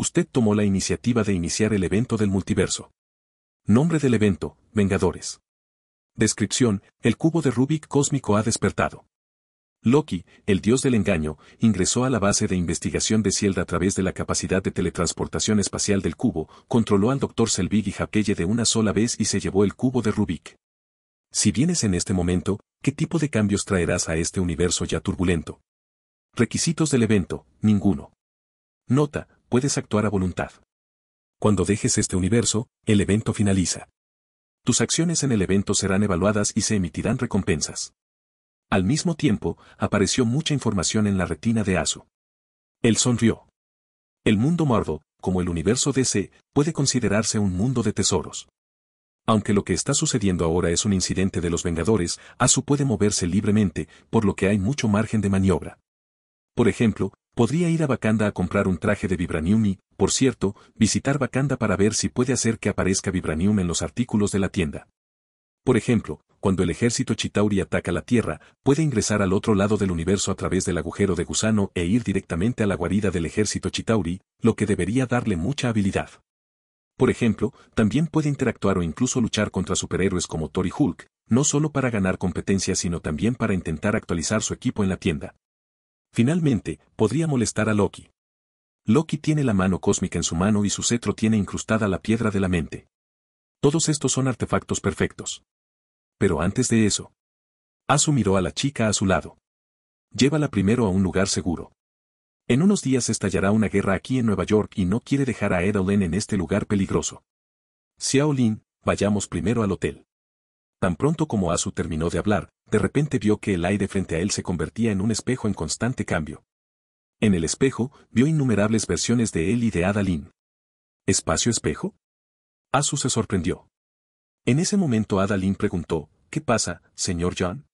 usted tomó la iniciativa de iniciar el evento del multiverso. Nombre del evento, Vengadores. Descripción, el cubo de Rubik cósmico ha despertado. Loki, el dios del engaño, ingresó a la base de investigación de Cielda a través de la capacidad de teletransportación espacial del cubo, controló al Dr. Selvig y Hapkeye de una sola vez y se llevó el cubo de Rubik. Si vienes en este momento, ¿qué tipo de cambios traerás a este universo ya turbulento? Requisitos del evento, ninguno. Nota, puedes actuar a voluntad. Cuando dejes este universo, el evento finaliza. Tus acciones en el evento serán evaluadas y se emitirán recompensas. Al mismo tiempo, apareció mucha información en la retina de Asu. Él sonrió. El mundo mordo, como el universo DC, puede considerarse un mundo de tesoros. Aunque lo que está sucediendo ahora es un incidente de los Vengadores, Asu puede moverse libremente, por lo que hay mucho margen de maniobra. Por ejemplo, Podría ir a Wakanda a comprar un traje de Vibranium y, por cierto, visitar Wakanda para ver si puede hacer que aparezca Vibranium en los artículos de la tienda. Por ejemplo, cuando el ejército Chitauri ataca la Tierra, puede ingresar al otro lado del universo a través del agujero de gusano e ir directamente a la guarida del ejército Chitauri, lo que debería darle mucha habilidad. Por ejemplo, también puede interactuar o incluso luchar contra superhéroes como Thor y Hulk, no solo para ganar competencia sino también para intentar actualizar su equipo en la tienda. Finalmente, podría molestar a Loki. Loki tiene la mano cósmica en su mano y su cetro tiene incrustada la piedra de la mente. Todos estos son artefactos perfectos. Pero antes de eso, Asu miró a la chica a su lado. Llévala primero a un lugar seguro. En unos días estallará una guerra aquí en Nueva York y no quiere dejar a Edolen en este lugar peligroso. Xiaolin, vayamos primero al hotel. Tan pronto como Asu terminó de hablar, de repente vio que el aire frente a él se convertía en un espejo en constante cambio. En el espejo, vio innumerables versiones de él y de Adalín. ¿Espacio espejo? Asu se sorprendió. En ese momento Adalín preguntó, ¿Qué pasa, señor John?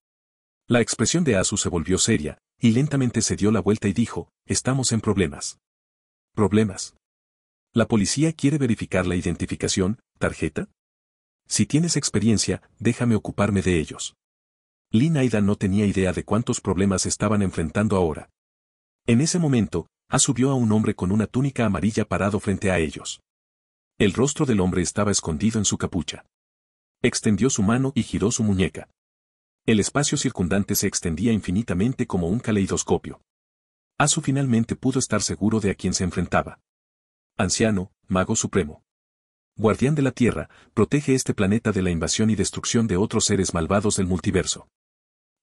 La expresión de Asu se volvió seria, y lentamente se dio la vuelta y dijo, estamos en problemas. Problemas. La policía quiere verificar la identificación, tarjeta. Si tienes experiencia, déjame ocuparme de ellos. Linaida no tenía idea de cuántos problemas estaban enfrentando ahora. En ese momento, Asu vio a un hombre con una túnica amarilla parado frente a ellos. El rostro del hombre estaba escondido en su capucha. Extendió su mano y giró su muñeca. El espacio circundante se extendía infinitamente como un caleidoscopio. Asu finalmente pudo estar seguro de a quién se enfrentaba. Anciano, mago supremo. Guardián de la Tierra, protege este planeta de la invasión y destrucción de otros seres malvados del multiverso.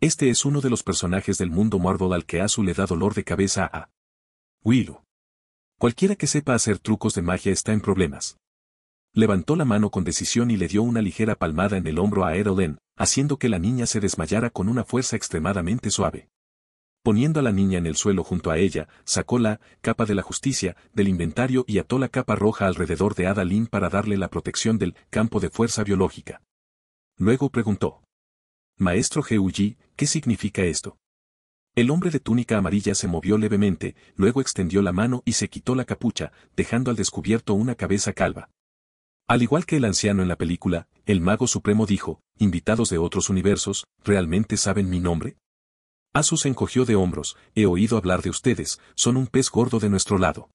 Este es uno de los personajes del mundo Marvel al que Azu le da dolor de cabeza a Willow. Cualquiera que sepa hacer trucos de magia está en problemas. Levantó la mano con decisión y le dio una ligera palmada en el hombro a Erolén, haciendo que la niña se desmayara con una fuerza extremadamente suave. Poniendo a la niña en el suelo junto a ella, sacó la capa de la justicia del inventario y ató la capa roja alrededor de Adalín para darle la protección del campo de fuerza biológica. Luego preguntó. Maestro Geuji, ¿qué significa esto? El hombre de túnica amarilla se movió levemente, luego extendió la mano y se quitó la capucha, dejando al descubierto una cabeza calva. Al igual que el anciano en la película, el mago supremo dijo, invitados de otros universos, ¿realmente saben mi nombre? se encogió de hombros, he oído hablar de ustedes, son un pez gordo de nuestro lado.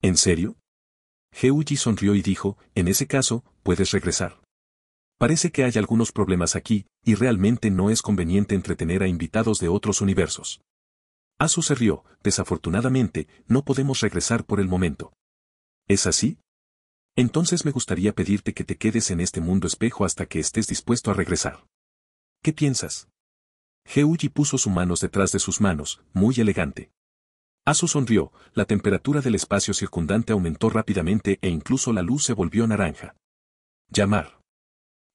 ¿En serio? Heuji sonrió y dijo, en ese caso, puedes regresar. Parece que hay algunos problemas aquí, y realmente no es conveniente entretener a invitados de otros universos. Asu se rió, desafortunadamente, no podemos regresar por el momento. ¿Es así? Entonces me gustaría pedirte que te quedes en este mundo espejo hasta que estés dispuesto a regresar. ¿Qué piensas? Geuji puso sus manos detrás de sus manos, muy elegante. Asu sonrió, la temperatura del espacio circundante aumentó rápidamente e incluso la luz se volvió naranja. Llamar.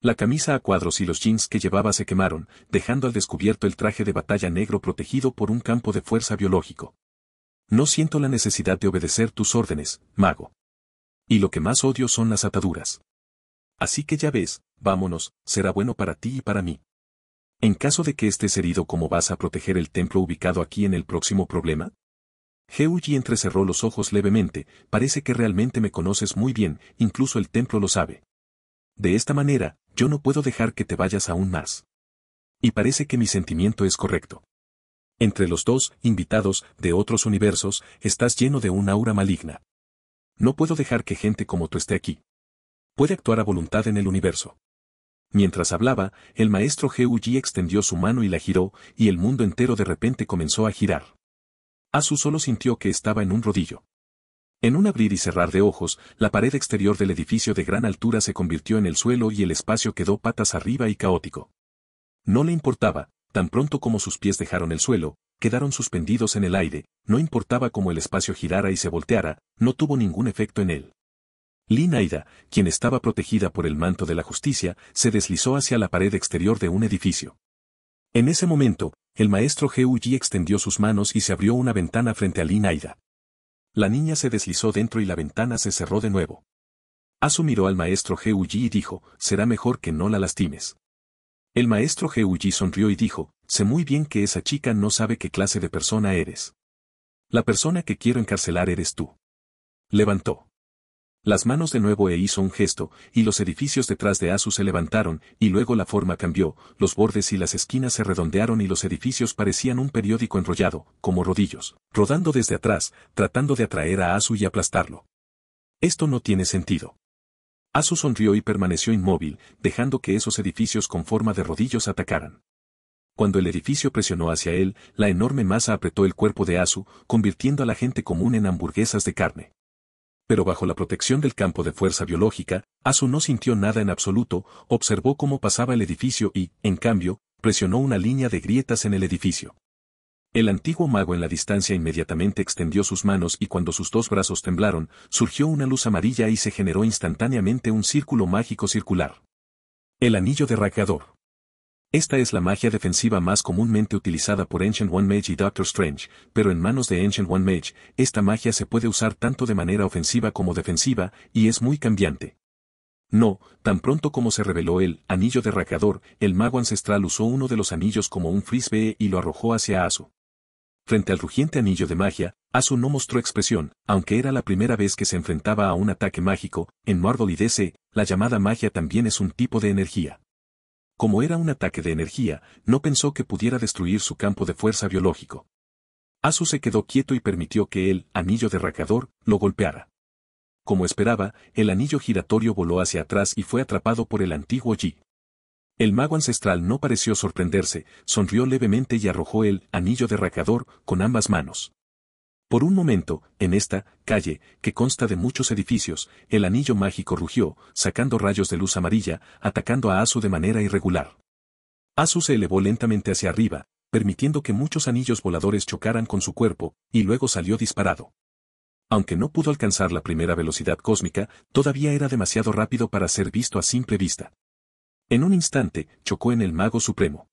La camisa a cuadros y los jeans que llevaba se quemaron, dejando al descubierto el traje de batalla negro protegido por un campo de fuerza biológico. No siento la necesidad de obedecer tus órdenes, mago. Y lo que más odio son las ataduras. Así que ya ves, vámonos, será bueno para ti y para mí. En caso de que estés herido, ¿cómo vas a proteger el templo ubicado aquí en el próximo problema? Heuji entrecerró los ojos levemente, parece que realmente me conoces muy bien, incluso el templo lo sabe. De esta manera, yo no puedo dejar que te vayas aún más. Y parece que mi sentimiento es correcto. Entre los dos, invitados, de otros universos, estás lleno de un aura maligna. No puedo dejar que gente como tú esté aquí. Puede actuar a voluntad en el universo. Mientras hablaba, el maestro G.U.G. extendió su mano y la giró, y el mundo entero de repente comenzó a girar. Azu solo sintió que estaba en un rodillo. En un abrir y cerrar de ojos, la pared exterior del edificio de gran altura se convirtió en el suelo y el espacio quedó patas arriba y caótico. No le importaba, tan pronto como sus pies dejaron el suelo, quedaron suspendidos en el aire, no importaba cómo el espacio girara y se volteara, no tuvo ningún efecto en él. Linaida, quien estaba protegida por el manto de la justicia, se deslizó hacia la pared exterior de un edificio. En ese momento, el maestro G.U.G. extendió sus manos y se abrió una ventana frente a Linaida. La niña se deslizó dentro y la ventana se cerró de nuevo. Asu miró al maestro G.U.G. y dijo, será mejor que no la lastimes. El maestro G.U.G. sonrió y dijo, sé muy bien que esa chica no sabe qué clase de persona eres. La persona que quiero encarcelar eres tú. Levantó. Las manos de nuevo e hizo un gesto, y los edificios detrás de Asu se levantaron, y luego la forma cambió, los bordes y las esquinas se redondearon y los edificios parecían un periódico enrollado, como rodillos, rodando desde atrás, tratando de atraer a Asu y aplastarlo. Esto no tiene sentido. Asu sonrió y permaneció inmóvil, dejando que esos edificios con forma de rodillos atacaran. Cuando el edificio presionó hacia él, la enorme masa apretó el cuerpo de Asu, convirtiendo a la gente común en hamburguesas de carne pero bajo la protección del campo de fuerza biológica, Asu no sintió nada en absoluto, observó cómo pasaba el edificio y, en cambio, presionó una línea de grietas en el edificio. El antiguo mago en la distancia inmediatamente extendió sus manos y cuando sus dos brazos temblaron, surgió una luz amarilla y se generó instantáneamente un círculo mágico circular. El anillo de esta es la magia defensiva más comúnmente utilizada por Ancient One Mage y Doctor Strange, pero en manos de Ancient One Mage, esta magia se puede usar tanto de manera ofensiva como defensiva, y es muy cambiante. No, tan pronto como se reveló el anillo de el mago ancestral usó uno de los anillos como un frisbee y lo arrojó hacia Asu. Frente al rugiente anillo de magia, Asu no mostró expresión, aunque era la primera vez que se enfrentaba a un ataque mágico, en Marvel y DC, la llamada magia también es un tipo de energía. Como era un ataque de energía, no pensó que pudiera destruir su campo de fuerza biológico. Asu se quedó quieto y permitió que el anillo derracador lo golpeara. Como esperaba, el anillo giratorio voló hacia atrás y fue atrapado por el antiguo Yi. El mago ancestral no pareció sorprenderse, sonrió levemente y arrojó el anillo derracador con ambas manos. Por un momento, en esta calle, que consta de muchos edificios, el anillo mágico rugió, sacando rayos de luz amarilla, atacando a Asu de manera irregular. Asu se elevó lentamente hacia arriba, permitiendo que muchos anillos voladores chocaran con su cuerpo, y luego salió disparado. Aunque no pudo alcanzar la primera velocidad cósmica, todavía era demasiado rápido para ser visto a simple vista. En un instante, chocó en el mago supremo.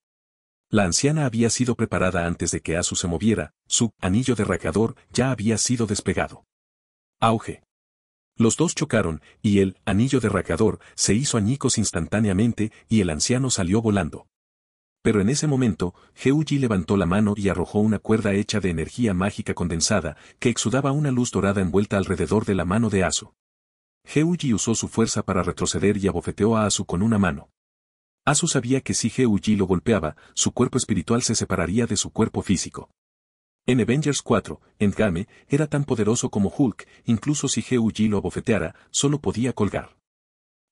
La anciana había sido preparada antes de que Asu se moviera, su anillo de ya había sido despegado. Auge. Los dos chocaron, y el anillo de se hizo añicos instantáneamente y el anciano salió volando. Pero en ese momento, Geuji levantó la mano y arrojó una cuerda hecha de energía mágica condensada que exudaba una luz dorada envuelta alrededor de la mano de Asu. Geuji usó su fuerza para retroceder y abofeteó a Asu con una mano. Asu sabía que si yi lo golpeaba, su cuerpo espiritual se separaría de su cuerpo físico. En Avengers 4, Endgame era tan poderoso como Hulk, incluso si yi lo abofeteara, solo podía colgar.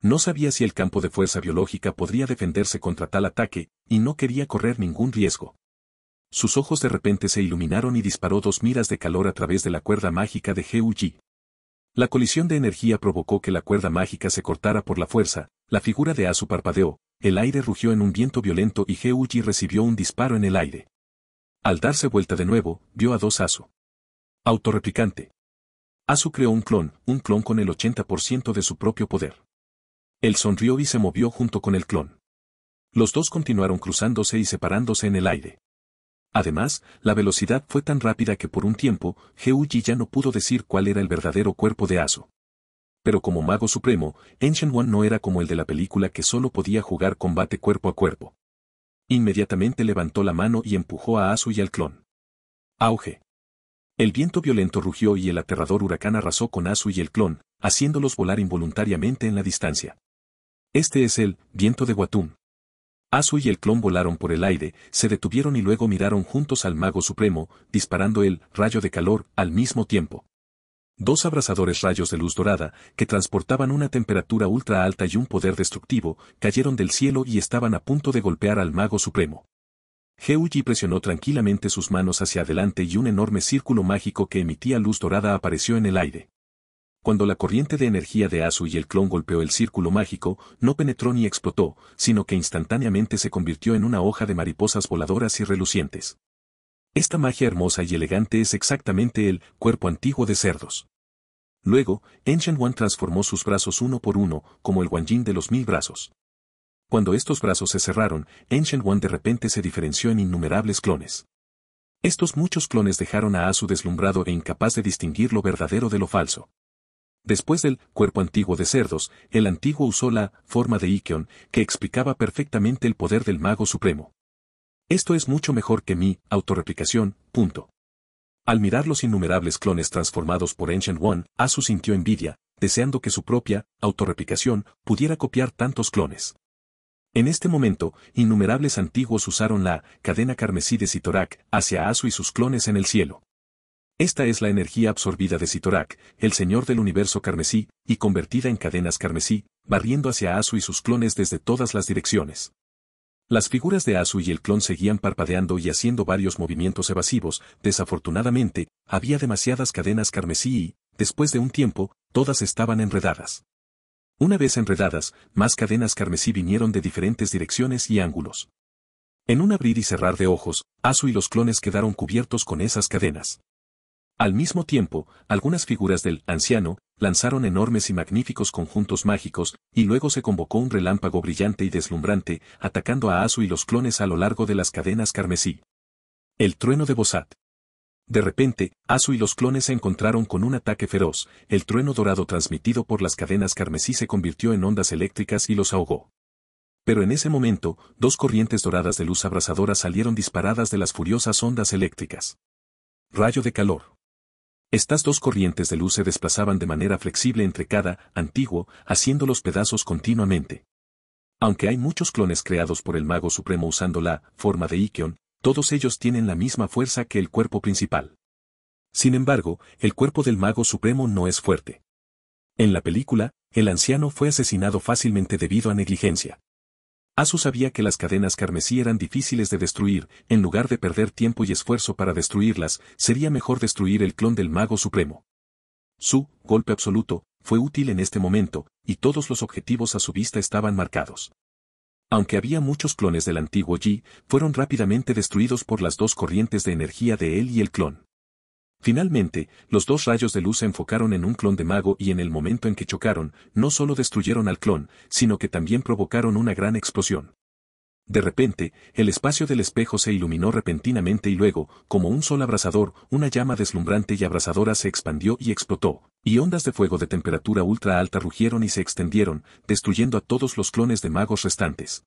No sabía si el campo de fuerza biológica podría defenderse contra tal ataque, y no quería correr ningún riesgo. Sus ojos de repente se iluminaron y disparó dos miras de calor a través de la cuerda mágica de Geuji. La colisión de energía provocó que la cuerda mágica se cortara por la fuerza, la figura de Asu parpadeó, el aire rugió en un viento violento y Geuji recibió un disparo en el aire. Al darse vuelta de nuevo, vio a dos Asu. Autorreplicante. Asu creó un clon, un clon con el 80% de su propio poder. Él sonrió y se movió junto con el clon. Los dos continuaron cruzándose y separándose en el aire. Además, la velocidad fue tan rápida que por un tiempo, Geuji ya no pudo decir cuál era el verdadero cuerpo de Asu pero como mago supremo, Ancient One no era como el de la película que solo podía jugar combate cuerpo a cuerpo. Inmediatamente levantó la mano y empujó a Asu y al clon. Auge. El viento violento rugió y el aterrador huracán arrasó con Asu y el clon, haciéndolos volar involuntariamente en la distancia. Este es el viento de Watum. Asu y el clon volaron por el aire, se detuvieron y luego miraron juntos al mago supremo, disparando el rayo de calor al mismo tiempo dos abrasadores rayos de luz dorada, que transportaban una temperatura ultra alta y un poder destructivo, cayeron del cielo y estaban a punto de golpear al mago supremo. Geuji presionó tranquilamente sus manos hacia adelante y un enorme círculo mágico que emitía luz dorada apareció en el aire. Cuando la corriente de energía de Asu y el clon golpeó el círculo mágico, no penetró ni explotó, sino que instantáneamente se convirtió en una hoja de mariposas voladoras y relucientes. Esta magia hermosa y elegante es exactamente el cuerpo antiguo de cerdos. Luego, Ancient One transformó sus brazos uno por uno, como el Wanjin de los mil brazos. Cuando estos brazos se cerraron, Ancient One de repente se diferenció en innumerables clones. Estos muchos clones dejaron a Asu deslumbrado e incapaz de distinguir lo verdadero de lo falso. Después del cuerpo antiguo de cerdos, el antiguo usó la forma de Ikeon, que explicaba perfectamente el poder del mago supremo. Esto es mucho mejor que mi autorreplicación, punto. Al mirar los innumerables clones transformados por Ancient One, Asu sintió envidia, deseando que su propia autorreplicación pudiera copiar tantos clones. En este momento, innumerables antiguos usaron la cadena carmesí de Sitorak hacia Asu y sus clones en el cielo. Esta es la energía absorbida de Sitorak, el señor del universo carmesí, y convertida en cadenas carmesí, barriendo hacia Asu y sus clones desde todas las direcciones. Las figuras de Azu y el clon seguían parpadeando y haciendo varios movimientos evasivos, desafortunadamente, había demasiadas cadenas carmesí y, después de un tiempo, todas estaban enredadas. Una vez enredadas, más cadenas carmesí vinieron de diferentes direcciones y ángulos. En un abrir y cerrar de ojos, Azu y los clones quedaron cubiertos con esas cadenas. Al mismo tiempo, algunas figuras del anciano lanzaron enormes y magníficos conjuntos mágicos, y luego se convocó un relámpago brillante y deslumbrante, atacando a Asu y los clones a lo largo de las cadenas carmesí. El trueno de Bosat. De repente, Asu y los clones se encontraron con un ataque feroz, el trueno dorado transmitido por las cadenas carmesí se convirtió en ondas eléctricas y los ahogó. Pero en ese momento, dos corrientes doradas de luz abrasadora salieron disparadas de las furiosas ondas eléctricas. Rayo de calor. Estas dos corrientes de luz se desplazaban de manera flexible entre cada antiguo, haciendo los pedazos continuamente. Aunque hay muchos clones creados por el mago supremo usando la forma de Ikeon, todos ellos tienen la misma fuerza que el cuerpo principal. Sin embargo, el cuerpo del mago supremo no es fuerte. En la película, el anciano fue asesinado fácilmente debido a negligencia. Asu sabía que las cadenas carmesí eran difíciles de destruir, en lugar de perder tiempo y esfuerzo para destruirlas, sería mejor destruir el clon del mago supremo. Su golpe absoluto fue útil en este momento, y todos los objetivos a su vista estaban marcados. Aunque había muchos clones del antiguo Yi, fueron rápidamente destruidos por las dos corrientes de energía de él y el clon. Finalmente, los dos rayos de luz se enfocaron en un clon de mago y en el momento en que chocaron, no solo destruyeron al clon, sino que también provocaron una gran explosión. De repente, el espacio del espejo se iluminó repentinamente y luego, como un sol abrasador, una llama deslumbrante y abrasadora se expandió y explotó, y ondas de fuego de temperatura ultra alta rugieron y se extendieron, destruyendo a todos los clones de magos restantes.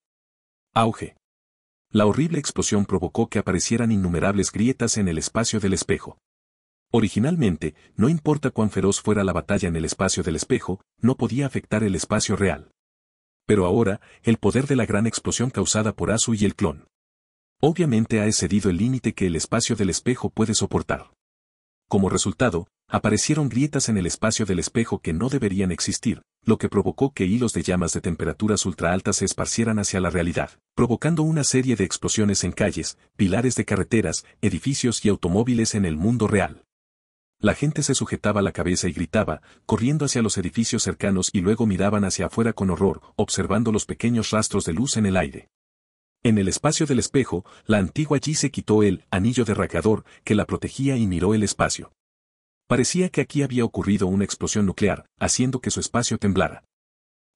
Auge. La horrible explosión provocó que aparecieran innumerables grietas en el espacio del espejo. Originalmente, no importa cuán feroz fuera la batalla en el espacio del espejo, no podía afectar el espacio real. Pero ahora, el poder de la gran explosión causada por Azu y el clon. Obviamente ha excedido el límite que el espacio del espejo puede soportar. Como resultado, aparecieron grietas en el espacio del espejo que no deberían existir, lo que provocó que hilos de llamas de temperaturas ultra altas se esparcieran hacia la realidad, provocando una serie de explosiones en calles, pilares de carreteras, edificios y automóviles en el mundo real. La gente se sujetaba la cabeza y gritaba, corriendo hacia los edificios cercanos y luego miraban hacia afuera con horror, observando los pequeños rastros de luz en el aire. En el espacio del espejo, la antigua allí se quitó el anillo de que la protegía y miró el espacio. Parecía que aquí había ocurrido una explosión nuclear, haciendo que su espacio temblara.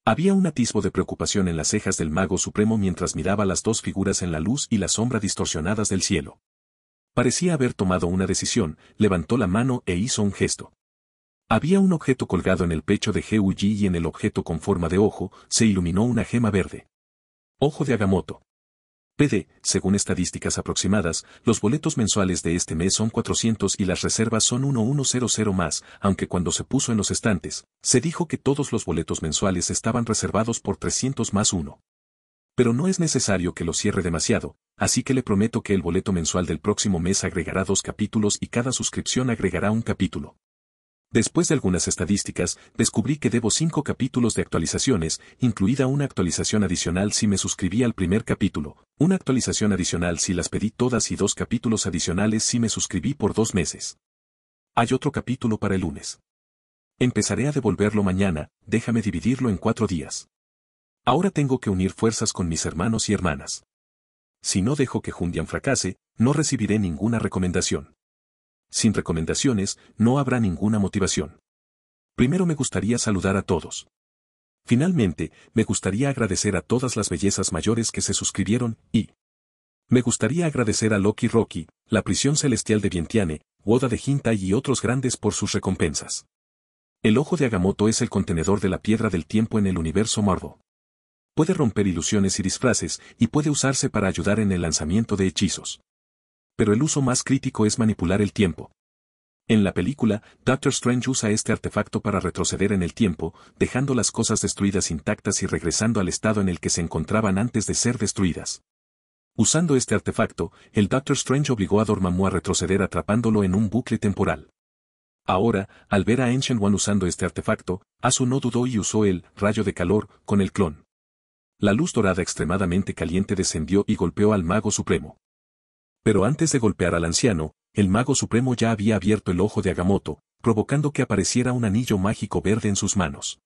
Había un atisbo de preocupación en las cejas del mago supremo mientras miraba las dos figuras en la luz y la sombra distorsionadas del cielo. Parecía haber tomado una decisión, levantó la mano e hizo un gesto. Había un objeto colgado en el pecho de G.U.G. y en el objeto con forma de ojo se iluminó una gema verde. Ojo de Agamotto. PD, según estadísticas aproximadas, los boletos mensuales de este mes son 400 y las reservas son 1100 más, aunque cuando se puso en los estantes, se dijo que todos los boletos mensuales estaban reservados por 300 más uno. Pero no es necesario que lo cierre demasiado, así que le prometo que el boleto mensual del próximo mes agregará dos capítulos y cada suscripción agregará un capítulo. Después de algunas estadísticas, descubrí que debo cinco capítulos de actualizaciones, incluida una actualización adicional si me suscribí al primer capítulo, una actualización adicional si las pedí todas y dos capítulos adicionales si me suscribí por dos meses. Hay otro capítulo para el lunes. Empezaré a devolverlo mañana, déjame dividirlo en cuatro días. Ahora tengo que unir fuerzas con mis hermanos y hermanas. Si no dejo que Jundian fracase, no recibiré ninguna recomendación. Sin recomendaciones, no habrá ninguna motivación. Primero me gustaría saludar a todos. Finalmente, me gustaría agradecer a todas las bellezas mayores que se suscribieron y... Me gustaría agradecer a Loki Rocky, la prisión celestial de Vientiane, Woda de Hinta y otros grandes por sus recompensas. El ojo de Agamotto es el contenedor de la piedra del tiempo en el universo Marvel puede romper ilusiones y disfraces y puede usarse para ayudar en el lanzamiento de hechizos. Pero el uso más crítico es manipular el tiempo. En la película, Doctor Strange usa este artefacto para retroceder en el tiempo, dejando las cosas destruidas intactas y regresando al estado en el que se encontraban antes de ser destruidas. Usando este artefacto, el Doctor Strange obligó a Dormammu a retroceder atrapándolo en un bucle temporal. Ahora, al ver a Ancient One usando este artefacto, Asu no dudó y usó el rayo de calor con el clon. La luz dorada extremadamente caliente descendió y golpeó al mago supremo. Pero antes de golpear al anciano, el mago supremo ya había abierto el ojo de Agamotto, provocando que apareciera un anillo mágico verde en sus manos.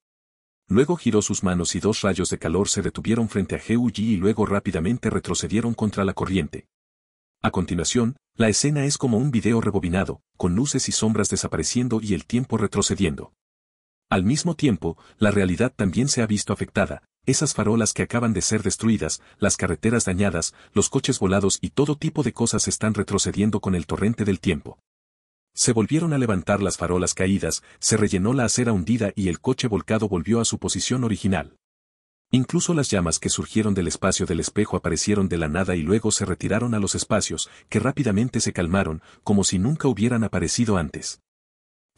Luego giró sus manos y dos rayos de calor se detuvieron frente a Geu-ji y luego rápidamente retrocedieron contra la corriente. A continuación, la escena es como un video rebobinado, con luces y sombras desapareciendo y el tiempo retrocediendo. Al mismo tiempo, la realidad también se ha visto afectada, esas farolas que acaban de ser destruidas, las carreteras dañadas, los coches volados y todo tipo de cosas están retrocediendo con el torrente del tiempo. Se volvieron a levantar las farolas caídas, se rellenó la acera hundida y el coche volcado volvió a su posición original. Incluso las llamas que surgieron del espacio del espejo aparecieron de la nada y luego se retiraron a los espacios, que rápidamente se calmaron, como si nunca hubieran aparecido antes.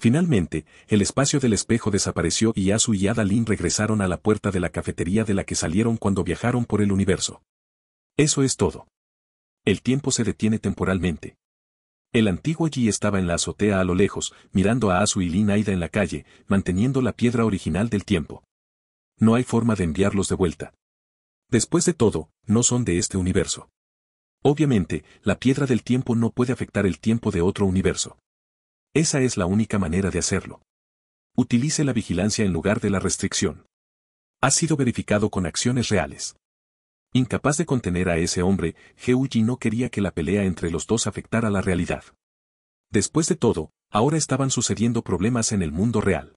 Finalmente, el espacio del espejo desapareció y Asu y Adalyn regresaron a la puerta de la cafetería de la que salieron cuando viajaron por el universo. Eso es todo. El tiempo se detiene temporalmente. El antiguo allí estaba en la azotea a lo lejos, mirando a Asu y Lin Aida en la calle, manteniendo la piedra original del tiempo. No hay forma de enviarlos de vuelta. Después de todo, no son de este universo. Obviamente, la piedra del tiempo no puede afectar el tiempo de otro universo. Esa es la única manera de hacerlo. Utilice la vigilancia en lugar de la restricción. Ha sido verificado con acciones reales. Incapaz de contener a ese hombre, Geuji no quería que la pelea entre los dos afectara la realidad. Después de todo, ahora estaban sucediendo problemas en el mundo real.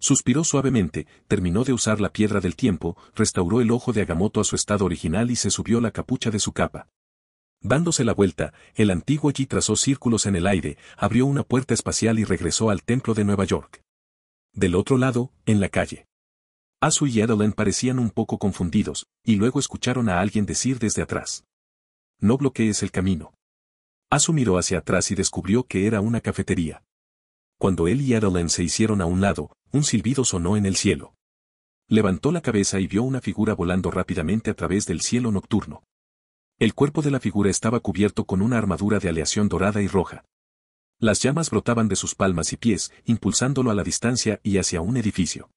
Suspiró suavemente, terminó de usar la piedra del tiempo, restauró el ojo de Agamotto a su estado original y se subió la capucha de su capa. Dándose la vuelta, el antiguo allí trazó círculos en el aire, abrió una puerta espacial y regresó al templo de Nueva York. Del otro lado, en la calle. Asu y Adeline parecían un poco confundidos, y luego escucharon a alguien decir desde atrás. No bloquees el camino. Asu miró hacia atrás y descubrió que era una cafetería. Cuando él y Adeline se hicieron a un lado, un silbido sonó en el cielo. Levantó la cabeza y vio una figura volando rápidamente a través del cielo nocturno. El cuerpo de la figura estaba cubierto con una armadura de aleación dorada y roja. Las llamas brotaban de sus palmas y pies, impulsándolo a la distancia y hacia un edificio.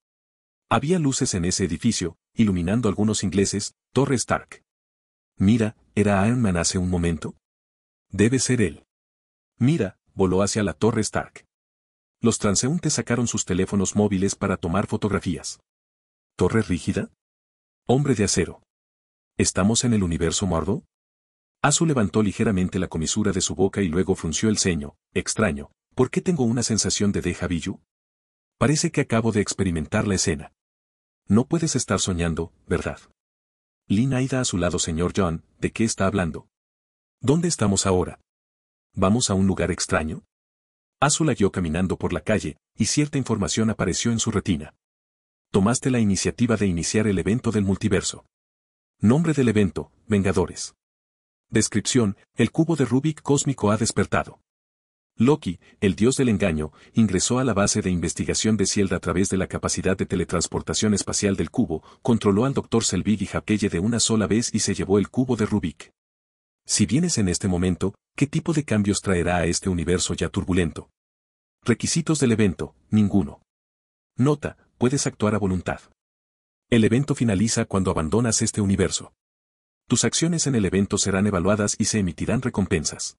Había luces en ese edificio, iluminando algunos ingleses, Torre Stark. Mira, ¿era Iron Man hace un momento? Debe ser él. Mira, voló hacia la Torre Stark. Los transeúntes sacaron sus teléfonos móviles para tomar fotografías. ¿Torre rígida? Hombre de acero. ¿Estamos en el universo mordo? Azu levantó ligeramente la comisura de su boca y luego frunció el ceño. Extraño, ¿por qué tengo una sensación de deja Parece que acabo de experimentar la escena. No puedes estar soñando, ¿verdad? Lin ida a su lado, señor John, ¿de qué está hablando? ¿Dónde estamos ahora? ¿Vamos a un lugar extraño? Azu la guió caminando por la calle, y cierta información apareció en su retina. Tomaste la iniciativa de iniciar el evento del multiverso. Nombre del evento, Vengadores. Descripción, el cubo de Rubik cósmico ha despertado. Loki, el dios del engaño, ingresó a la base de investigación de Sielda a través de la capacidad de teletransportación espacial del cubo, controló al Dr. Selvig y Hapkeye de una sola vez y se llevó el cubo de Rubik. Si vienes en este momento, ¿qué tipo de cambios traerá a este universo ya turbulento? Requisitos del evento, ninguno. Nota, puedes actuar a voluntad. El evento finaliza cuando abandonas este universo. Tus acciones en el evento serán evaluadas y se emitirán recompensas.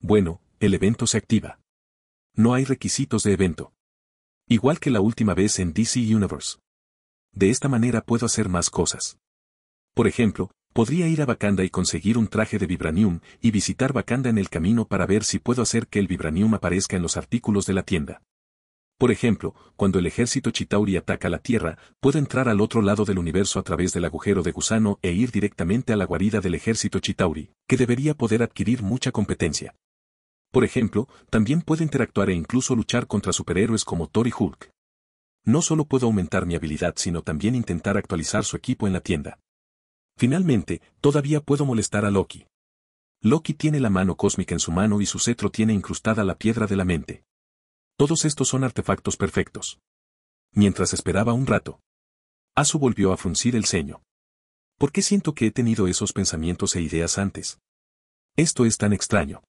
Bueno, el evento se activa. No hay requisitos de evento. Igual que la última vez en DC Universe. De esta manera puedo hacer más cosas. Por ejemplo, podría ir a Wakanda y conseguir un traje de Vibranium y visitar Wakanda en el camino para ver si puedo hacer que el Vibranium aparezca en los artículos de la tienda. Por ejemplo, cuando el ejército Chitauri ataca la Tierra, puede entrar al otro lado del universo a través del agujero de gusano e ir directamente a la guarida del ejército Chitauri, que debería poder adquirir mucha competencia. Por ejemplo, también puede interactuar e incluso luchar contra superhéroes como Thor y Hulk. No solo puedo aumentar mi habilidad sino también intentar actualizar su equipo en la tienda. Finalmente, todavía puedo molestar a Loki. Loki tiene la mano cósmica en su mano y su cetro tiene incrustada la piedra de la mente. Todos estos son artefactos perfectos. Mientras esperaba un rato, Asu volvió a fruncir el ceño. ¿Por qué siento que he tenido esos pensamientos e ideas antes? Esto es tan extraño.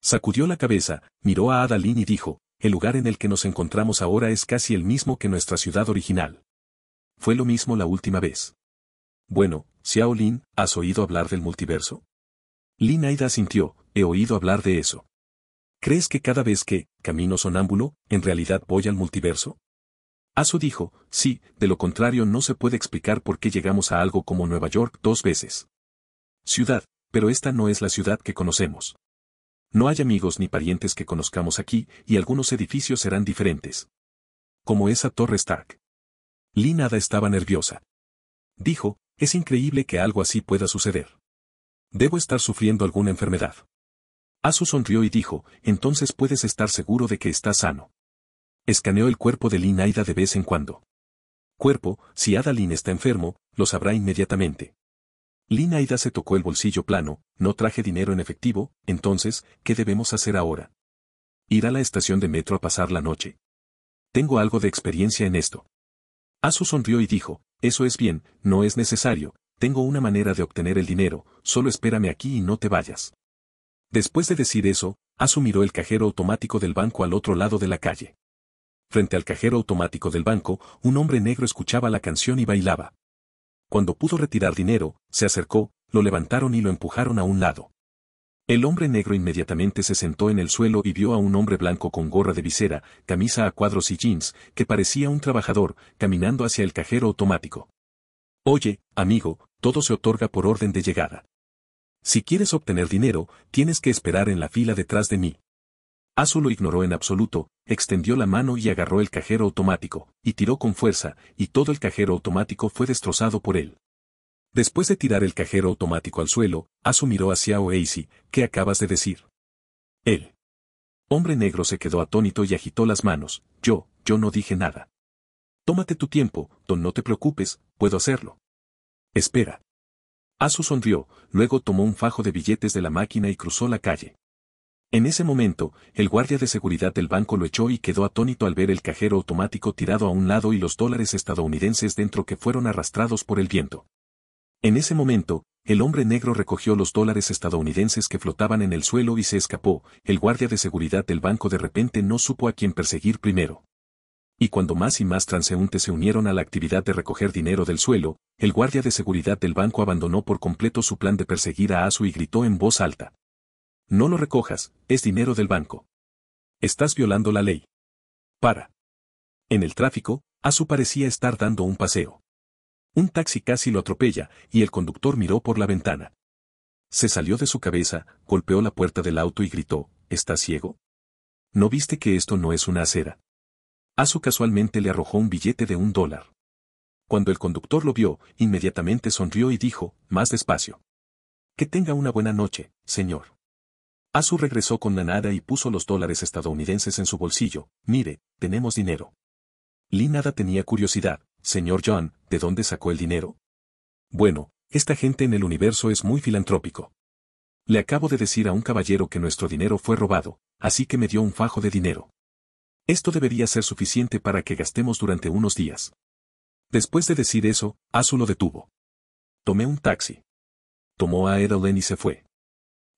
Sacudió la cabeza, miró a Adalín y dijo, el lugar en el que nos encontramos ahora es casi el mismo que nuestra ciudad original. Fue lo mismo la última vez. Bueno, Xiao Lin, ¿has oído hablar del multiverso? Lin Aida sintió, he oído hablar de eso. ¿Crees que cada vez que, camino sonámbulo, en realidad voy al multiverso? Aso dijo, sí, de lo contrario no se puede explicar por qué llegamos a algo como Nueva York dos veces. Ciudad, pero esta no es la ciudad que conocemos. No hay amigos ni parientes que conozcamos aquí, y algunos edificios serán diferentes. Como esa torre Stark. Lee nada estaba nerviosa. Dijo, es increíble que algo así pueda suceder. Debo estar sufriendo alguna enfermedad. Asu sonrió y dijo, entonces puedes estar seguro de que está sano. Escaneó el cuerpo de Lin Aida de vez en cuando. Cuerpo, si adalin está enfermo, lo sabrá inmediatamente. Lin Aida se tocó el bolsillo plano, no traje dinero en efectivo, entonces, ¿qué debemos hacer ahora? Ir a la estación de metro a pasar la noche. Tengo algo de experiencia en esto. Asu sonrió y dijo, eso es bien, no es necesario, tengo una manera de obtener el dinero, solo espérame aquí y no te vayas. Después de decir eso, Asu miró el cajero automático del banco al otro lado de la calle. Frente al cajero automático del banco, un hombre negro escuchaba la canción y bailaba. Cuando pudo retirar dinero, se acercó, lo levantaron y lo empujaron a un lado. El hombre negro inmediatamente se sentó en el suelo y vio a un hombre blanco con gorra de visera, camisa a cuadros y jeans, que parecía un trabajador, caminando hacia el cajero automático. Oye, amigo, todo se otorga por orden de llegada. Si quieres obtener dinero, tienes que esperar en la fila detrás de mí. Azu lo ignoró en absoluto, extendió la mano y agarró el cajero automático, y tiró con fuerza, y todo el cajero automático fue destrozado por él. Después de tirar el cajero automático al suelo, Azu miró hacia Oeisi. ¿qué acabas de decir? Él. Hombre negro se quedó atónito y agitó las manos, yo, yo no dije nada. Tómate tu tiempo, don no te preocupes, puedo hacerlo. Espera. Asu sonrió, luego tomó un fajo de billetes de la máquina y cruzó la calle. En ese momento, el guardia de seguridad del banco lo echó y quedó atónito al ver el cajero automático tirado a un lado y los dólares estadounidenses dentro que fueron arrastrados por el viento. En ese momento, el hombre negro recogió los dólares estadounidenses que flotaban en el suelo y se escapó, el guardia de seguridad del banco de repente no supo a quién perseguir primero y cuando más y más transeúntes se unieron a la actividad de recoger dinero del suelo, el guardia de seguridad del banco abandonó por completo su plan de perseguir a Asu y gritó en voz alta. No lo recojas, es dinero del banco. Estás violando la ley. Para. En el tráfico, Asu parecía estar dando un paseo. Un taxi casi lo atropella, y el conductor miró por la ventana. Se salió de su cabeza, golpeó la puerta del auto y gritó, ¿Estás ciego? ¿No viste que esto no es una acera? Asu casualmente le arrojó un billete de un dólar. Cuando el conductor lo vio, inmediatamente sonrió y dijo, más despacio. Que tenga una buena noche, señor. Asu regresó con la nada y puso los dólares estadounidenses en su bolsillo. Mire, tenemos dinero. Lee nada tenía curiosidad, señor John, ¿de dónde sacó el dinero? Bueno, esta gente en el universo es muy filantrópico. Le acabo de decir a un caballero que nuestro dinero fue robado, así que me dio un fajo de dinero. Esto debería ser suficiente para que gastemos durante unos días. Después de decir eso, Azu lo detuvo. Tomé un taxi. Tomó a Edelman y se fue.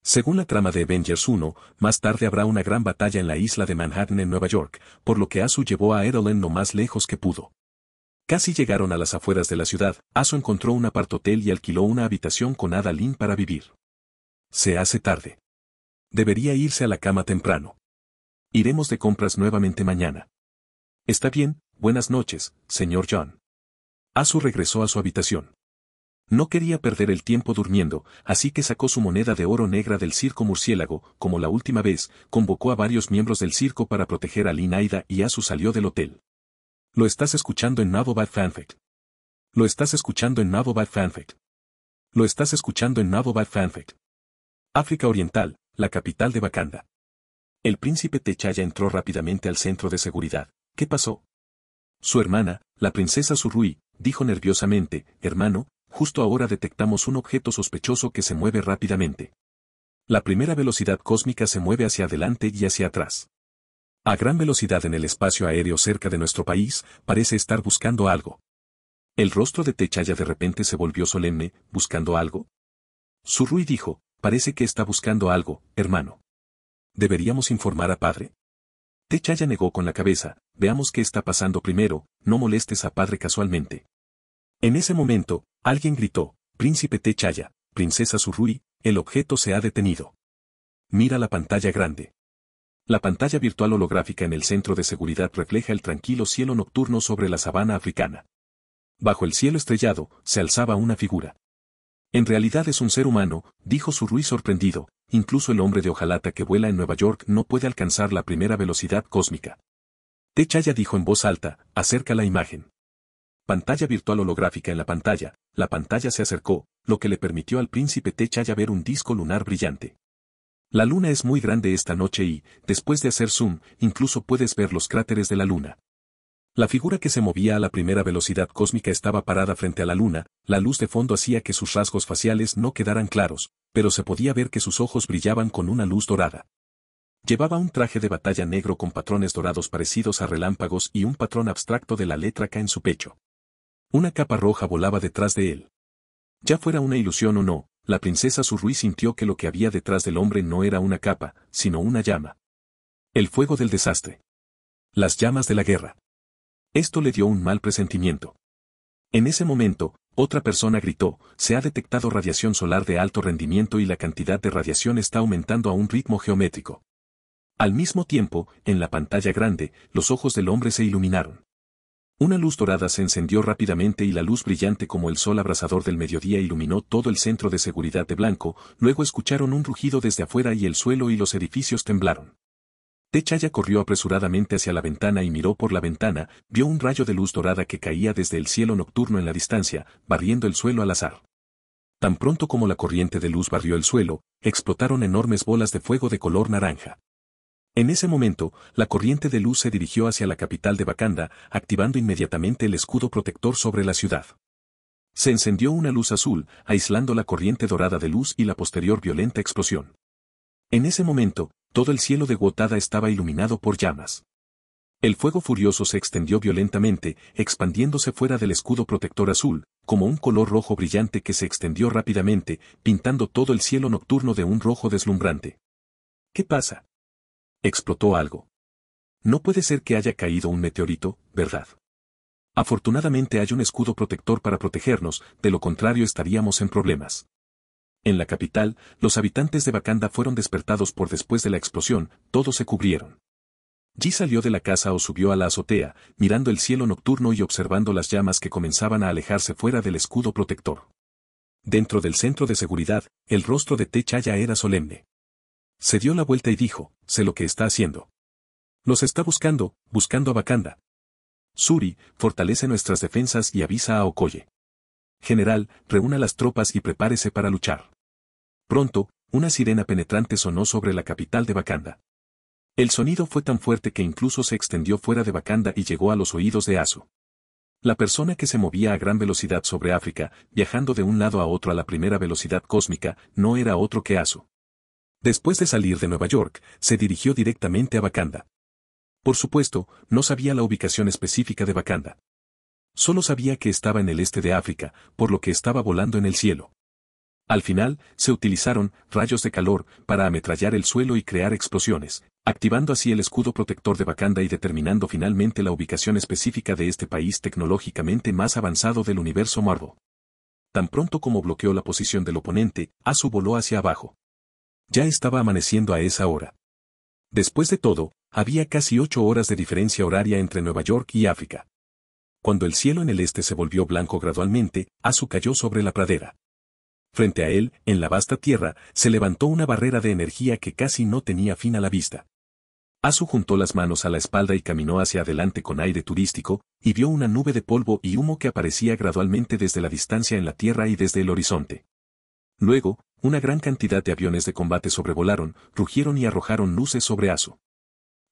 Según la trama de Avengers 1, más tarde habrá una gran batalla en la isla de Manhattan en Nueva York, por lo que Asu llevó a Edelman lo más lejos que pudo. Casi llegaron a las afueras de la ciudad, Azu encontró un apartotel y alquiló una habitación con Adaline para vivir. Se hace tarde. Debería irse a la cama temprano. Iremos de compras nuevamente mañana. Está bien, buenas noches, señor John. Asu regresó a su habitación. No quería perder el tiempo durmiendo, así que sacó su moneda de oro negra del circo murciélago, como la última vez, convocó a varios miembros del circo para proteger a Linaida y Asu salió del hotel. Lo estás escuchando en Nabobad Fanfic. Lo estás escuchando en Nabobad Fanfic. Lo estás escuchando en Nabobad Fanfic. África Oriental, la capital de Bacanda. El príncipe Techaya entró rápidamente al centro de seguridad. ¿Qué pasó? Su hermana, la princesa Surui, dijo nerviosamente, hermano, justo ahora detectamos un objeto sospechoso que se mueve rápidamente. La primera velocidad cósmica se mueve hacia adelante y hacia atrás. A gran velocidad en el espacio aéreo cerca de nuestro país, parece estar buscando algo. El rostro de Techaya de repente se volvió solemne, buscando algo. Surui dijo, parece que está buscando algo, hermano deberíamos informar a padre. Techaya negó con la cabeza, veamos qué está pasando primero, no molestes a padre casualmente. En ese momento, alguien gritó, Príncipe Techaya, Princesa Surui, el objeto se ha detenido. Mira la pantalla grande. La pantalla virtual holográfica en el centro de seguridad refleja el tranquilo cielo nocturno sobre la sabana africana. Bajo el cielo estrellado, se alzaba una figura. En realidad es un ser humano, dijo Surui sorprendido, incluso el hombre de hojalata que vuela en Nueva York no puede alcanzar la primera velocidad cósmica. Techaya dijo en voz alta, acerca la imagen. Pantalla virtual holográfica en la pantalla, la pantalla se acercó, lo que le permitió al príncipe Chaya ver un disco lunar brillante. La luna es muy grande esta noche y, después de hacer zoom, incluso puedes ver los cráteres de la luna. La figura que se movía a la primera velocidad cósmica estaba parada frente a la luna, la luz de fondo hacía que sus rasgos faciales no quedaran claros, pero se podía ver que sus ojos brillaban con una luz dorada. Llevaba un traje de batalla negro con patrones dorados parecidos a relámpagos y un patrón abstracto de la letra K en su pecho. Una capa roja volaba detrás de él. Ya fuera una ilusión o no, la princesa Suruí sintió que lo que había detrás del hombre no era una capa, sino una llama. El fuego del desastre. Las llamas de la guerra. Esto le dio un mal presentimiento. En ese momento, otra persona gritó, se ha detectado radiación solar de alto rendimiento y la cantidad de radiación está aumentando a un ritmo geométrico. Al mismo tiempo, en la pantalla grande, los ojos del hombre se iluminaron. Una luz dorada se encendió rápidamente y la luz brillante como el sol abrasador del mediodía iluminó todo el centro de seguridad de blanco, luego escucharon un rugido desde afuera y el suelo y los edificios temblaron. Techaya corrió apresuradamente hacia la ventana y miró por la ventana, vio un rayo de luz dorada que caía desde el cielo nocturno en la distancia, barriendo el suelo al azar. Tan pronto como la corriente de luz barrió el suelo, explotaron enormes bolas de fuego de color naranja. En ese momento, la corriente de luz se dirigió hacia la capital de Bacanda, activando inmediatamente el escudo protector sobre la ciudad. Se encendió una luz azul, aislando la corriente dorada de luz y la posterior violenta explosión. En ese momento, todo el cielo de Gotada estaba iluminado por llamas. El fuego furioso se extendió violentamente, expandiéndose fuera del escudo protector azul, como un color rojo brillante que se extendió rápidamente, pintando todo el cielo nocturno de un rojo deslumbrante. ¿Qué pasa? Explotó algo. No puede ser que haya caído un meteorito, ¿verdad? Afortunadamente hay un escudo protector para protegernos, de lo contrario estaríamos en problemas. En la capital, los habitantes de Bacanda fueron despertados por después de la explosión, todos se cubrieron. Ji salió de la casa o subió a la azotea, mirando el cielo nocturno y observando las llamas que comenzaban a alejarse fuera del escudo protector. Dentro del centro de seguridad, el rostro de Chaya era solemne. Se dio la vuelta y dijo, sé lo que está haciendo. Nos está buscando, buscando a Bacanda. Suri, fortalece nuestras defensas y avisa a Okoye. General, reúna las tropas y prepárese para luchar. Pronto, una sirena penetrante sonó sobre la capital de Bacanda. El sonido fue tan fuerte que incluso se extendió fuera de Bacanda y llegó a los oídos de Asu. La persona que se movía a gran velocidad sobre África, viajando de un lado a otro a la primera velocidad cósmica, no era otro que Asu. Después de salir de Nueva York, se dirigió directamente a Bacanda. Por supuesto, no sabía la ubicación específica de Bacanda. Solo sabía que estaba en el este de África, por lo que estaba volando en el cielo. Al final, se utilizaron rayos de calor para ametrallar el suelo y crear explosiones, activando así el escudo protector de Wakanda y determinando finalmente la ubicación específica de este país tecnológicamente más avanzado del universo Marvel. Tan pronto como bloqueó la posición del oponente, Azu voló hacia abajo. Ya estaba amaneciendo a esa hora. Después de todo, había casi ocho horas de diferencia horaria entre Nueva York y África. Cuando el cielo en el este se volvió blanco gradualmente, Azu cayó sobre la pradera. Frente a él, en la vasta tierra, se levantó una barrera de energía que casi no tenía fin a la vista. Asu juntó las manos a la espalda y caminó hacia adelante con aire turístico, y vio una nube de polvo y humo que aparecía gradualmente desde la distancia en la tierra y desde el horizonte. Luego, una gran cantidad de aviones de combate sobrevolaron, rugieron y arrojaron luces sobre Asu.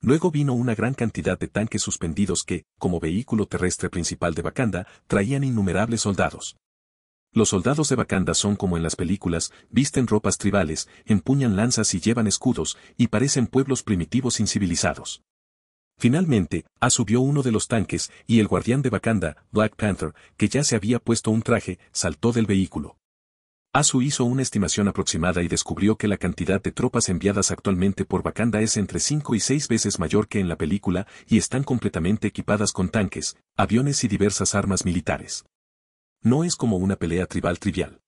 Luego vino una gran cantidad de tanques suspendidos que, como vehículo terrestre principal de Wakanda, traían innumerables soldados. Los soldados de Wakanda son como en las películas, visten ropas tribales, empuñan lanzas y llevan escudos, y parecen pueblos primitivos incivilizados. Finalmente, Asu vio uno de los tanques, y el guardián de Wakanda, Black Panther, que ya se había puesto un traje, saltó del vehículo. Asu hizo una estimación aproximada y descubrió que la cantidad de tropas enviadas actualmente por Wakanda es entre 5 y 6 veces mayor que en la película y están completamente equipadas con tanques, aviones y diversas armas militares no es como una pelea tribal trivial.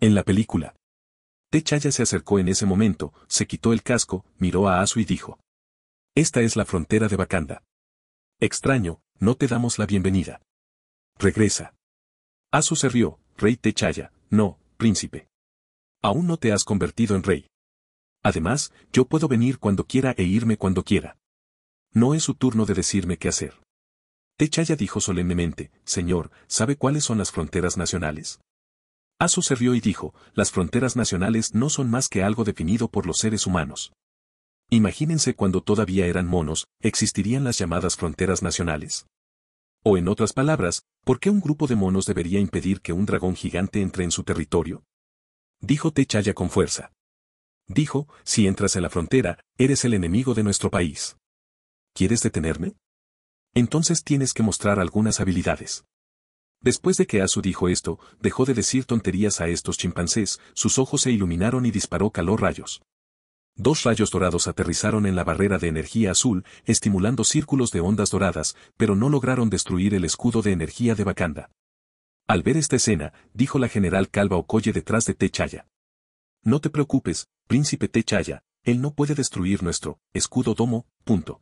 En la película, Techaya se acercó en ese momento, se quitó el casco, miró a Asu y dijo. Esta es la frontera de Wakanda. Extraño, no te damos la bienvenida. Regresa. Asu se rió, rey Techaya, no, príncipe. Aún no te has convertido en rey. Además, yo puedo venir cuando quiera e irme cuando quiera. No es su turno de decirme qué hacer. Techaya dijo solemnemente, Señor, ¿sabe cuáles son las fronteras nacionales? Aso se rió y dijo, las fronteras nacionales no son más que algo definido por los seres humanos. Imagínense cuando todavía eran monos, existirían las llamadas fronteras nacionales. O en otras palabras, ¿por qué un grupo de monos debería impedir que un dragón gigante entre en su territorio? Dijo Techaya con fuerza. Dijo, si entras en la frontera, eres el enemigo de nuestro país. ¿Quieres detenerme? Entonces tienes que mostrar algunas habilidades. Después de que Asu dijo esto, dejó de decir tonterías a estos chimpancés, sus ojos se iluminaron y disparó calor rayos. Dos rayos dorados aterrizaron en la barrera de energía azul, estimulando círculos de ondas doradas, pero no lograron destruir el escudo de energía de Wakanda. Al ver esta escena, dijo la general Calva Okoye detrás de Chaya. No te preocupes, príncipe Chaya, él no puede destruir nuestro escudo domo, punto.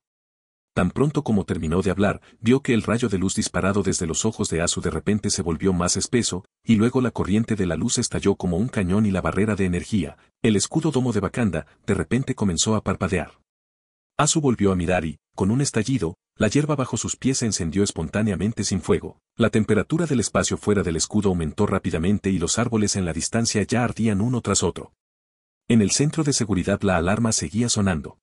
Tan pronto como terminó de hablar, vio que el rayo de luz disparado desde los ojos de Asu de repente se volvió más espeso, y luego la corriente de la luz estalló como un cañón y la barrera de energía, el escudo domo de Bakanda, de repente comenzó a parpadear. Asu volvió a mirar y, con un estallido, la hierba bajo sus pies se encendió espontáneamente sin fuego. La temperatura del espacio fuera del escudo aumentó rápidamente y los árboles en la distancia ya ardían uno tras otro. En el centro de seguridad la alarma seguía sonando.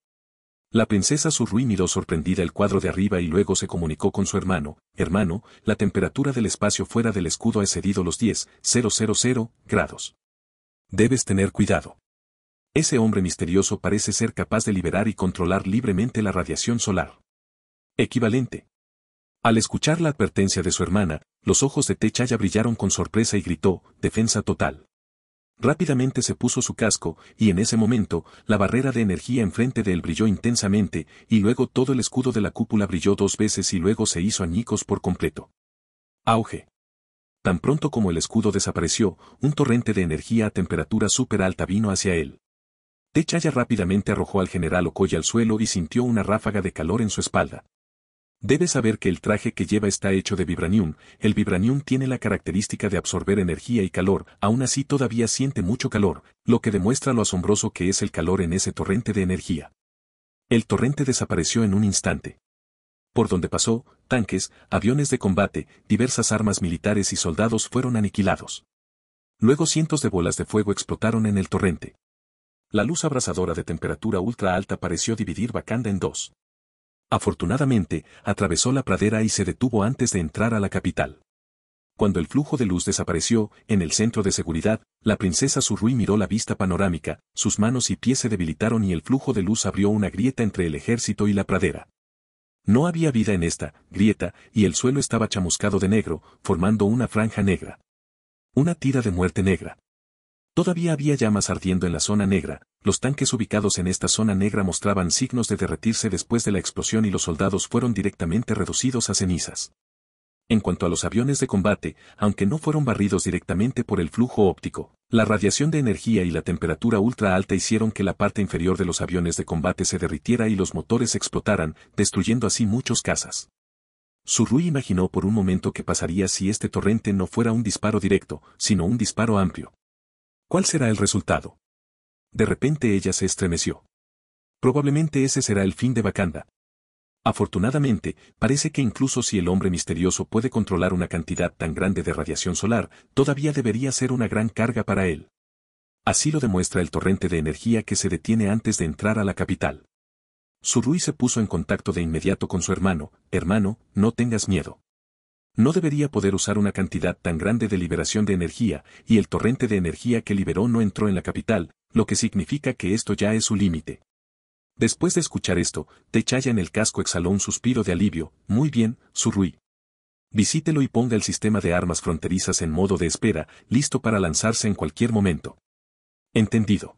La princesa Surrui miró sorprendida el cuadro de arriba y luego se comunicó con su hermano, hermano, la temperatura del espacio fuera del escudo ha excedido los 10,000 grados. Debes tener cuidado. Ese hombre misterioso parece ser capaz de liberar y controlar libremente la radiación solar. Equivalente. Al escuchar la advertencia de su hermana, los ojos de Techaya brillaron con sorpresa y gritó, defensa total. Rápidamente se puso su casco, y en ese momento, la barrera de energía enfrente de él brilló intensamente, y luego todo el escudo de la cúpula brilló dos veces y luego se hizo añicos por completo. Auge. Tan pronto como el escudo desapareció, un torrente de energía a temperatura súper alta vino hacia él. Techaya rápidamente arrojó al general Okoye al suelo y sintió una ráfaga de calor en su espalda. Debes saber que el traje que lleva está hecho de vibranium, el vibranium tiene la característica de absorber energía y calor, aún así todavía siente mucho calor, lo que demuestra lo asombroso que es el calor en ese torrente de energía. El torrente desapareció en un instante. Por donde pasó, tanques, aviones de combate, diversas armas militares y soldados fueron aniquilados. Luego cientos de bolas de fuego explotaron en el torrente. La luz abrasadora de temperatura ultra alta pareció dividir bacanda en dos. Afortunadamente, atravesó la pradera y se detuvo antes de entrar a la capital. Cuando el flujo de luz desapareció, en el centro de seguridad, la princesa Surrui miró la vista panorámica, sus manos y pies se debilitaron y el flujo de luz abrió una grieta entre el ejército y la pradera. No había vida en esta grieta, y el suelo estaba chamuscado de negro, formando una franja negra. Una tira de muerte negra. Todavía había llamas ardiendo en la zona negra, los tanques ubicados en esta zona negra mostraban signos de derretirse después de la explosión y los soldados fueron directamente reducidos a cenizas. En cuanto a los aviones de combate, aunque no fueron barridos directamente por el flujo óptico, la radiación de energía y la temperatura ultra alta hicieron que la parte inferior de los aviones de combate se derritiera y los motores explotaran, destruyendo así muchos casas. Surui imaginó por un momento que pasaría si este torrente no fuera un disparo directo, sino un disparo amplio, ¿Cuál será el resultado? De repente ella se estremeció. Probablemente ese será el fin de Wakanda. Afortunadamente, parece que incluso si el hombre misterioso puede controlar una cantidad tan grande de radiación solar, todavía debería ser una gran carga para él. Así lo demuestra el torrente de energía que se detiene antes de entrar a la capital. Surui se puso en contacto de inmediato con su hermano, hermano, no tengas miedo no debería poder usar una cantidad tan grande de liberación de energía, y el torrente de energía que liberó no entró en la capital, lo que significa que esto ya es su límite. Después de escuchar esto, Techaya en el casco exhaló un suspiro de alivio, muy bien, Surrui. Visítelo y ponga el sistema de armas fronterizas en modo de espera, listo para lanzarse en cualquier momento. Entendido.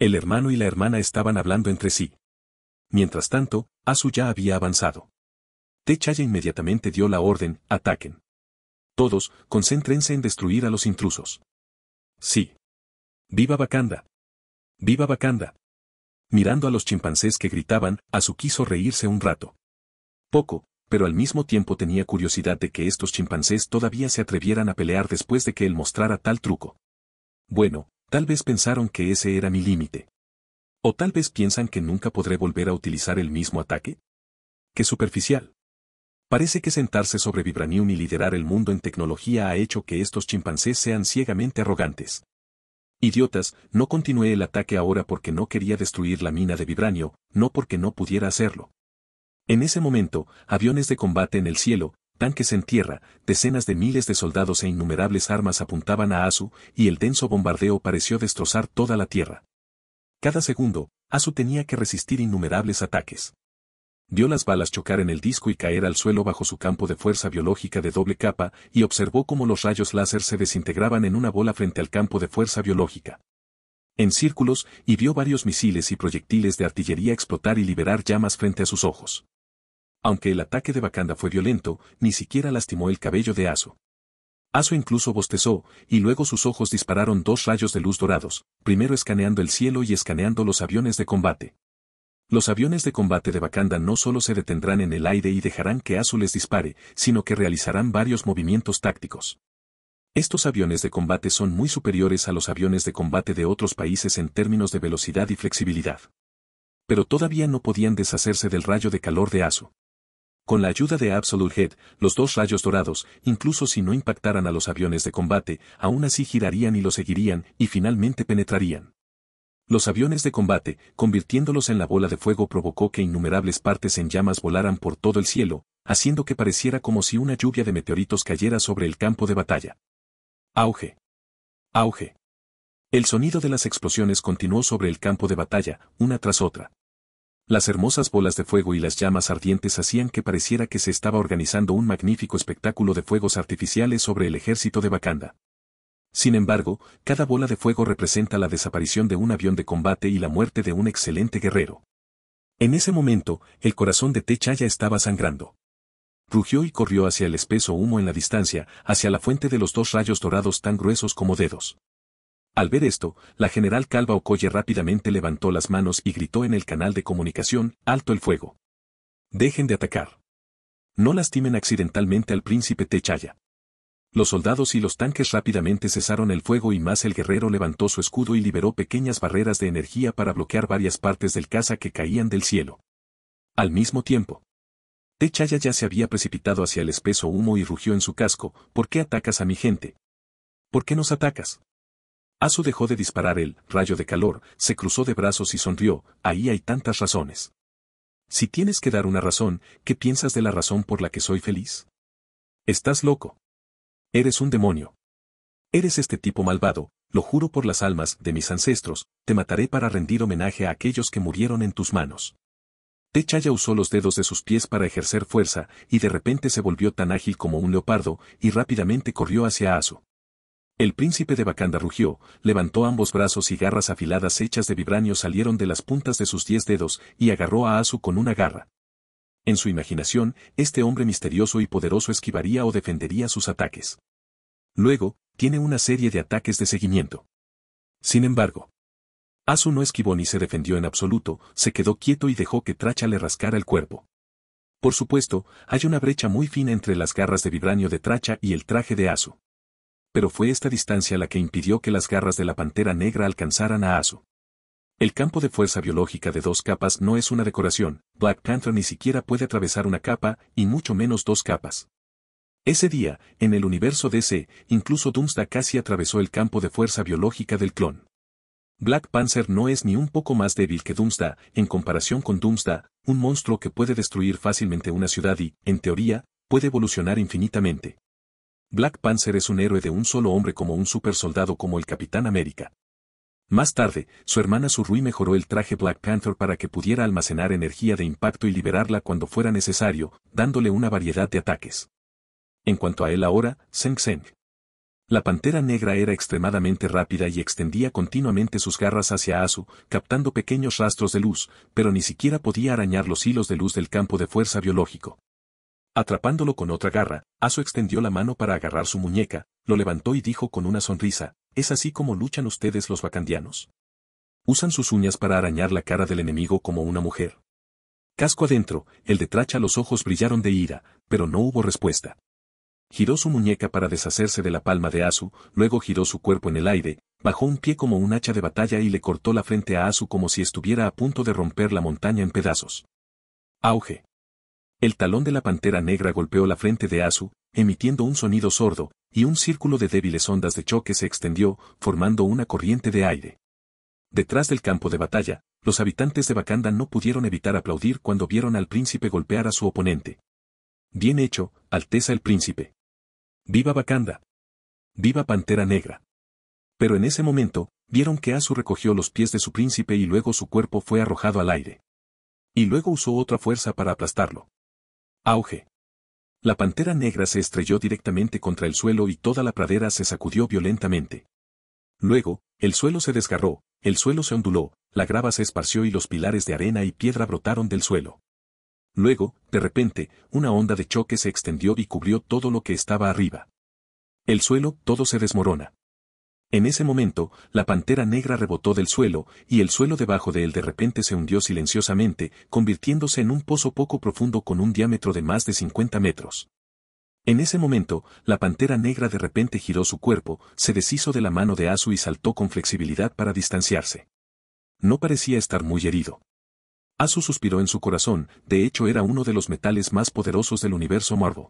El hermano y la hermana estaban hablando entre sí. Mientras tanto, Asu ya había avanzado. Techaya inmediatamente dio la orden, ataquen. Todos, concéntrense en destruir a los intrusos. Sí. ¡Viva Bacanda! ¡Viva Bacanda! Mirando a los chimpancés que gritaban, Azu quiso reírse un rato. Poco, pero al mismo tiempo tenía curiosidad de que estos chimpancés todavía se atrevieran a pelear después de que él mostrara tal truco. Bueno, tal vez pensaron que ese era mi límite. O tal vez piensan que nunca podré volver a utilizar el mismo ataque. ¡Qué superficial! Parece que sentarse sobre Vibranium y liderar el mundo en tecnología ha hecho que estos chimpancés sean ciegamente arrogantes. Idiotas, no continué el ataque ahora porque no quería destruir la mina de vibranio, no porque no pudiera hacerlo. En ese momento, aviones de combate en el cielo, tanques en tierra, decenas de miles de soldados e innumerables armas apuntaban a Asu, y el denso bombardeo pareció destrozar toda la tierra. Cada segundo, Asu tenía que resistir innumerables ataques. Vio las balas chocar en el disco y caer al suelo bajo su campo de fuerza biológica de doble capa, y observó cómo los rayos láser se desintegraban en una bola frente al campo de fuerza biológica. En círculos, y vio varios misiles y proyectiles de artillería explotar y liberar llamas frente a sus ojos. Aunque el ataque de Bacanda fue violento, ni siquiera lastimó el cabello de Azo. Aso incluso bostezó, y luego sus ojos dispararon dos rayos de luz dorados, primero escaneando el cielo y escaneando los aviones de combate. Los aviones de combate de Wakanda no solo se detendrán en el aire y dejarán que Azu les dispare, sino que realizarán varios movimientos tácticos. Estos aviones de combate son muy superiores a los aviones de combate de otros países en términos de velocidad y flexibilidad. Pero todavía no podían deshacerse del rayo de calor de Azu. Con la ayuda de Absolute Head, los dos rayos dorados, incluso si no impactaran a los aviones de combate, aún así girarían y lo seguirían y finalmente penetrarían. Los aviones de combate, convirtiéndolos en la bola de fuego, provocó que innumerables partes en llamas volaran por todo el cielo, haciendo que pareciera como si una lluvia de meteoritos cayera sobre el campo de batalla. Auge. Auge. El sonido de las explosiones continuó sobre el campo de batalla, una tras otra. Las hermosas bolas de fuego y las llamas ardientes hacían que pareciera que se estaba organizando un magnífico espectáculo de fuegos artificiales sobre el ejército de Bakanda. Sin embargo, cada bola de fuego representa la desaparición de un avión de combate y la muerte de un excelente guerrero. En ese momento, el corazón de Chaya estaba sangrando. Rugió y corrió hacia el espeso humo en la distancia, hacia la fuente de los dos rayos dorados tan gruesos como dedos. Al ver esto, la general Calva Ocoye rápidamente levantó las manos y gritó en el canal de comunicación, alto el fuego. Dejen de atacar. No lastimen accidentalmente al príncipe Chaya. Los soldados y los tanques rápidamente cesaron el fuego y más el guerrero levantó su escudo y liberó pequeñas barreras de energía para bloquear varias partes del caza que caían del cielo. Al mismo tiempo, Techaya ya se había precipitado hacia el espeso humo y rugió en su casco, ¿por qué atacas a mi gente? ¿Por qué nos atacas? Asu dejó de disparar el rayo de calor, se cruzó de brazos y sonrió, ahí hay tantas razones. Si tienes que dar una razón, ¿qué piensas de la razón por la que soy feliz? Estás loco. Eres un demonio. Eres este tipo malvado, lo juro por las almas de mis ancestros, te mataré para rendir homenaje a aquellos que murieron en tus manos. Techaya usó los dedos de sus pies para ejercer fuerza, y de repente se volvió tan ágil como un leopardo, y rápidamente corrió hacia azu El príncipe de Bacanda rugió, levantó ambos brazos y garras afiladas hechas de vibranio salieron de las puntas de sus diez dedos, y agarró a Asu con una garra. En su imaginación, este hombre misterioso y poderoso esquivaría o defendería sus ataques. Luego, tiene una serie de ataques de seguimiento. Sin embargo, Asu no esquivó ni se defendió en absoluto, se quedó quieto y dejó que Tracha le rascara el cuerpo. Por supuesto, hay una brecha muy fina entre las garras de vibranio de Tracha y el traje de Asu. Pero fue esta distancia la que impidió que las garras de la pantera negra alcanzaran a Asu. El campo de fuerza biológica de dos capas no es una decoración, Black Panther ni siquiera puede atravesar una capa, y mucho menos dos capas. Ese día, en el universo DC, incluso Doomsday casi atravesó el campo de fuerza biológica del clon. Black Panther no es ni un poco más débil que Doomsday, en comparación con Doomsday, un monstruo que puede destruir fácilmente una ciudad y, en teoría, puede evolucionar infinitamente. Black Panther es un héroe de un solo hombre como un supersoldado como el Capitán América. Más tarde, su hermana Surui mejoró el traje Black Panther para que pudiera almacenar energía de impacto y liberarla cuando fuera necesario, dándole una variedad de ataques. En cuanto a él ahora, Seng Seng. La pantera negra era extremadamente rápida y extendía continuamente sus garras hacia Asu, captando pequeños rastros de luz, pero ni siquiera podía arañar los hilos de luz del campo de fuerza biológico. Atrapándolo con otra garra, Asu extendió la mano para agarrar su muñeca, lo levantó y dijo con una sonrisa, es así como luchan ustedes los bacandianos. Usan sus uñas para arañar la cara del enemigo como una mujer. Casco adentro, el de Tracha los ojos brillaron de ira, pero no hubo respuesta. Giró su muñeca para deshacerse de la palma de Asu, luego giró su cuerpo en el aire, bajó un pie como un hacha de batalla y le cortó la frente a Asu como si estuviera a punto de romper la montaña en pedazos. Auge. El talón de la pantera negra golpeó la frente de Asu, emitiendo un sonido sordo, y un círculo de débiles ondas de choque se extendió, formando una corriente de aire. Detrás del campo de batalla, los habitantes de Bacanda no pudieron evitar aplaudir cuando vieron al príncipe golpear a su oponente. Bien hecho, Alteza el príncipe. ¡Viva Bacanda! ¡Viva Pantera Negra! Pero en ese momento, vieron que Asu recogió los pies de su príncipe y luego su cuerpo fue arrojado al aire. Y luego usó otra fuerza para aplastarlo. Auge. La pantera negra se estrelló directamente contra el suelo y toda la pradera se sacudió violentamente. Luego, el suelo se desgarró, el suelo se onduló, la grava se esparció y los pilares de arena y piedra brotaron del suelo. Luego, de repente, una onda de choque se extendió y cubrió todo lo que estaba arriba. El suelo, todo se desmorona. En ese momento, la pantera negra rebotó del suelo, y el suelo debajo de él de repente se hundió silenciosamente, convirtiéndose en un pozo poco profundo con un diámetro de más de 50 metros. En ese momento, la pantera negra de repente giró su cuerpo, se deshizo de la mano de Asu y saltó con flexibilidad para distanciarse. No parecía estar muy herido. Asu suspiró en su corazón, de hecho era uno de los metales más poderosos del universo Marvel.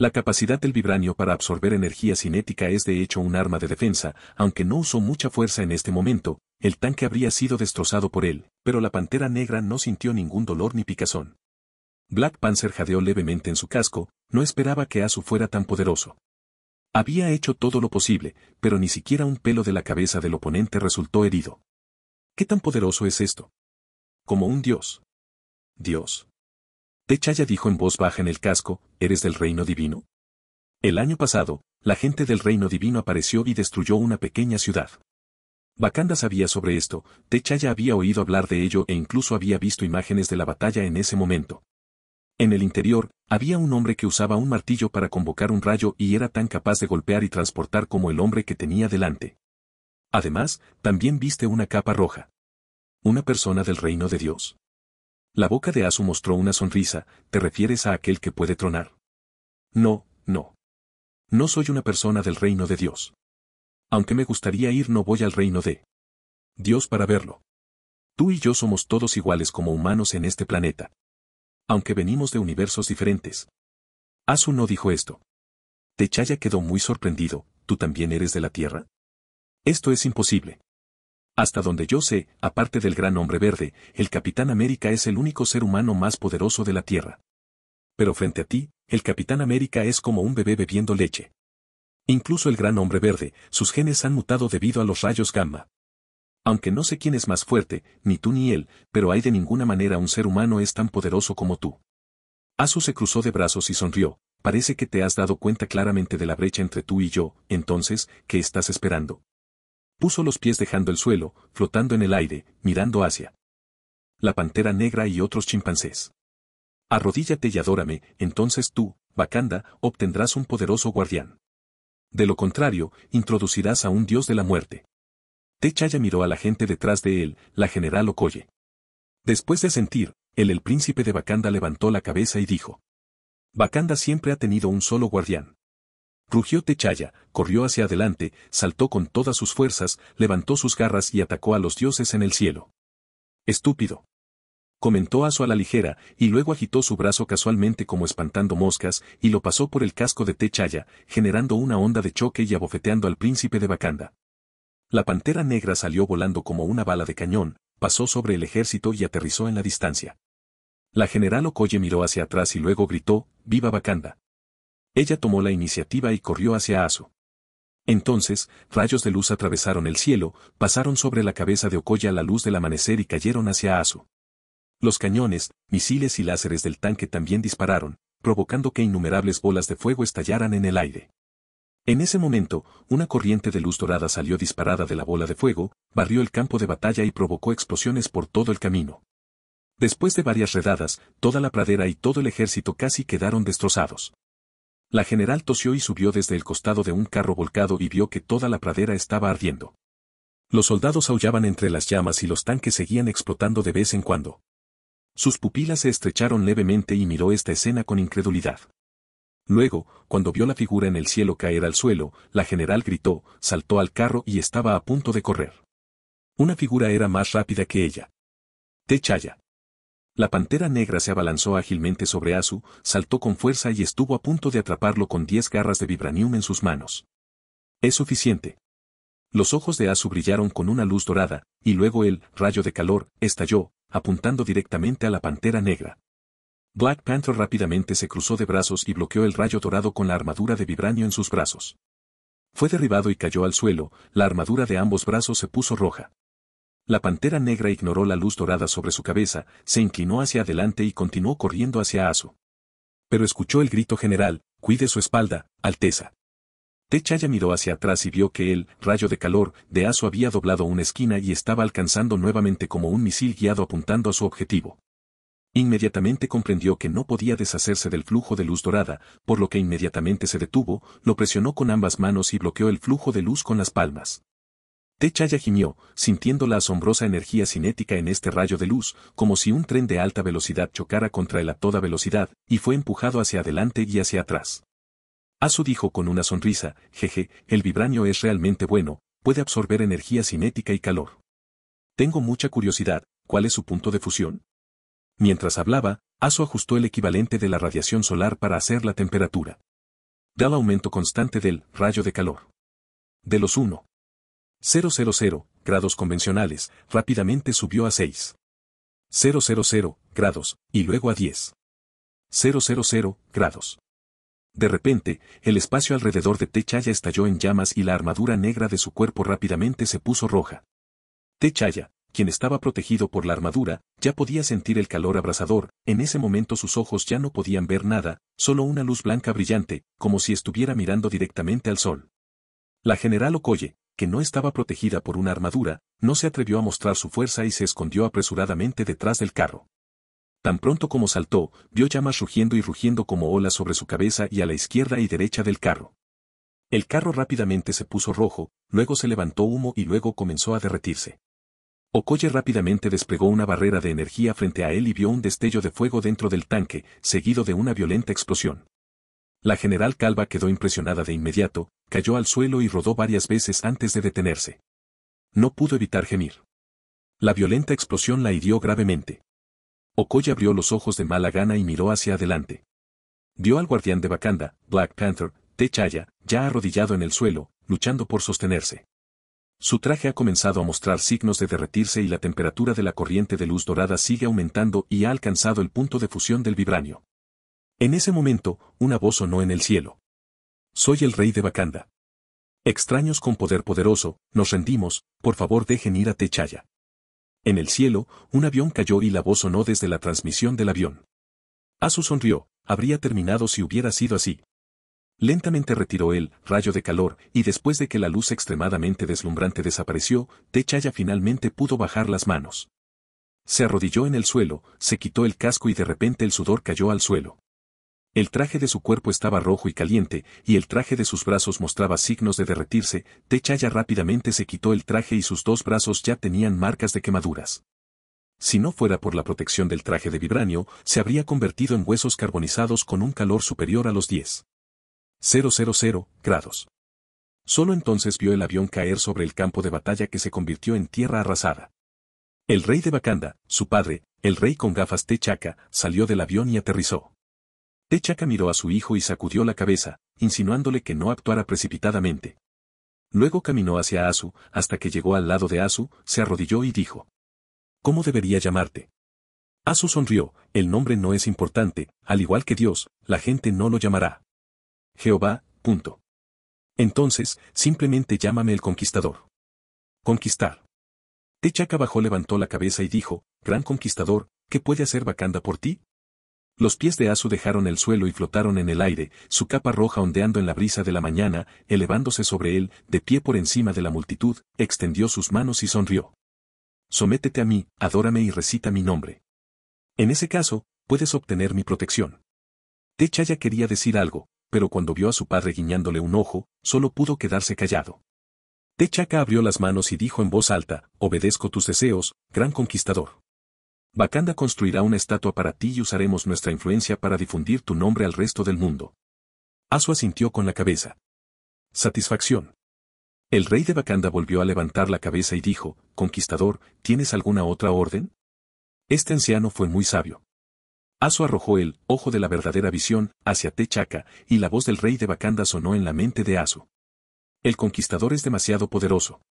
La capacidad del vibranio para absorber energía cinética es de hecho un arma de defensa, aunque no usó mucha fuerza en este momento, el tanque habría sido destrozado por él, pero la pantera negra no sintió ningún dolor ni picazón. Black Panther jadeó levemente en su casco, no esperaba que Asu fuera tan poderoso. Había hecho todo lo posible, pero ni siquiera un pelo de la cabeza del oponente resultó herido. ¿Qué tan poderoso es esto? Como un dios. Dios. Techaya dijo en voz baja en el casco, ¿eres del reino divino? El año pasado, la gente del reino divino apareció y destruyó una pequeña ciudad. Bacanda sabía sobre esto, Techaya había oído hablar de ello e incluso había visto imágenes de la batalla en ese momento. En el interior, había un hombre que usaba un martillo para convocar un rayo y era tan capaz de golpear y transportar como el hombre que tenía delante. Además, también viste una capa roja. Una persona del reino de Dios. La boca de Asu mostró una sonrisa, ¿te refieres a aquel que puede tronar? No, no. No soy una persona del reino de Dios. Aunque me gustaría ir no voy al reino de Dios para verlo. Tú y yo somos todos iguales como humanos en este planeta. Aunque venimos de universos diferentes. Asu no dijo esto. Techaya quedó muy sorprendido, ¿tú también eres de la Tierra? Esto es imposible. Hasta donde yo sé, aparte del gran hombre verde, el Capitán América es el único ser humano más poderoso de la Tierra. Pero frente a ti, el Capitán América es como un bebé bebiendo leche. Incluso el gran hombre verde, sus genes han mutado debido a los rayos gamma. Aunque no sé quién es más fuerte, ni tú ni él, pero hay de ninguna manera un ser humano es tan poderoso como tú. Asu se cruzó de brazos y sonrió, parece que te has dado cuenta claramente de la brecha entre tú y yo, entonces, ¿qué estás esperando? Puso los pies dejando el suelo, flotando en el aire, mirando hacia la pantera negra y otros chimpancés. Arrodíllate y adórame, entonces tú, Bacanda, obtendrás un poderoso guardián. De lo contrario, introducirás a un dios de la muerte. Techaya miró a la gente detrás de él, la general Okoye. Después de sentir, él el príncipe de Bacanda levantó la cabeza y dijo. Bacanda siempre ha tenido un solo guardián. Rugió Techaya, corrió hacia adelante, saltó con todas sus fuerzas, levantó sus garras y atacó a los dioses en el cielo. Estúpido. Comentó a a la ligera, y luego agitó su brazo casualmente como espantando moscas, y lo pasó por el casco de Techaya, generando una onda de choque y abofeteando al príncipe de Bacanda. La pantera negra salió volando como una bala de cañón, pasó sobre el ejército y aterrizó en la distancia. La general Okoye miró hacia atrás y luego gritó, ¡Viva Bacanda! Ella tomó la iniciativa y corrió hacia Asu. Entonces, rayos de luz atravesaron el cielo, pasaron sobre la cabeza de Okoya la luz del amanecer y cayeron hacia Asu. Los cañones, misiles y láseres del tanque también dispararon, provocando que innumerables bolas de fuego estallaran en el aire. En ese momento, una corriente de luz dorada salió disparada de la bola de fuego, barrió el campo de batalla y provocó explosiones por todo el camino. Después de varias redadas, toda la pradera y todo el ejército casi quedaron destrozados. La general tosió y subió desde el costado de un carro volcado y vio que toda la pradera estaba ardiendo. Los soldados aullaban entre las llamas y los tanques seguían explotando de vez en cuando. Sus pupilas se estrecharon levemente y miró esta escena con incredulidad. Luego, cuando vio la figura en el cielo caer al suelo, la general gritó, saltó al carro y estaba a punto de correr. Una figura era más rápida que ella. Techaya. La pantera negra se abalanzó ágilmente sobre Asu, saltó con fuerza y estuvo a punto de atraparlo con diez garras de vibranium en sus manos. Es suficiente. Los ojos de Asu brillaron con una luz dorada, y luego el rayo de calor estalló, apuntando directamente a la pantera negra. Black Panther rápidamente se cruzó de brazos y bloqueó el rayo dorado con la armadura de vibranium en sus brazos. Fue derribado y cayó al suelo, la armadura de ambos brazos se puso roja. La pantera negra ignoró la luz dorada sobre su cabeza, se inclinó hacia adelante y continuó corriendo hacia Asu. Pero escuchó el grito general, cuide su espalda, Alteza. ya miró hacia atrás y vio que el rayo de calor de Asu había doblado una esquina y estaba alcanzando nuevamente como un misil guiado apuntando a su objetivo. Inmediatamente comprendió que no podía deshacerse del flujo de luz dorada, por lo que inmediatamente se detuvo, lo presionó con ambas manos y bloqueó el flujo de luz con las palmas. Techaya gimió, sintiendo la asombrosa energía cinética en este rayo de luz, como si un tren de alta velocidad chocara contra él a toda velocidad, y fue empujado hacia adelante y hacia atrás. Asu dijo con una sonrisa, jeje, el vibranio es realmente bueno, puede absorber energía cinética y calor. Tengo mucha curiosidad, ¿cuál es su punto de fusión? Mientras hablaba, Asu ajustó el equivalente de la radiación solar para hacer la temperatura. Da el aumento constante del rayo de calor. De los 1. 000, grados convencionales, rápidamente subió a 6. 000, grados, y luego a 10. 000, grados. De repente, el espacio alrededor de Techaya estalló en llamas y la armadura negra de su cuerpo rápidamente se puso roja. Techaya, quien estaba protegido por la armadura, ya podía sentir el calor abrasador, en ese momento sus ojos ya no podían ver nada, solo una luz blanca brillante, como si estuviera mirando directamente al sol. La general Okoye, que no estaba protegida por una armadura, no se atrevió a mostrar su fuerza y se escondió apresuradamente detrás del carro. Tan pronto como saltó, vio llamas rugiendo y rugiendo como olas sobre su cabeza y a la izquierda y derecha del carro. El carro rápidamente se puso rojo, luego se levantó humo y luego comenzó a derretirse. Okoye rápidamente desplegó una barrera de energía frente a él y vio un destello de fuego dentro del tanque, seguido de una violenta explosión. La general Calva quedó impresionada de inmediato, cayó al suelo y rodó varias veces antes de detenerse. No pudo evitar gemir. La violenta explosión la hirió gravemente. Okoye abrió los ojos de mala gana y miró hacia adelante. Vio al guardián de Wakanda, Black Panther, T'Challa, ya arrodillado en el suelo, luchando por sostenerse. Su traje ha comenzado a mostrar signos de derretirse y la temperatura de la corriente de luz dorada sigue aumentando y ha alcanzado el punto de fusión del vibranio. En ese momento, una voz sonó en el cielo soy el rey de Bacanda. Extraños con poder poderoso, nos rendimos, por favor dejen ir a Techaya. En el cielo, un avión cayó y la voz sonó desde la transmisión del avión. Asu sonrió, habría terminado si hubiera sido así. Lentamente retiró el rayo de calor y después de que la luz extremadamente deslumbrante desapareció, Techaya finalmente pudo bajar las manos. Se arrodilló en el suelo, se quitó el casco y de repente el sudor cayó al suelo. El traje de su cuerpo estaba rojo y caliente, y el traje de sus brazos mostraba signos de derretirse, Techaya rápidamente se quitó el traje y sus dos brazos ya tenían marcas de quemaduras. Si no fuera por la protección del traje de vibranio, se habría convertido en huesos carbonizados con un calor superior a los 10.000 grados. Solo entonces vio el avión caer sobre el campo de batalla que se convirtió en tierra arrasada. El rey de Bacanda, su padre, el rey con gafas Techaca, salió del avión y aterrizó. Techaca miró a su hijo y sacudió la cabeza, insinuándole que no actuara precipitadamente. Luego caminó hacia Asu, hasta que llegó al lado de Asu, se arrodilló y dijo. ¿Cómo debería llamarte? Asu sonrió, el nombre no es importante, al igual que Dios, la gente no lo llamará. Jehová, punto. Entonces, simplemente llámame el conquistador. Conquistar. Techaca bajó levantó la cabeza y dijo, gran conquistador, ¿qué puede hacer Bacanda por ti? Los pies de Asu dejaron el suelo y flotaron en el aire, su capa roja ondeando en la brisa de la mañana, elevándose sobre él, de pie por encima de la multitud, extendió sus manos y sonrió. Sométete a mí, adórame y recita mi nombre. En ese caso, puedes obtener mi protección. Techaya quería decir algo, pero cuando vio a su padre guiñándole un ojo, solo pudo quedarse callado. Techaca abrió las manos y dijo en voz alta, obedezco tus deseos, gran conquistador. Bacanda construirá una estatua para ti y usaremos nuestra influencia para difundir tu nombre al resto del mundo. Asu asintió con la cabeza. Satisfacción. El rey de Bacanda volvió a levantar la cabeza y dijo, Conquistador, ¿tienes alguna otra orden? Este anciano fue muy sabio. Asu arrojó el ojo de la verdadera visión hacia Techaca, y la voz del rey de Bacanda sonó en la mente de Asu. El conquistador es demasiado poderoso.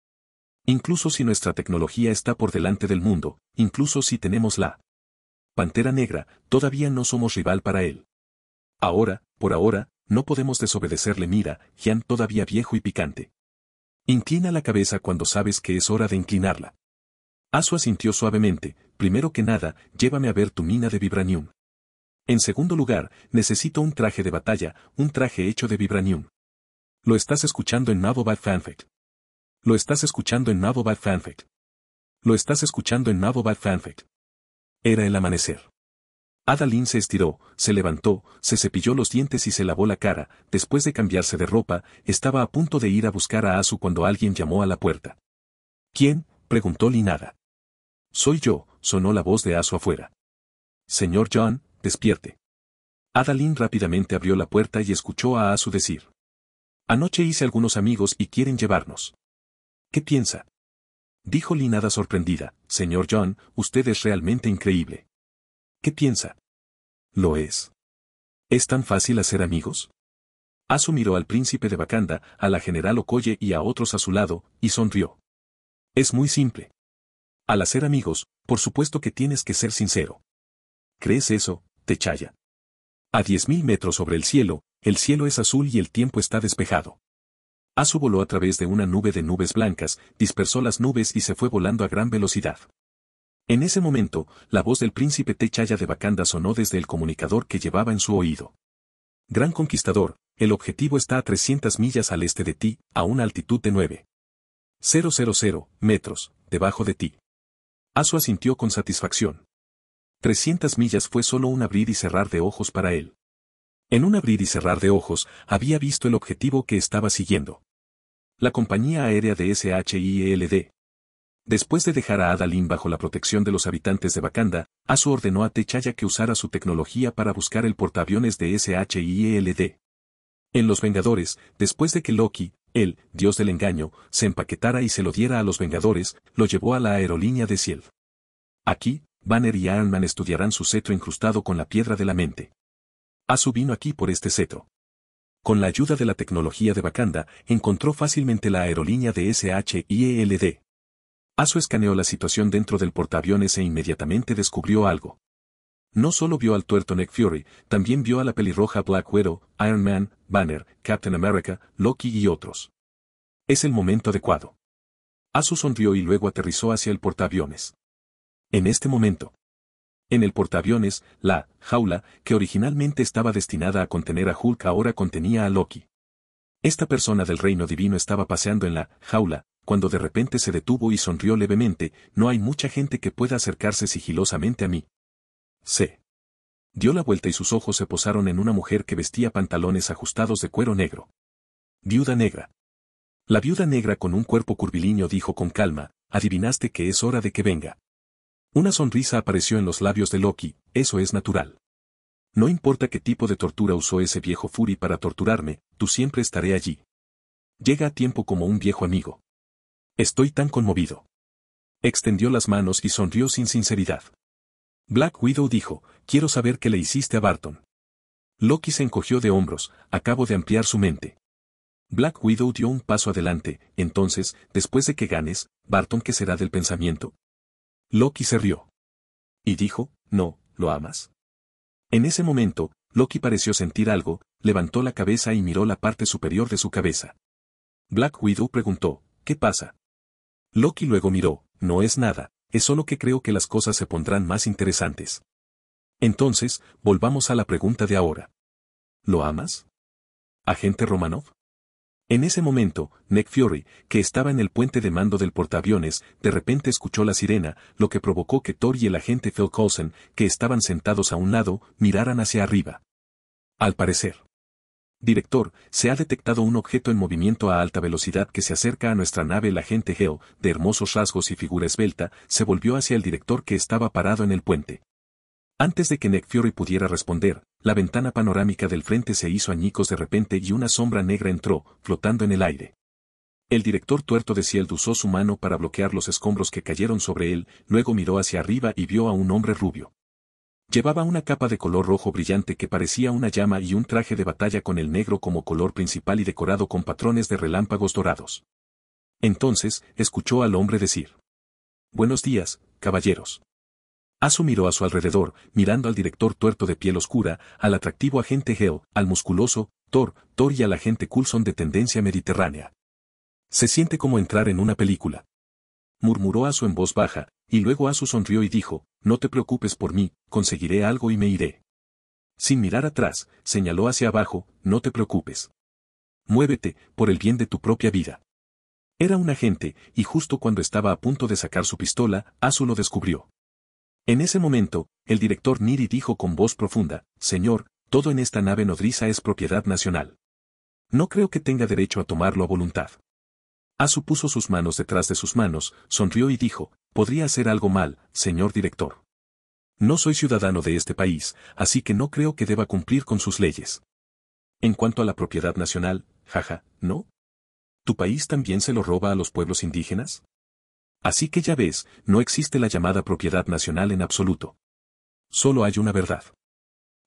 Incluso si nuestra tecnología está por delante del mundo, incluso si tenemos la Pantera Negra, todavía no somos rival para él. Ahora, por ahora, no podemos desobedecerle mira, Gian todavía viejo y picante. Inclina la cabeza cuando sabes que es hora de inclinarla. Asu asintió suavemente, primero que nada, llévame a ver tu mina de vibranium. En segundo lugar, necesito un traje de batalla, un traje hecho de vibranium. Lo estás escuchando en Nabo Fanfic. Lo estás escuchando en Navo by Fanfic. Lo estás escuchando en Navo Fanfic. Era el amanecer. Adalyn se estiró, se levantó, se cepilló los dientes y se lavó la cara, después de cambiarse de ropa, estaba a punto de ir a buscar a Asu cuando alguien llamó a la puerta. ¿Quién? preguntó Linada. Soy yo, sonó la voz de Asu afuera. Señor John, despierte. Adalyn rápidamente abrió la puerta y escuchó a Asu decir. Anoche hice algunos amigos y quieren llevarnos. ¿Qué piensa? Dijo Linada sorprendida, Señor John, usted es realmente increíble. ¿Qué piensa? Lo es. ¿Es tan fácil hacer amigos? Asu miró al príncipe de Bacanda, a la general Okoye y a otros a su lado, y sonrió. Es muy simple. Al hacer amigos, por supuesto que tienes que ser sincero. ¿Crees eso, Techaya? A diez mil metros sobre el cielo, el cielo es azul y el tiempo está despejado. Asu voló a través de una nube de nubes blancas, dispersó las nubes y se fue volando a gran velocidad. En ese momento, la voz del príncipe Techaya de Bacanda sonó desde el comunicador que llevaba en su oído. Gran conquistador, el objetivo está a 300 millas al este de ti, a una altitud de 9.000 metros, debajo de ti. Asu asintió con satisfacción. 300 millas fue solo un abrir y cerrar de ojos para él. En un abrir y cerrar de ojos, había visto el objetivo que estaba siguiendo la compañía aérea de SHIELD. Después de dejar a Adalín bajo la protección de los habitantes de Wakanda, Asu ordenó a Techaya que usara su tecnología para buscar el portaaviones de SHIELD. En Los Vengadores, después de que Loki, el dios del engaño, se empaquetara y se lo diera a los Vengadores, lo llevó a la aerolínea de Ciel. Aquí, Banner y Iron Man estudiarán su cetro incrustado con la piedra de la mente. Asu vino aquí por este cetro con la ayuda de la tecnología de Bacanda, encontró fácilmente la aerolínea de SHIELD. Aso escaneó la situación dentro del portaaviones e inmediatamente descubrió algo. No solo vio al tuerto Nick Fury, también vio a la pelirroja Black Widow, Iron Man, Banner, Captain America, Loki y otros. Es el momento adecuado. Asu sonrió y luego aterrizó hacia el portaaviones. En este momento. En el portaaviones, la jaula, que originalmente estaba destinada a contener a Hulk ahora contenía a Loki. Esta persona del reino divino estaba paseando en la jaula, cuando de repente se detuvo y sonrió levemente, no hay mucha gente que pueda acercarse sigilosamente a mí. C. Dio la vuelta y sus ojos se posaron en una mujer que vestía pantalones ajustados de cuero negro. Viuda negra. La viuda negra con un cuerpo curvilíneo dijo con calma, adivinaste que es hora de que venga. Una sonrisa apareció en los labios de Loki, eso es natural. No importa qué tipo de tortura usó ese viejo Fury para torturarme, tú siempre estaré allí. Llega a tiempo como un viejo amigo. Estoy tan conmovido. Extendió las manos y sonrió sin sinceridad. Black Widow dijo, quiero saber qué le hiciste a Barton. Loki se encogió de hombros, acabo de ampliar su mente. Black Widow dio un paso adelante, entonces, después de que ganes, Barton qué será del pensamiento, Loki se rió. Y dijo, no, ¿lo amas? En ese momento, Loki pareció sentir algo, levantó la cabeza y miró la parte superior de su cabeza. Black Widow preguntó, ¿qué pasa? Loki luego miró, no es nada, es solo que creo que las cosas se pondrán más interesantes. Entonces, volvamos a la pregunta de ahora. ¿Lo amas? Agente Romanov. En ese momento, Nick Fury, que estaba en el puente de mando del portaaviones, de repente escuchó la sirena, lo que provocó que Thor y el agente Phil Coulson, que estaban sentados a un lado, miraran hacia arriba. Al parecer. Director, se ha detectado un objeto en movimiento a alta velocidad que se acerca a nuestra nave. El agente geo de hermosos rasgos y figura esbelta, se volvió hacia el director que estaba parado en el puente. Antes de que Nick Fury pudiera responder, la ventana panorámica del frente se hizo añicos de repente y una sombra negra entró, flotando en el aire. El director tuerto de cielo usó su mano para bloquear los escombros que cayeron sobre él, luego miró hacia arriba y vio a un hombre rubio. Llevaba una capa de color rojo brillante que parecía una llama y un traje de batalla con el negro como color principal y decorado con patrones de relámpagos dorados. Entonces, escuchó al hombre decir. Buenos días, caballeros. Asu miró a su alrededor, mirando al director tuerto de piel oscura, al atractivo agente Hell, al musculoso, Thor, Thor y al agente Coulson de tendencia mediterránea. Se siente como entrar en una película. Murmuró Asu en voz baja, y luego Asu sonrió y dijo, no te preocupes por mí, conseguiré algo y me iré. Sin mirar atrás, señaló hacia abajo, no te preocupes. Muévete, por el bien de tu propia vida. Era un agente, y justo cuando estaba a punto de sacar su pistola, Asu lo descubrió. En ese momento, el director Niri dijo con voz profunda, Señor, todo en esta nave nodriza es propiedad nacional. No creo que tenga derecho a tomarlo a voluntad. Asu ah, puso sus manos detrás de sus manos, sonrió y dijo, podría hacer algo mal, señor director. No soy ciudadano de este país, así que no creo que deba cumplir con sus leyes. En cuanto a la propiedad nacional, jaja, ¿no? ¿Tu país también se lo roba a los pueblos indígenas? Así que ya ves, no existe la llamada propiedad nacional en absoluto. Solo hay una verdad.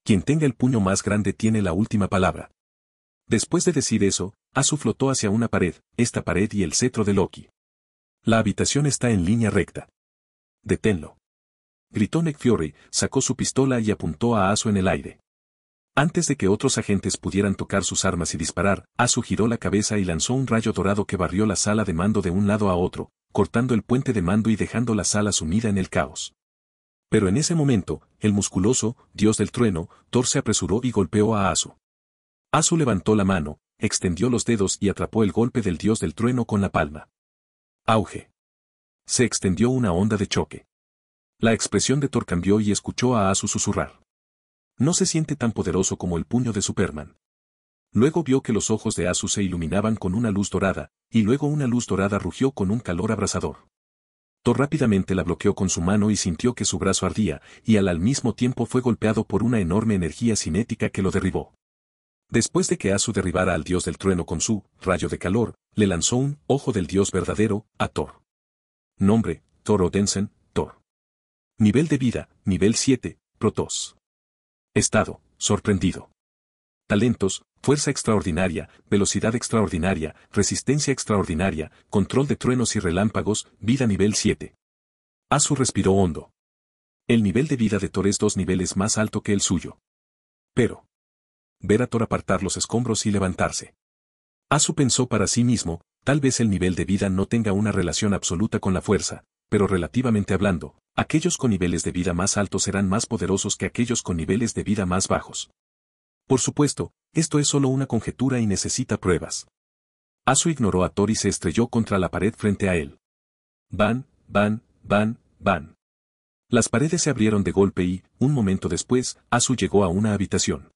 Quien tenga el puño más grande tiene la última palabra. Después de decir eso, Asu flotó hacia una pared, esta pared y el cetro de Loki. La habitación está en línea recta. Deténlo. Gritó Nick Fury, sacó su pistola y apuntó a Asu en el aire. Antes de que otros agentes pudieran tocar sus armas y disparar, Asu giró la cabeza y lanzó un rayo dorado que barrió la sala de mando de un lado a otro, cortando el puente de mando y dejando la sala sumida en el caos. Pero en ese momento, el musculoso, dios del trueno, Thor se apresuró y golpeó a Asu. Asu levantó la mano, extendió los dedos y atrapó el golpe del dios del trueno con la palma. Auge. Se extendió una onda de choque. La expresión de Thor cambió y escuchó a Asu susurrar. No se siente tan poderoso como el puño de Superman. Luego vio que los ojos de Asu se iluminaban con una luz dorada, y luego una luz dorada rugió con un calor abrasador. Thor rápidamente la bloqueó con su mano y sintió que su brazo ardía, y al, mismo tiempo fue golpeado por una enorme energía cinética que lo derribó. Después de que Asu derribara al dios del trueno con su rayo de calor, le lanzó un ojo del dios verdadero a Thor. Nombre, Thor Odensen, Thor. Nivel de vida, nivel 7, Protoss. Estado, sorprendido. Talentos, fuerza extraordinaria, velocidad extraordinaria, resistencia extraordinaria, control de truenos y relámpagos, vida nivel 7. Azu respiró hondo. El nivel de vida de Thor es dos niveles más alto que el suyo. Pero. Ver a Thor apartar los escombros y levantarse. Azu pensó para sí mismo, tal vez el nivel de vida no tenga una relación absoluta con la fuerza, pero relativamente hablando, aquellos con niveles de vida más altos serán más poderosos que aquellos con niveles de vida más bajos. Por supuesto, esto es solo una conjetura y necesita pruebas. Asu ignoró a Thor y se estrelló contra la pared frente a él. Van, van, van, van. Las paredes se abrieron de golpe y, un momento después, Asu llegó a una habitación.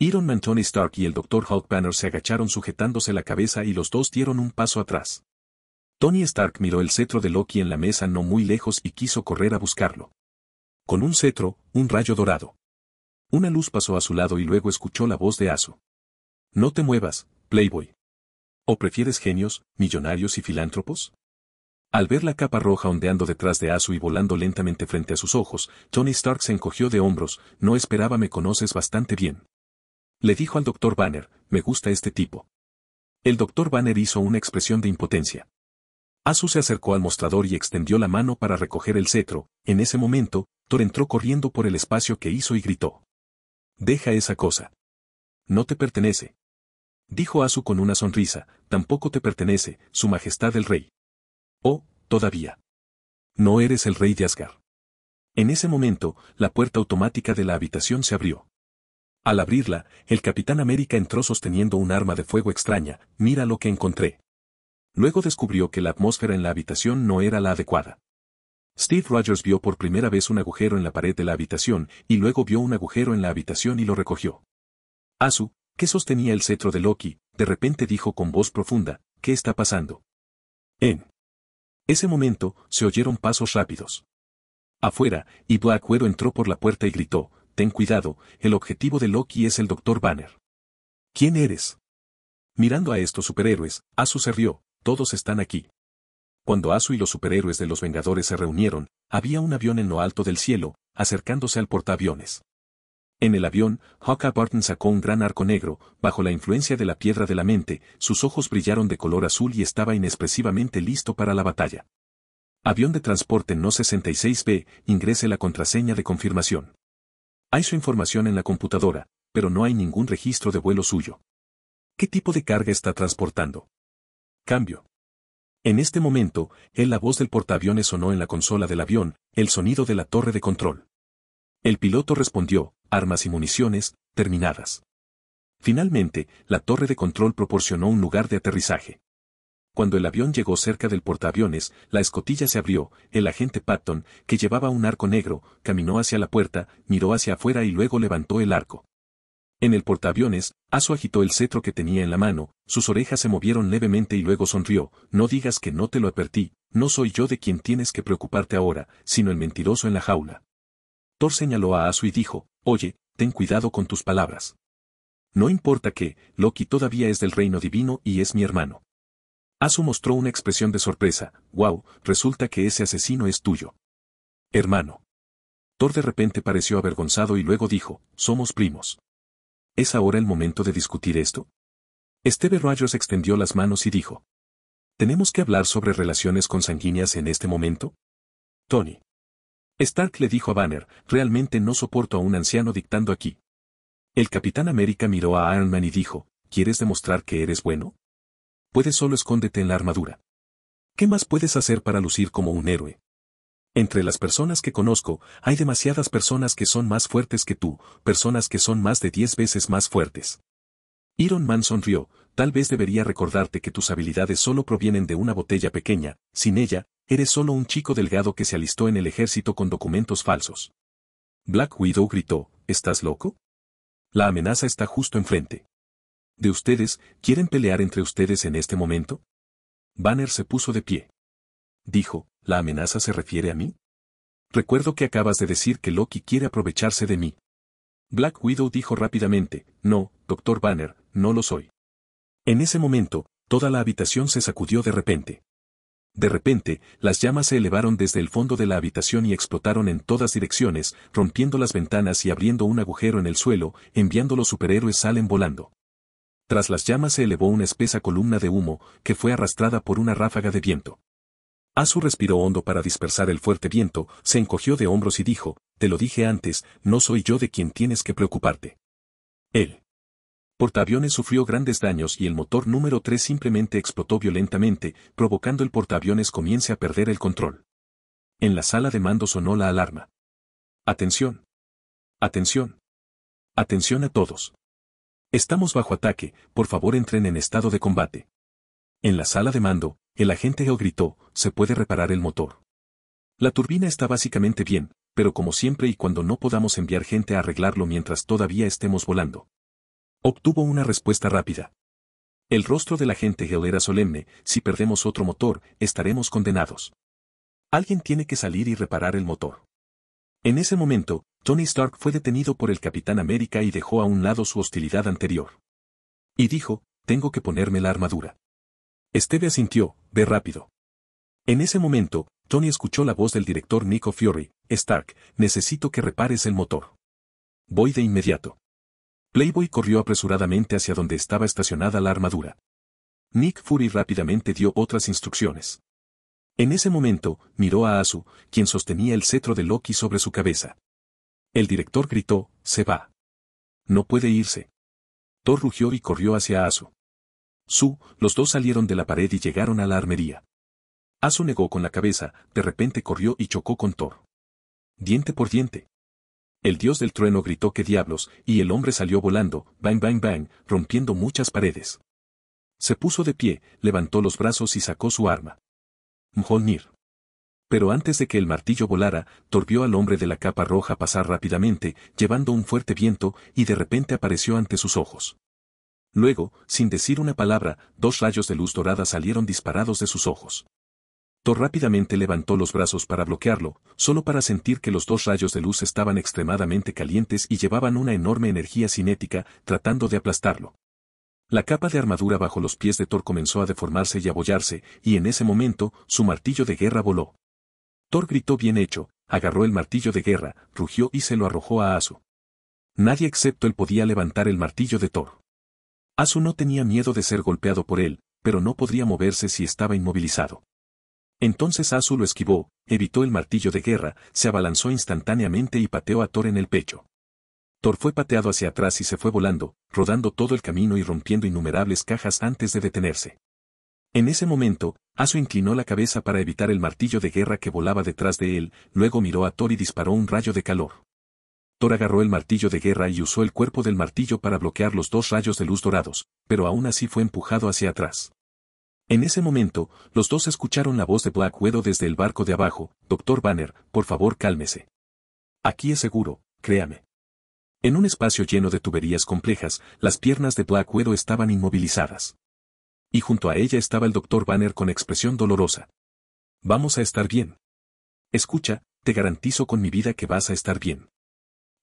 Iron Man Tony Stark y el Dr. Banner se agacharon sujetándose la cabeza y los dos dieron un paso atrás. Tony Stark miró el cetro de Loki en la mesa no muy lejos y quiso correr a buscarlo. Con un cetro, un rayo dorado. Una luz pasó a su lado y luego escuchó la voz de Asu. No te muevas, Playboy. ¿O prefieres genios, millonarios y filántropos? Al ver la capa roja ondeando detrás de Asu y volando lentamente frente a sus ojos, Tony Stark se encogió de hombros, no esperaba me conoces bastante bien. Le dijo al doctor Banner, me gusta este tipo. El doctor Banner hizo una expresión de impotencia. Asu se acercó al mostrador y extendió la mano para recoger el cetro, en ese momento, Thor entró corriendo por el espacio que hizo y gritó. Deja esa cosa. No te pertenece. Dijo Asu con una sonrisa, tampoco te pertenece, Su Majestad el Rey. Oh, todavía. No eres el rey de Asgard. En ese momento, la puerta automática de la habitación se abrió. Al abrirla, el Capitán América entró sosteniendo un arma de fuego extraña, mira lo que encontré. Luego descubrió que la atmósfera en la habitación no era la adecuada. Steve Rogers vio por primera vez un agujero en la pared de la habitación, y luego vio un agujero en la habitación y lo recogió. Asu, que sostenía el cetro de Loki, de repente dijo con voz profunda, ¿qué está pasando? En ese momento, se oyeron pasos rápidos. Afuera, y Black entró por la puerta y gritó, Ten cuidado, el objetivo de Loki es el Dr. Banner. ¿Quién eres? Mirando a estos superhéroes, Asu se rió, todos están aquí. Cuando Asu y los superhéroes de los Vengadores se reunieron, había un avión en lo alto del cielo, acercándose al portaaviones. En el avión, Hawkeye Barton sacó un gran arco negro, bajo la influencia de la piedra de la mente, sus ojos brillaron de color azul y estaba inexpresivamente listo para la batalla. Avión de transporte no 66B, ingrese la contraseña de confirmación. Hay su información en la computadora, pero no hay ningún registro de vuelo suyo. ¿Qué tipo de carga está transportando? Cambio. En este momento, en la voz del portaaviones sonó en la consola del avión, el sonido de la torre de control. El piloto respondió, armas y municiones, terminadas. Finalmente, la torre de control proporcionó un lugar de aterrizaje. Cuando el avión llegó cerca del portaaviones, la escotilla se abrió, el agente Patton, que llevaba un arco negro, caminó hacia la puerta, miró hacia afuera y luego levantó el arco. En el portaaviones, Asu agitó el cetro que tenía en la mano, sus orejas se movieron levemente y luego sonrió, no digas que no te lo advertí, no soy yo de quien tienes que preocuparte ahora, sino el mentiroso en la jaula. Thor señaló a Asu y dijo, oye, ten cuidado con tus palabras. No importa que, Loki todavía es del reino divino y es mi hermano. Asu mostró una expresión de sorpresa, wow, resulta que ese asesino es tuyo. Hermano. Thor de repente pareció avergonzado y luego dijo, somos primos. ¿Es ahora el momento de discutir esto? Esteve Rogers extendió las manos y dijo. ¿Tenemos que hablar sobre relaciones consanguíneas en este momento? Tony. Stark le dijo a Banner, realmente no soporto a un anciano dictando aquí. El Capitán América miró a Iron Man y dijo, ¿quieres demostrar que eres bueno? Puedes solo escóndete en la armadura. ¿Qué más puedes hacer para lucir como un héroe? Entre las personas que conozco, hay demasiadas personas que son más fuertes que tú, personas que son más de diez veces más fuertes. Iron Man sonrió, tal vez debería recordarte que tus habilidades solo provienen de una botella pequeña, sin ella, eres solo un chico delgado que se alistó en el ejército con documentos falsos. Black Widow gritó, ¿estás loco? La amenaza está justo enfrente. ¿De ustedes, quieren pelear entre ustedes en este momento? Banner se puso de pie dijo, ¿la amenaza se refiere a mí? Recuerdo que acabas de decir que Loki quiere aprovecharse de mí. Black Widow dijo rápidamente, no, doctor Banner, no lo soy. En ese momento, toda la habitación se sacudió de repente. De repente, las llamas se elevaron desde el fondo de la habitación y explotaron en todas direcciones, rompiendo las ventanas y abriendo un agujero en el suelo, enviando los superhéroes salen volando. Tras las llamas se elevó una espesa columna de humo, que fue arrastrada por una ráfaga de viento su respiró hondo para dispersar el fuerte viento, se encogió de hombros y dijo, te lo dije antes, no soy yo de quien tienes que preocuparte. El portaaviones sufrió grandes daños y el motor número 3 simplemente explotó violentamente, provocando el portaaviones comience a perder el control. En la sala de mando sonó la alarma. Atención. Atención. Atención a todos. Estamos bajo ataque, por favor entren en estado de combate. En la sala de mando, el agente Hell gritó, se puede reparar el motor. La turbina está básicamente bien, pero como siempre y cuando no podamos enviar gente a arreglarlo mientras todavía estemos volando. Obtuvo una respuesta rápida. El rostro del agente Hill era solemne, si perdemos otro motor, estaremos condenados. Alguien tiene que salir y reparar el motor. En ese momento, Tony Stark fue detenido por el Capitán América y dejó a un lado su hostilidad anterior. Y dijo, tengo que ponerme la armadura. Esteve asintió, ve rápido. En ese momento, Tony escuchó la voz del director Nico Fury, Stark, necesito que repares el motor. Voy de inmediato. Playboy corrió apresuradamente hacia donde estaba estacionada la armadura. Nick Fury rápidamente dio otras instrucciones. En ese momento, miró a Asu, quien sostenía el cetro de Loki sobre su cabeza. El director gritó, se va. No puede irse. Thor rugió y corrió hacia Asu. Su, los dos salieron de la pared y llegaron a la armería. Asu negó con la cabeza, de repente corrió y chocó con Thor. Diente por diente. El dios del trueno gritó que diablos, y el hombre salió volando, bang bang bang, rompiendo muchas paredes. Se puso de pie, levantó los brazos y sacó su arma. Mjolnir. Pero antes de que el martillo volara, torbió al hombre de la capa roja pasar rápidamente, llevando un fuerte viento, y de repente apareció ante sus ojos. Luego, sin decir una palabra, dos rayos de luz dorada salieron disparados de sus ojos. Thor rápidamente levantó los brazos para bloquearlo, solo para sentir que los dos rayos de luz estaban extremadamente calientes y llevaban una enorme energía cinética, tratando de aplastarlo. La capa de armadura bajo los pies de Thor comenzó a deformarse y abollarse, y en ese momento, su martillo de guerra voló. Thor gritó bien hecho, agarró el martillo de guerra, rugió y se lo arrojó a Asu. Nadie excepto él podía levantar el martillo de Thor. Asu no tenía miedo de ser golpeado por él, pero no podría moverse si estaba inmovilizado. Entonces Asu lo esquivó, evitó el martillo de guerra, se abalanzó instantáneamente y pateó a Thor en el pecho. Thor fue pateado hacia atrás y se fue volando, rodando todo el camino y rompiendo innumerables cajas antes de detenerse. En ese momento, Asu inclinó la cabeza para evitar el martillo de guerra que volaba detrás de él, luego miró a Thor y disparó un rayo de calor agarró el martillo de guerra y usó el cuerpo del martillo para bloquear los dos rayos de luz dorados, pero aún así fue empujado hacia atrás. En ese momento, los dos escucharon la voz de Black Widow desde el barco de abajo, Doctor Banner, por favor cálmese. Aquí es seguro, créame. En un espacio lleno de tuberías complejas, las piernas de Black Widow estaban inmovilizadas. Y junto a ella estaba el Doctor Banner con expresión dolorosa. Vamos a estar bien. Escucha, te garantizo con mi vida que vas a estar bien.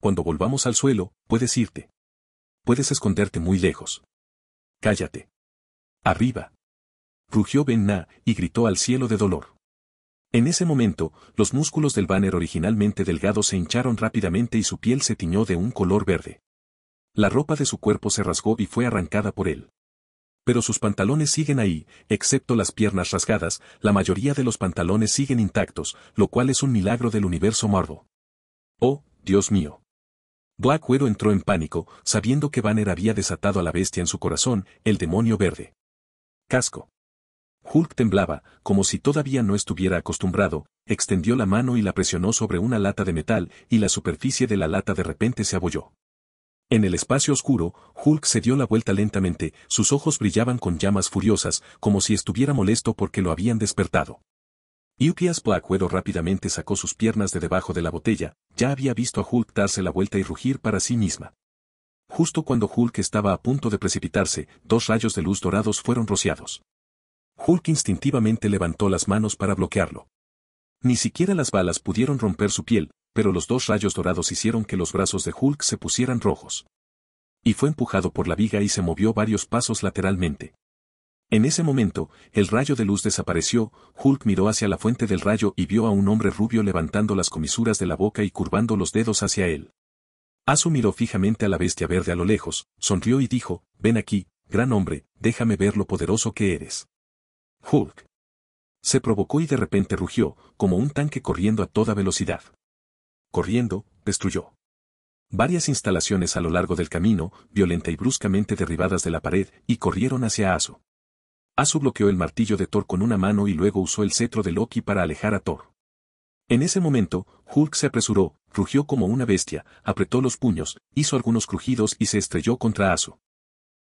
Cuando volvamos al suelo, puedes irte. Puedes esconderte muy lejos. Cállate. Arriba. Rugió Ben Na y gritó al cielo de dolor. En ese momento, los músculos del banner originalmente delgado se hincharon rápidamente y su piel se tiñó de un color verde. La ropa de su cuerpo se rasgó y fue arrancada por él. Pero sus pantalones siguen ahí, excepto las piernas rasgadas, la mayoría de los pantalones siguen intactos, lo cual es un milagro del universo morbo Oh, Dios mío. Black Widow entró en pánico, sabiendo que Banner había desatado a la bestia en su corazón, el demonio verde. Casco. Hulk temblaba, como si todavía no estuviera acostumbrado, extendió la mano y la presionó sobre una lata de metal, y la superficie de la lata de repente se abolló. En el espacio oscuro, Hulk se dio la vuelta lentamente, sus ojos brillaban con llamas furiosas, como si estuviera molesto porque lo habían despertado. UPS Black rápidamente sacó sus piernas de debajo de la botella, ya había visto a Hulk darse la vuelta y rugir para sí misma. Justo cuando Hulk estaba a punto de precipitarse, dos rayos de luz dorados fueron rociados. Hulk instintivamente levantó las manos para bloquearlo. Ni siquiera las balas pudieron romper su piel, pero los dos rayos dorados hicieron que los brazos de Hulk se pusieran rojos. Y fue empujado por la viga y se movió varios pasos lateralmente. En ese momento, el rayo de luz desapareció, Hulk miró hacia la fuente del rayo y vio a un hombre rubio levantando las comisuras de la boca y curvando los dedos hacia él. Asu miró fijamente a la bestia verde a lo lejos, sonrió y dijo, ven aquí, gran hombre, déjame ver lo poderoso que eres. Hulk. Se provocó y de repente rugió, como un tanque corriendo a toda velocidad. Corriendo, destruyó. Varias instalaciones a lo largo del camino, violenta y bruscamente derribadas de la pared, y corrieron hacia Asu. Asu bloqueó el martillo de Thor con una mano y luego usó el cetro de Loki para alejar a Thor. En ese momento, Hulk se apresuró, rugió como una bestia, apretó los puños, hizo algunos crujidos y se estrelló contra Asu.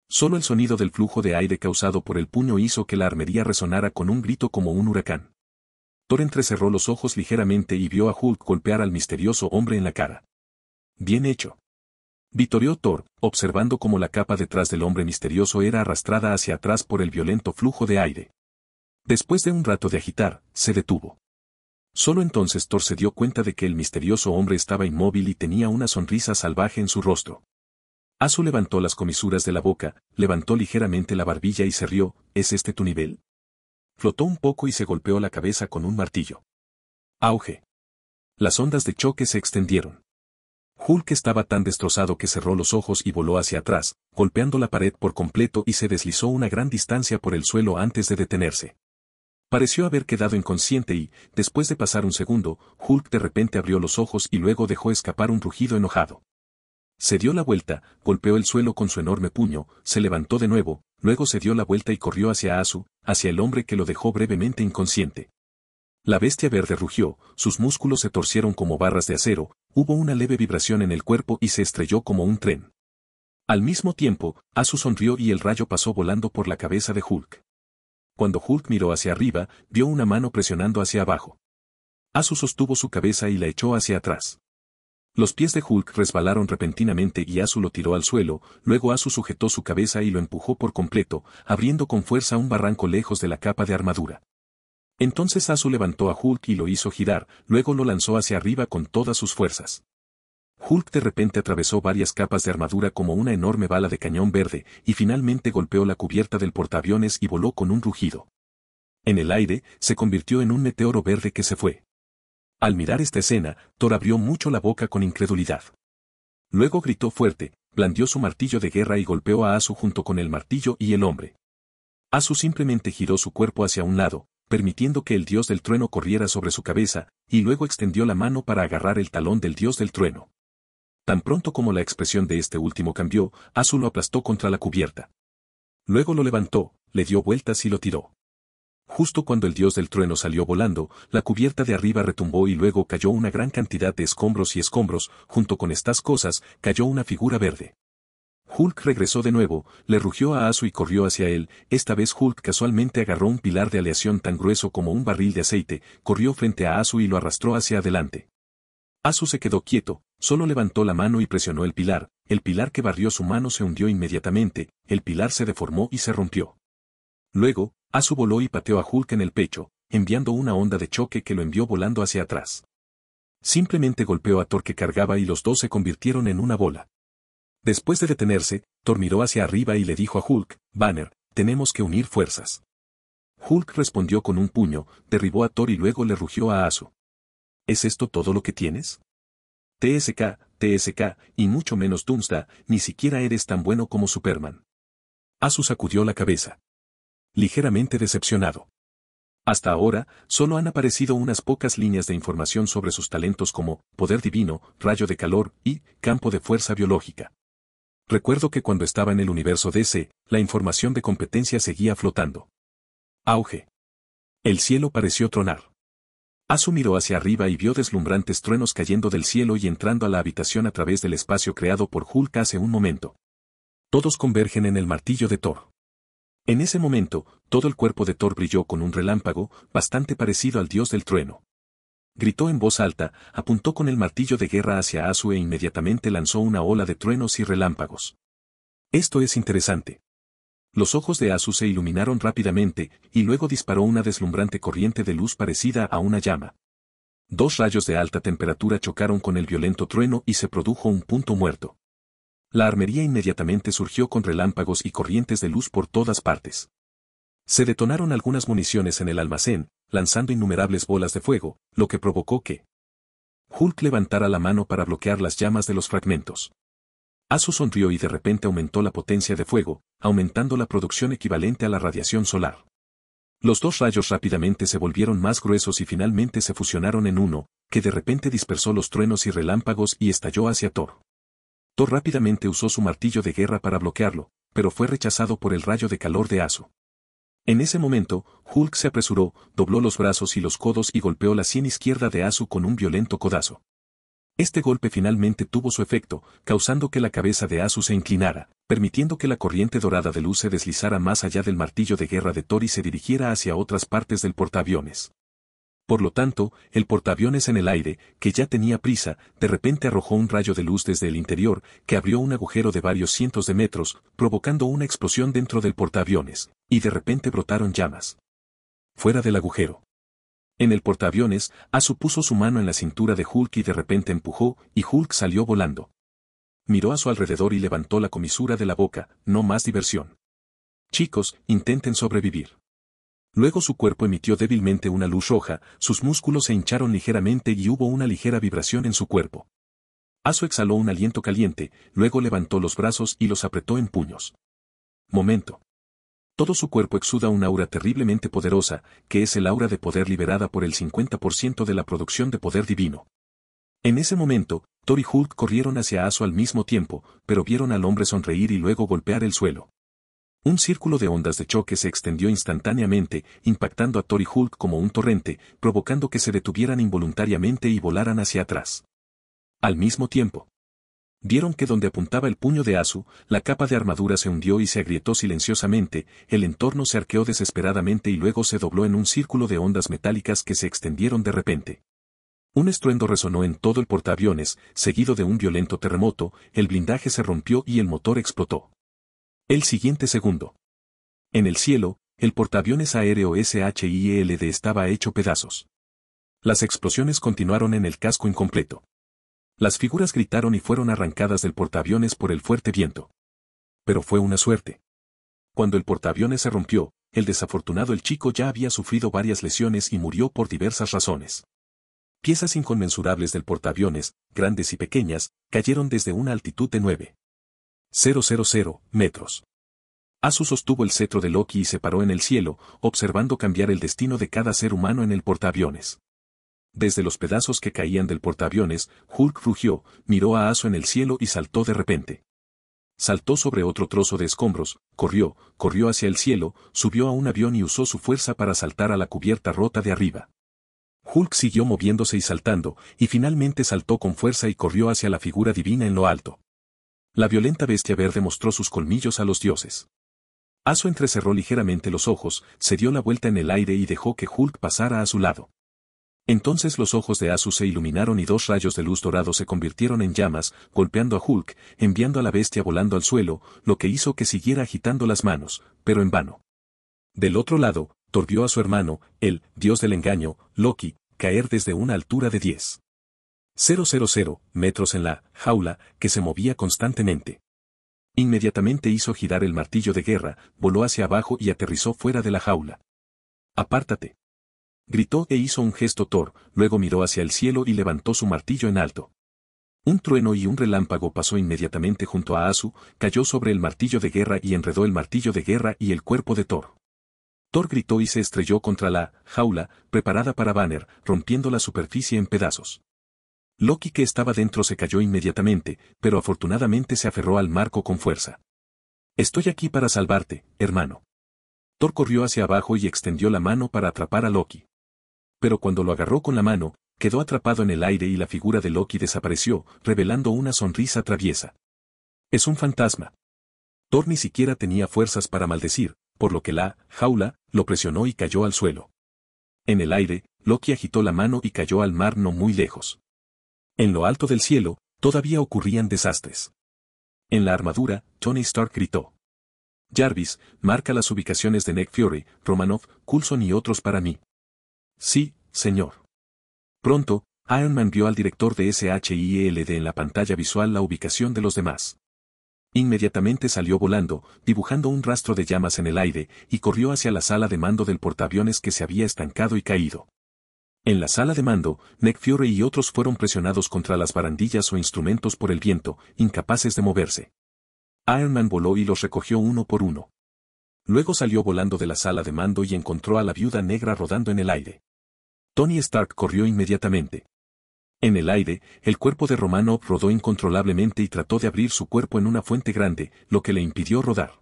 Solo el sonido del flujo de aire causado por el puño hizo que la armería resonara con un grito como un huracán. Thor entrecerró los ojos ligeramente y vio a Hulk golpear al misterioso hombre en la cara. Bien hecho. Vitorió Thor, observando cómo la capa detrás del hombre misterioso era arrastrada hacia atrás por el violento flujo de aire. Después de un rato de agitar, se detuvo. Solo entonces Thor se dio cuenta de que el misterioso hombre estaba inmóvil y tenía una sonrisa salvaje en su rostro. Azu levantó las comisuras de la boca, levantó ligeramente la barbilla y se rió, ¿es este tu nivel? Flotó un poco y se golpeó la cabeza con un martillo. Auge. Las ondas de choque se extendieron. Hulk estaba tan destrozado que cerró los ojos y voló hacia atrás, golpeando la pared por completo y se deslizó una gran distancia por el suelo antes de detenerse. Pareció haber quedado inconsciente y, después de pasar un segundo, Hulk de repente abrió los ojos y luego dejó escapar un rugido enojado. Se dio la vuelta, golpeó el suelo con su enorme puño, se levantó de nuevo, luego se dio la vuelta y corrió hacia Asu, hacia el hombre que lo dejó brevemente inconsciente. La bestia verde rugió, sus músculos se torcieron como barras de acero, hubo una leve vibración en el cuerpo y se estrelló como un tren. Al mismo tiempo, Asu sonrió y el rayo pasó volando por la cabeza de Hulk. Cuando Hulk miró hacia arriba, vio una mano presionando hacia abajo. Asu sostuvo su cabeza y la echó hacia atrás. Los pies de Hulk resbalaron repentinamente y Asu lo tiró al suelo, luego Asu sujetó su cabeza y lo empujó por completo, abriendo con fuerza un barranco lejos de la capa de armadura. Entonces Asu levantó a Hulk y lo hizo girar, luego lo lanzó hacia arriba con todas sus fuerzas. Hulk de repente atravesó varias capas de armadura como una enorme bala de cañón verde, y finalmente golpeó la cubierta del portaaviones y voló con un rugido. En el aire, se convirtió en un meteoro verde que se fue. Al mirar esta escena, Thor abrió mucho la boca con incredulidad. Luego gritó fuerte, blandió su martillo de guerra y golpeó a Asu junto con el martillo y el hombre. Asu simplemente giró su cuerpo hacia un lado, permitiendo que el dios del trueno corriera sobre su cabeza, y luego extendió la mano para agarrar el talón del dios del trueno. Tan pronto como la expresión de este último cambió, Azu lo aplastó contra la cubierta. Luego lo levantó, le dio vueltas y lo tiró. Justo cuando el dios del trueno salió volando, la cubierta de arriba retumbó y luego cayó una gran cantidad de escombros y escombros, junto con estas cosas, cayó una figura verde. Hulk regresó de nuevo, le rugió a Asu y corrió hacia él, esta vez Hulk casualmente agarró un pilar de aleación tan grueso como un barril de aceite, corrió frente a Asu y lo arrastró hacia adelante. Asu se quedó quieto, solo levantó la mano y presionó el pilar, el pilar que barrió su mano se hundió inmediatamente, el pilar se deformó y se rompió. Luego, Asu voló y pateó a Hulk en el pecho, enviando una onda de choque que lo envió volando hacia atrás. Simplemente golpeó a Thor que cargaba y los dos se convirtieron en una bola. Después de detenerse, Thor miró hacia arriba y le dijo a Hulk, Banner, tenemos que unir fuerzas. Hulk respondió con un puño, derribó a Thor y luego le rugió a Asu. ¿Es esto todo lo que tienes? TSK, TSK, y mucho menos Doomsday, ni siquiera eres tan bueno como Superman. Asu sacudió la cabeza. Ligeramente decepcionado. Hasta ahora, solo han aparecido unas pocas líneas de información sobre sus talentos como poder divino, rayo de calor y campo de fuerza biológica. Recuerdo que cuando estaba en el universo DC, la información de competencia seguía flotando. Auge. El cielo pareció tronar. Asu miró hacia arriba y vio deslumbrantes truenos cayendo del cielo y entrando a la habitación a través del espacio creado por Hulk hace un momento. Todos convergen en el martillo de Thor. En ese momento, todo el cuerpo de Thor brilló con un relámpago, bastante parecido al dios del trueno. Gritó en voz alta, apuntó con el martillo de guerra hacia Asu e inmediatamente lanzó una ola de truenos y relámpagos. Esto es interesante. Los ojos de Asu se iluminaron rápidamente, y luego disparó una deslumbrante corriente de luz parecida a una llama. Dos rayos de alta temperatura chocaron con el violento trueno y se produjo un punto muerto. La armería inmediatamente surgió con relámpagos y corrientes de luz por todas partes. Se detonaron algunas municiones en el almacén, lanzando innumerables bolas de fuego, lo que provocó que Hulk levantara la mano para bloquear las llamas de los fragmentos. Asu sonrió y de repente aumentó la potencia de fuego, aumentando la producción equivalente a la radiación solar. Los dos rayos rápidamente se volvieron más gruesos y finalmente se fusionaron en uno, que de repente dispersó los truenos y relámpagos y estalló hacia Thor. Thor rápidamente usó su martillo de guerra para bloquearlo, pero fue rechazado por el rayo de calor de Asu. En ese momento, Hulk se apresuró, dobló los brazos y los codos y golpeó la sien izquierda de Asu con un violento codazo. Este golpe finalmente tuvo su efecto, causando que la cabeza de Asu se inclinara, permitiendo que la corriente dorada de luz se deslizara más allá del martillo de guerra de Thor y se dirigiera hacia otras partes del portaaviones. Por lo tanto, el portaaviones en el aire, que ya tenía prisa, de repente arrojó un rayo de luz desde el interior, que abrió un agujero de varios cientos de metros, provocando una explosión dentro del portaaviones, y de repente brotaron llamas. Fuera del agujero. En el portaaviones, Azu puso su mano en la cintura de Hulk y de repente empujó, y Hulk salió volando. Miró a su alrededor y levantó la comisura de la boca, no más diversión. Chicos, intenten sobrevivir. Luego su cuerpo emitió débilmente una luz roja, sus músculos se hincharon ligeramente y hubo una ligera vibración en su cuerpo. Aso exhaló un aliento caliente, luego levantó los brazos y los apretó en puños. Momento. Todo su cuerpo exuda un aura terriblemente poderosa, que es el aura de poder liberada por el 50% de la producción de poder divino. En ese momento, Thor y Hulk corrieron hacia Aso al mismo tiempo, pero vieron al hombre sonreír y luego golpear el suelo. Un círculo de ondas de choque se extendió instantáneamente, impactando a Tori Hulk como un torrente, provocando que se detuvieran involuntariamente y volaran hacia atrás. Al mismo tiempo, vieron que donde apuntaba el puño de Asu, la capa de armadura se hundió y se agrietó silenciosamente, el entorno se arqueó desesperadamente y luego se dobló en un círculo de ondas metálicas que se extendieron de repente. Un estruendo resonó en todo el portaaviones, seguido de un violento terremoto, el blindaje se rompió y el motor explotó. El siguiente segundo. En el cielo, el portaaviones aéreo SHIELD estaba hecho pedazos. Las explosiones continuaron en el casco incompleto. Las figuras gritaron y fueron arrancadas del portaaviones por el fuerte viento. Pero fue una suerte. Cuando el portaaviones se rompió, el desafortunado el chico ya había sufrido varias lesiones y murió por diversas razones. Piezas inconmensurables del portaaviones, grandes y pequeñas, cayeron desde una altitud de nueve. 000 metros. Asu sostuvo el cetro de Loki y se paró en el cielo, observando cambiar el destino de cada ser humano en el portaaviones. Desde los pedazos que caían del portaaviones, Hulk rugió, miró a Asu en el cielo y saltó de repente. Saltó sobre otro trozo de escombros, corrió, corrió hacia el cielo, subió a un avión y usó su fuerza para saltar a la cubierta rota de arriba. Hulk siguió moviéndose y saltando, y finalmente saltó con fuerza y corrió hacia la figura divina en lo alto. La violenta bestia verde mostró sus colmillos a los dioses. Asu entrecerró ligeramente los ojos, se dio la vuelta en el aire y dejó que Hulk pasara a su lado. Entonces los ojos de Asu se iluminaron y dos rayos de luz dorado se convirtieron en llamas, golpeando a Hulk, enviando a la bestia volando al suelo, lo que hizo que siguiera agitando las manos, pero en vano. Del otro lado, torbió a su hermano, el dios del engaño, Loki, caer desde una altura de diez. 000 metros en la jaula que se movía constantemente. Inmediatamente hizo girar el martillo de guerra, voló hacia abajo y aterrizó fuera de la jaula. Apártate. Gritó e hizo un gesto Thor, luego miró hacia el cielo y levantó su martillo en alto. Un trueno y un relámpago pasó inmediatamente junto a Asu, cayó sobre el martillo de guerra y enredó el martillo de guerra y el cuerpo de Thor. Thor gritó y se estrelló contra la jaula, preparada para Banner, rompiendo la superficie en pedazos. Loki que estaba dentro se cayó inmediatamente, pero afortunadamente se aferró al marco con fuerza. Estoy aquí para salvarte, hermano. Thor corrió hacia abajo y extendió la mano para atrapar a Loki. Pero cuando lo agarró con la mano, quedó atrapado en el aire y la figura de Loki desapareció, revelando una sonrisa traviesa. Es un fantasma. Thor ni siquiera tenía fuerzas para maldecir, por lo que la jaula lo presionó y cayó al suelo. En el aire, Loki agitó la mano y cayó al mar no muy lejos. En lo alto del cielo, todavía ocurrían desastres. En la armadura, Tony Stark gritó. Jarvis, marca las ubicaciones de Nick Fury, Romanov, Coulson y otros para mí. Sí, señor. Pronto, Iron Man vio al director de SHIELD en la pantalla visual la ubicación de los demás. Inmediatamente salió volando, dibujando un rastro de llamas en el aire, y corrió hacia la sala de mando del portaaviones que se había estancado y caído. En la sala de mando, Nick Fury y otros fueron presionados contra las barandillas o instrumentos por el viento, incapaces de moverse. Iron Man voló y los recogió uno por uno. Luego salió volando de la sala de mando y encontró a la viuda negra rodando en el aire. Tony Stark corrió inmediatamente. En el aire, el cuerpo de Romano rodó incontrolablemente y trató de abrir su cuerpo en una fuente grande, lo que le impidió rodar.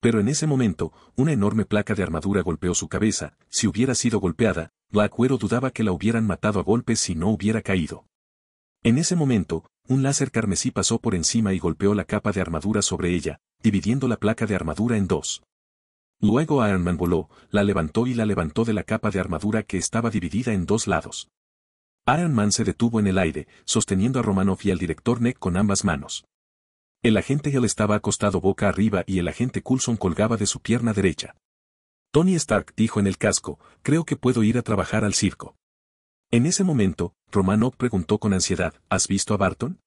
Pero en ese momento, una enorme placa de armadura golpeó su cabeza, si hubiera sido golpeada, Widow dudaba que la hubieran matado a golpes si no hubiera caído. En ese momento, un láser carmesí pasó por encima y golpeó la capa de armadura sobre ella, dividiendo la placa de armadura en dos. Luego Iron voló, la levantó y la levantó de la capa de armadura que estaba dividida en dos lados. Iron Man se detuvo en el aire, sosteniendo a Romanoff y al director Neck con ambas manos. El agente Hill estaba acostado boca arriba y el agente Coulson colgaba de su pierna derecha. Tony Stark dijo en el casco, creo que puedo ir a trabajar al circo. En ese momento, Romanov preguntó con ansiedad, ¿has visto a Barton?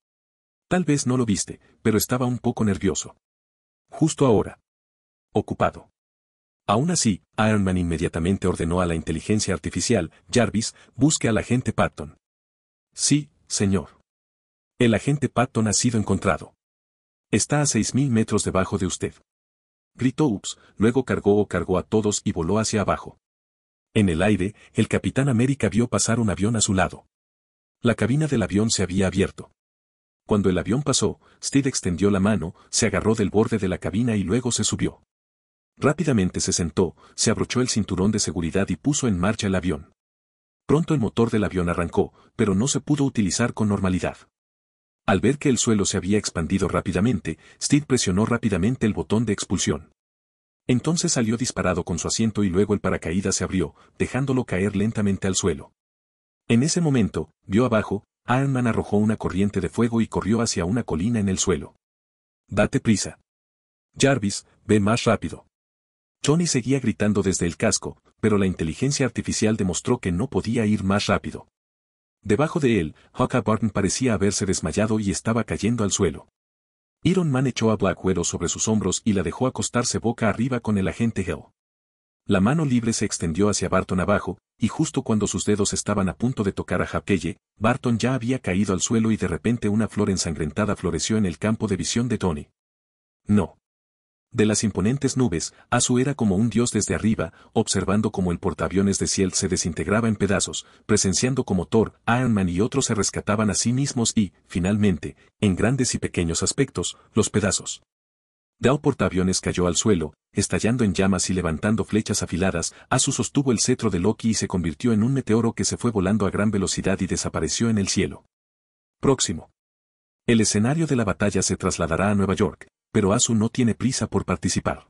Tal vez no lo viste, pero estaba un poco nervioso. Justo ahora. Ocupado. Aún así, Iron Man inmediatamente ordenó a la inteligencia artificial, Jarvis, busque al agente Patton. Sí, señor. El agente Patton ha sido encontrado. Está a 6.000 metros debajo de usted gritó Ups, luego cargó o cargó a todos y voló hacia abajo. En el aire, el Capitán América vio pasar un avión a su lado. La cabina del avión se había abierto. Cuando el avión pasó, Steve extendió la mano, se agarró del borde de la cabina y luego se subió. Rápidamente se sentó, se abrochó el cinturón de seguridad y puso en marcha el avión. Pronto el motor del avión arrancó, pero no se pudo utilizar con normalidad. Al ver que el suelo se había expandido rápidamente, Steve presionó rápidamente el botón de expulsión. Entonces salió disparado con su asiento y luego el paracaídas se abrió, dejándolo caer lentamente al suelo. En ese momento, vio abajo, Iron arrojó una corriente de fuego y corrió hacia una colina en el suelo. Date prisa. Jarvis, ve más rápido. Johnny seguía gritando desde el casco, pero la inteligencia artificial demostró que no podía ir más rápido. Debajo de él, Hawkeye Barton parecía haberse desmayado y estaba cayendo al suelo. Iron Man echó a Black Widow sobre sus hombros y la dejó acostarse boca arriba con el agente Hell. La mano libre se extendió hacia Barton abajo, y justo cuando sus dedos estaban a punto de tocar a Hapkeye, Barton ya había caído al suelo y de repente una flor ensangrentada floreció en el campo de visión de Tony. No de las imponentes nubes, Asu era como un dios desde arriba, observando cómo el portaaviones de Ciel se desintegraba en pedazos, presenciando cómo Thor, Iron Man y otros se rescataban a sí mismos y, finalmente, en grandes y pequeños aspectos, los pedazos. Dao portaaviones cayó al suelo, estallando en llamas y levantando flechas afiladas, Asu sostuvo el cetro de Loki y se convirtió en un meteoro que se fue volando a gran velocidad y desapareció en el cielo. Próximo. El escenario de la batalla se trasladará a Nueva York, pero Asu no tiene prisa por participar.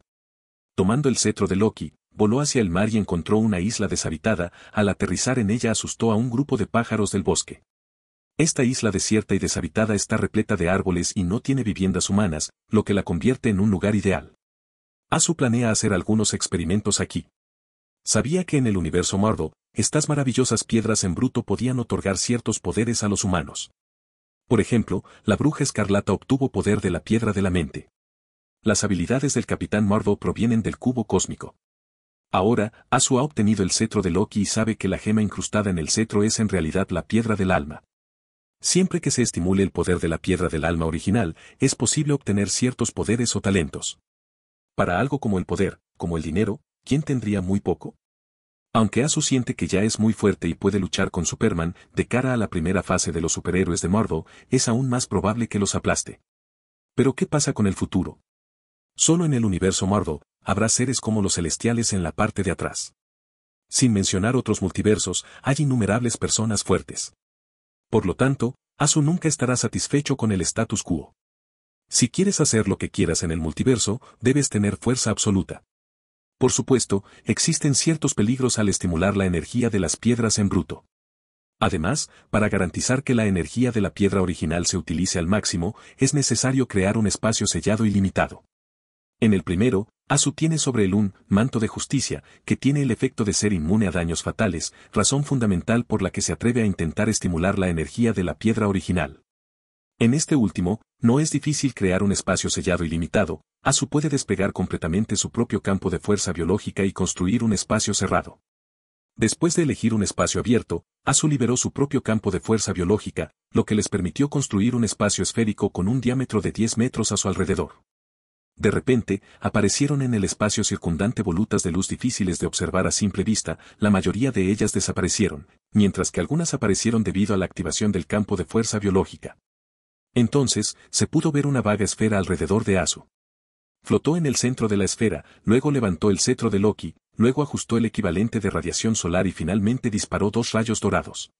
Tomando el cetro de Loki, voló hacia el mar y encontró una isla deshabitada, al aterrizar en ella asustó a un grupo de pájaros del bosque. Esta isla desierta y deshabitada está repleta de árboles y no tiene viviendas humanas, lo que la convierte en un lugar ideal. Asu planea hacer algunos experimentos aquí. Sabía que en el universo mordo, estas maravillosas piedras en bruto podían otorgar ciertos poderes a los humanos. Por ejemplo, la bruja escarlata obtuvo poder de la piedra de la mente. Las habilidades del Capitán Marvel provienen del cubo cósmico. Ahora, Asu ha obtenido el cetro de Loki y sabe que la gema incrustada en el cetro es en realidad la piedra del alma. Siempre que se estimule el poder de la piedra del alma original, es posible obtener ciertos poderes o talentos. Para algo como el poder, como el dinero, ¿quién tendría muy poco? Aunque Asu siente que ya es muy fuerte y puede luchar con Superman, de cara a la primera fase de los superhéroes de Mordo, es aún más probable que los aplaste. Pero ¿qué pasa con el futuro? Solo en el universo Mordo habrá seres como los celestiales en la parte de atrás. Sin mencionar otros multiversos, hay innumerables personas fuertes. Por lo tanto, Asu nunca estará satisfecho con el status quo. Si quieres hacer lo que quieras en el multiverso, debes tener fuerza absoluta. Por supuesto, existen ciertos peligros al estimular la energía de las piedras en bruto. Además, para garantizar que la energía de la piedra original se utilice al máximo, es necesario crear un espacio sellado y limitado. En el primero, Asu tiene sobre él un manto de justicia, que tiene el efecto de ser inmune a daños fatales, razón fundamental por la que se atreve a intentar estimular la energía de la piedra original. En este último, no es difícil crear un espacio sellado y limitado, ASU puede despegar completamente su propio campo de fuerza biológica y construir un espacio cerrado. Después de elegir un espacio abierto, ASU liberó su propio campo de fuerza biológica, lo que les permitió construir un espacio esférico con un diámetro de 10 metros a su alrededor. De repente, aparecieron en el espacio circundante volutas de luz difíciles de observar a simple vista, la mayoría de ellas desaparecieron, mientras que algunas aparecieron debido a la activación del campo de fuerza biológica. Entonces, se pudo ver una vaga esfera alrededor de Asu. Flotó en el centro de la esfera, luego levantó el cetro de Loki, luego ajustó el equivalente de radiación solar y finalmente disparó dos rayos dorados.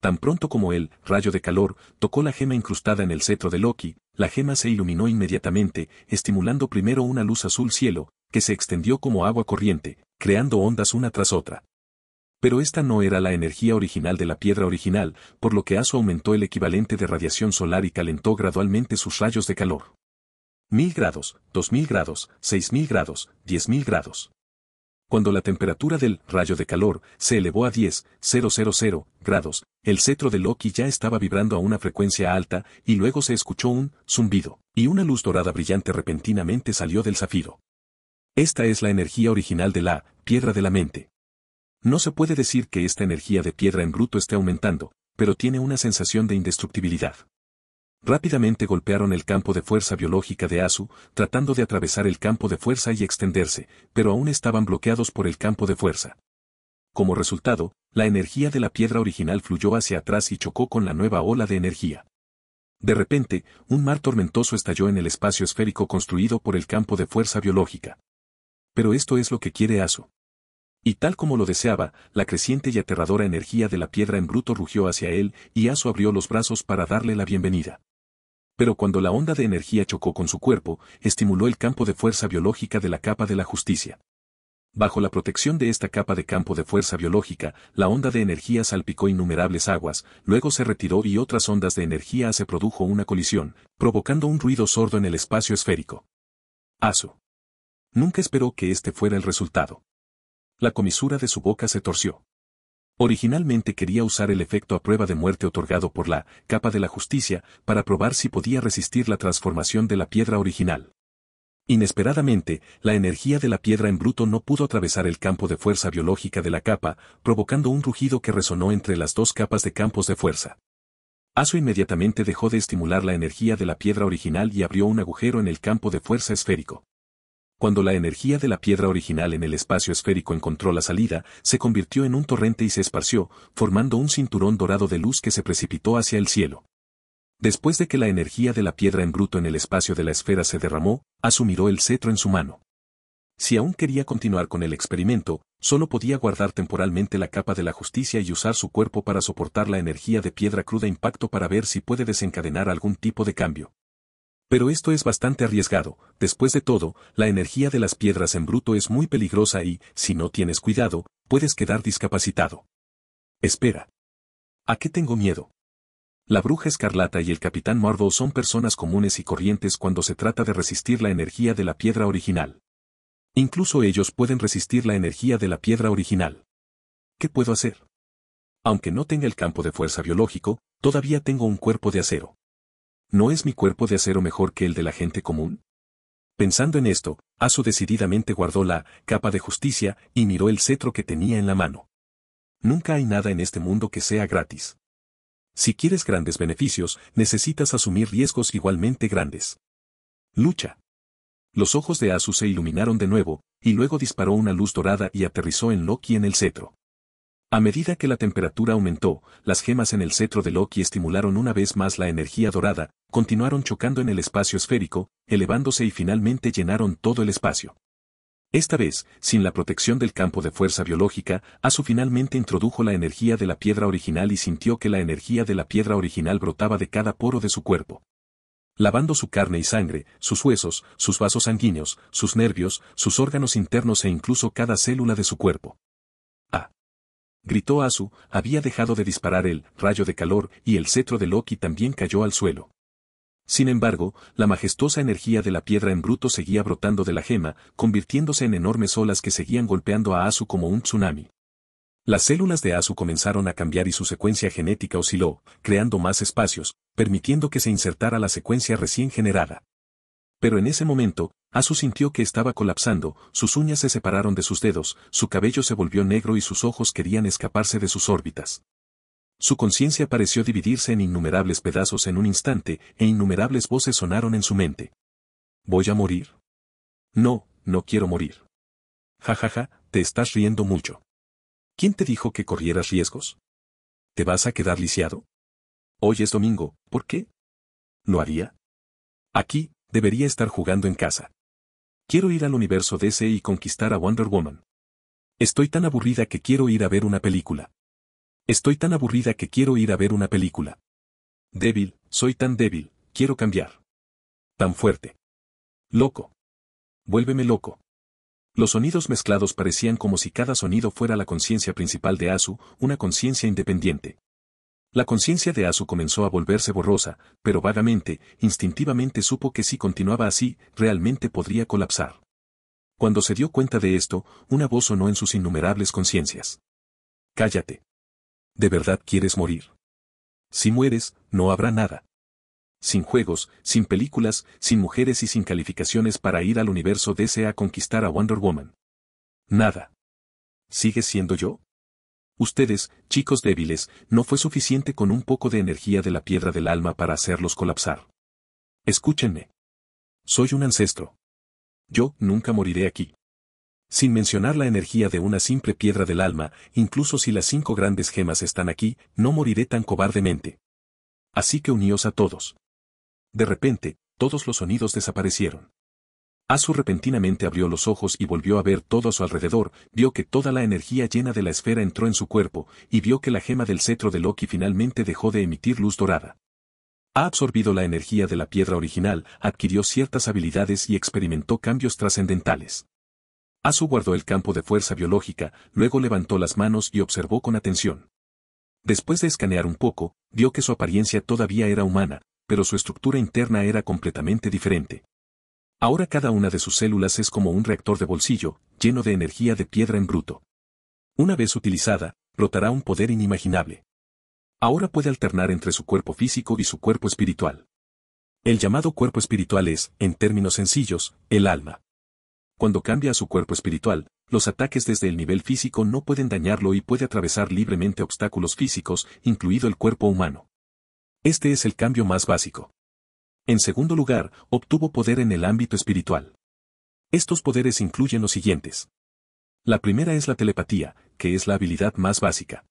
Tan pronto como el rayo de calor tocó la gema incrustada en el cetro de Loki, la gema se iluminó inmediatamente, estimulando primero una luz azul cielo, que se extendió como agua corriente, creando ondas una tras otra. Pero esta no era la energía original de la piedra original, por lo que Asu aumentó el equivalente de radiación solar y calentó gradualmente sus rayos de calor. 1000 grados, 2000 grados, 6000 grados, 10000 grados. Cuando la temperatura del rayo de calor se elevó a 10.000 grados, el cetro de Loki ya estaba vibrando a una frecuencia alta y luego se escuchó un zumbido, y una luz dorada brillante repentinamente salió del zafiro. Esta es la energía original de la piedra de la mente. No se puede decir que esta energía de piedra en bruto esté aumentando, pero tiene una sensación de indestructibilidad. Rápidamente golpearon el campo de fuerza biológica de Asu, tratando de atravesar el campo de fuerza y extenderse, pero aún estaban bloqueados por el campo de fuerza. Como resultado, la energía de la piedra original fluyó hacia atrás y chocó con la nueva ola de energía. De repente, un mar tormentoso estalló en el espacio esférico construido por el campo de fuerza biológica. Pero esto es lo que quiere Asu. Y tal como lo deseaba, la creciente y aterradora energía de la piedra en bruto rugió hacia él, y Asu abrió los brazos para darle la bienvenida. Pero cuando la onda de energía chocó con su cuerpo, estimuló el campo de fuerza biológica de la capa de la justicia. Bajo la protección de esta capa de campo de fuerza biológica, la onda de energía salpicó innumerables aguas, luego se retiró y otras ondas de energía se produjo una colisión, provocando un ruido sordo en el espacio esférico. Asu. Nunca esperó que este fuera el resultado. La comisura de su boca se torció. Originalmente quería usar el efecto a prueba de muerte otorgado por la capa de la justicia para probar si podía resistir la transformación de la piedra original. Inesperadamente, la energía de la piedra en bruto no pudo atravesar el campo de fuerza biológica de la capa, provocando un rugido que resonó entre las dos capas de campos de fuerza. ASO inmediatamente dejó de estimular la energía de la piedra original y abrió un agujero en el campo de fuerza esférico cuando la energía de la piedra original en el espacio esférico encontró la salida, se convirtió en un torrente y se esparció, formando un cinturón dorado de luz que se precipitó hacia el cielo. Después de que la energía de la piedra en bruto en el espacio de la esfera se derramó, asumiró el cetro en su mano. Si aún quería continuar con el experimento, solo podía guardar temporalmente la capa de la justicia y usar su cuerpo para soportar la energía de piedra cruda impacto para ver si puede desencadenar algún tipo de cambio. Pero esto es bastante arriesgado, después de todo, la energía de las piedras en bruto es muy peligrosa y, si no tienes cuidado, puedes quedar discapacitado. Espera. ¿A qué tengo miedo? La bruja escarlata y el capitán Marvel son personas comunes y corrientes cuando se trata de resistir la energía de la piedra original. Incluso ellos pueden resistir la energía de la piedra original. ¿Qué puedo hacer? Aunque no tenga el campo de fuerza biológico, todavía tengo un cuerpo de acero. ¿no es mi cuerpo de acero mejor que el de la gente común? Pensando en esto, Asu decididamente guardó la capa de justicia y miró el cetro que tenía en la mano. Nunca hay nada en este mundo que sea gratis. Si quieres grandes beneficios, necesitas asumir riesgos igualmente grandes. Lucha. Los ojos de Asu se iluminaron de nuevo, y luego disparó una luz dorada y aterrizó en Loki en el cetro. A medida que la temperatura aumentó, las gemas en el cetro de Loki estimularon una vez más la energía dorada, continuaron chocando en el espacio esférico, elevándose y finalmente llenaron todo el espacio. Esta vez, sin la protección del campo de fuerza biológica, Asu finalmente introdujo la energía de la piedra original y sintió que la energía de la piedra original brotaba de cada poro de su cuerpo. Lavando su carne y sangre, sus huesos, sus vasos sanguíneos, sus nervios, sus órganos internos e incluso cada célula de su cuerpo gritó Asu, había dejado de disparar el rayo de calor y el cetro de Loki también cayó al suelo. Sin embargo, la majestuosa energía de la piedra en bruto seguía brotando de la gema, convirtiéndose en enormes olas que seguían golpeando a Asu como un tsunami. Las células de Asu comenzaron a cambiar y su secuencia genética osciló, creando más espacios, permitiendo que se insertara la secuencia recién generada. Pero en ese momento, Asu sintió que estaba colapsando, sus uñas se separaron de sus dedos, su cabello se volvió negro y sus ojos querían escaparse de sus órbitas. Su conciencia pareció dividirse en innumerables pedazos en un instante, e innumerables voces sonaron en su mente. ¿Voy a morir? No, no quiero morir. Ja ja, ja, te estás riendo mucho. ¿Quién te dijo que corrieras riesgos? ¿Te vas a quedar lisiado? Hoy es domingo, ¿por qué? ¿Lo haría? Aquí, debería estar jugando en casa. Quiero ir al universo DC y conquistar a Wonder Woman. Estoy tan aburrida que quiero ir a ver una película. Estoy tan aburrida que quiero ir a ver una película. Débil, soy tan débil, quiero cambiar. Tan fuerte. Loco. Vuélveme loco. Los sonidos mezclados parecían como si cada sonido fuera la conciencia principal de Asu, una conciencia independiente. La conciencia de Asu comenzó a volverse borrosa, pero vagamente, instintivamente supo que si continuaba así, realmente podría colapsar. Cuando se dio cuenta de esto, una voz sonó en sus innumerables conciencias. Cállate. ¿De verdad quieres morir? Si mueres, no habrá nada. Sin juegos, sin películas, sin mujeres y sin calificaciones para ir al universo desea conquistar a Wonder Woman. Nada. ¿Sigues siendo yo? Ustedes, chicos débiles, no fue suficiente con un poco de energía de la piedra del alma para hacerlos colapsar. Escúchenme. Soy un ancestro. Yo nunca moriré aquí. Sin mencionar la energía de una simple piedra del alma, incluso si las cinco grandes gemas están aquí, no moriré tan cobardemente. Así que uníos a todos. De repente, todos los sonidos desaparecieron. Asu repentinamente abrió los ojos y volvió a ver todo a su alrededor, vio que toda la energía llena de la esfera entró en su cuerpo, y vio que la gema del cetro de Loki finalmente dejó de emitir luz dorada. Ha absorbido la energía de la piedra original, adquirió ciertas habilidades y experimentó cambios trascendentales. Asu guardó el campo de fuerza biológica, luego levantó las manos y observó con atención. Después de escanear un poco, vio que su apariencia todavía era humana, pero su estructura interna era completamente diferente. Ahora cada una de sus células es como un reactor de bolsillo, lleno de energía de piedra en bruto. Una vez utilizada, brotará un poder inimaginable. Ahora puede alternar entre su cuerpo físico y su cuerpo espiritual. El llamado cuerpo espiritual es, en términos sencillos, el alma. Cuando cambia a su cuerpo espiritual, los ataques desde el nivel físico no pueden dañarlo y puede atravesar libremente obstáculos físicos, incluido el cuerpo humano. Este es el cambio más básico. En segundo lugar, obtuvo poder en el ámbito espiritual. Estos poderes incluyen los siguientes. La primera es la telepatía, que es la habilidad más básica.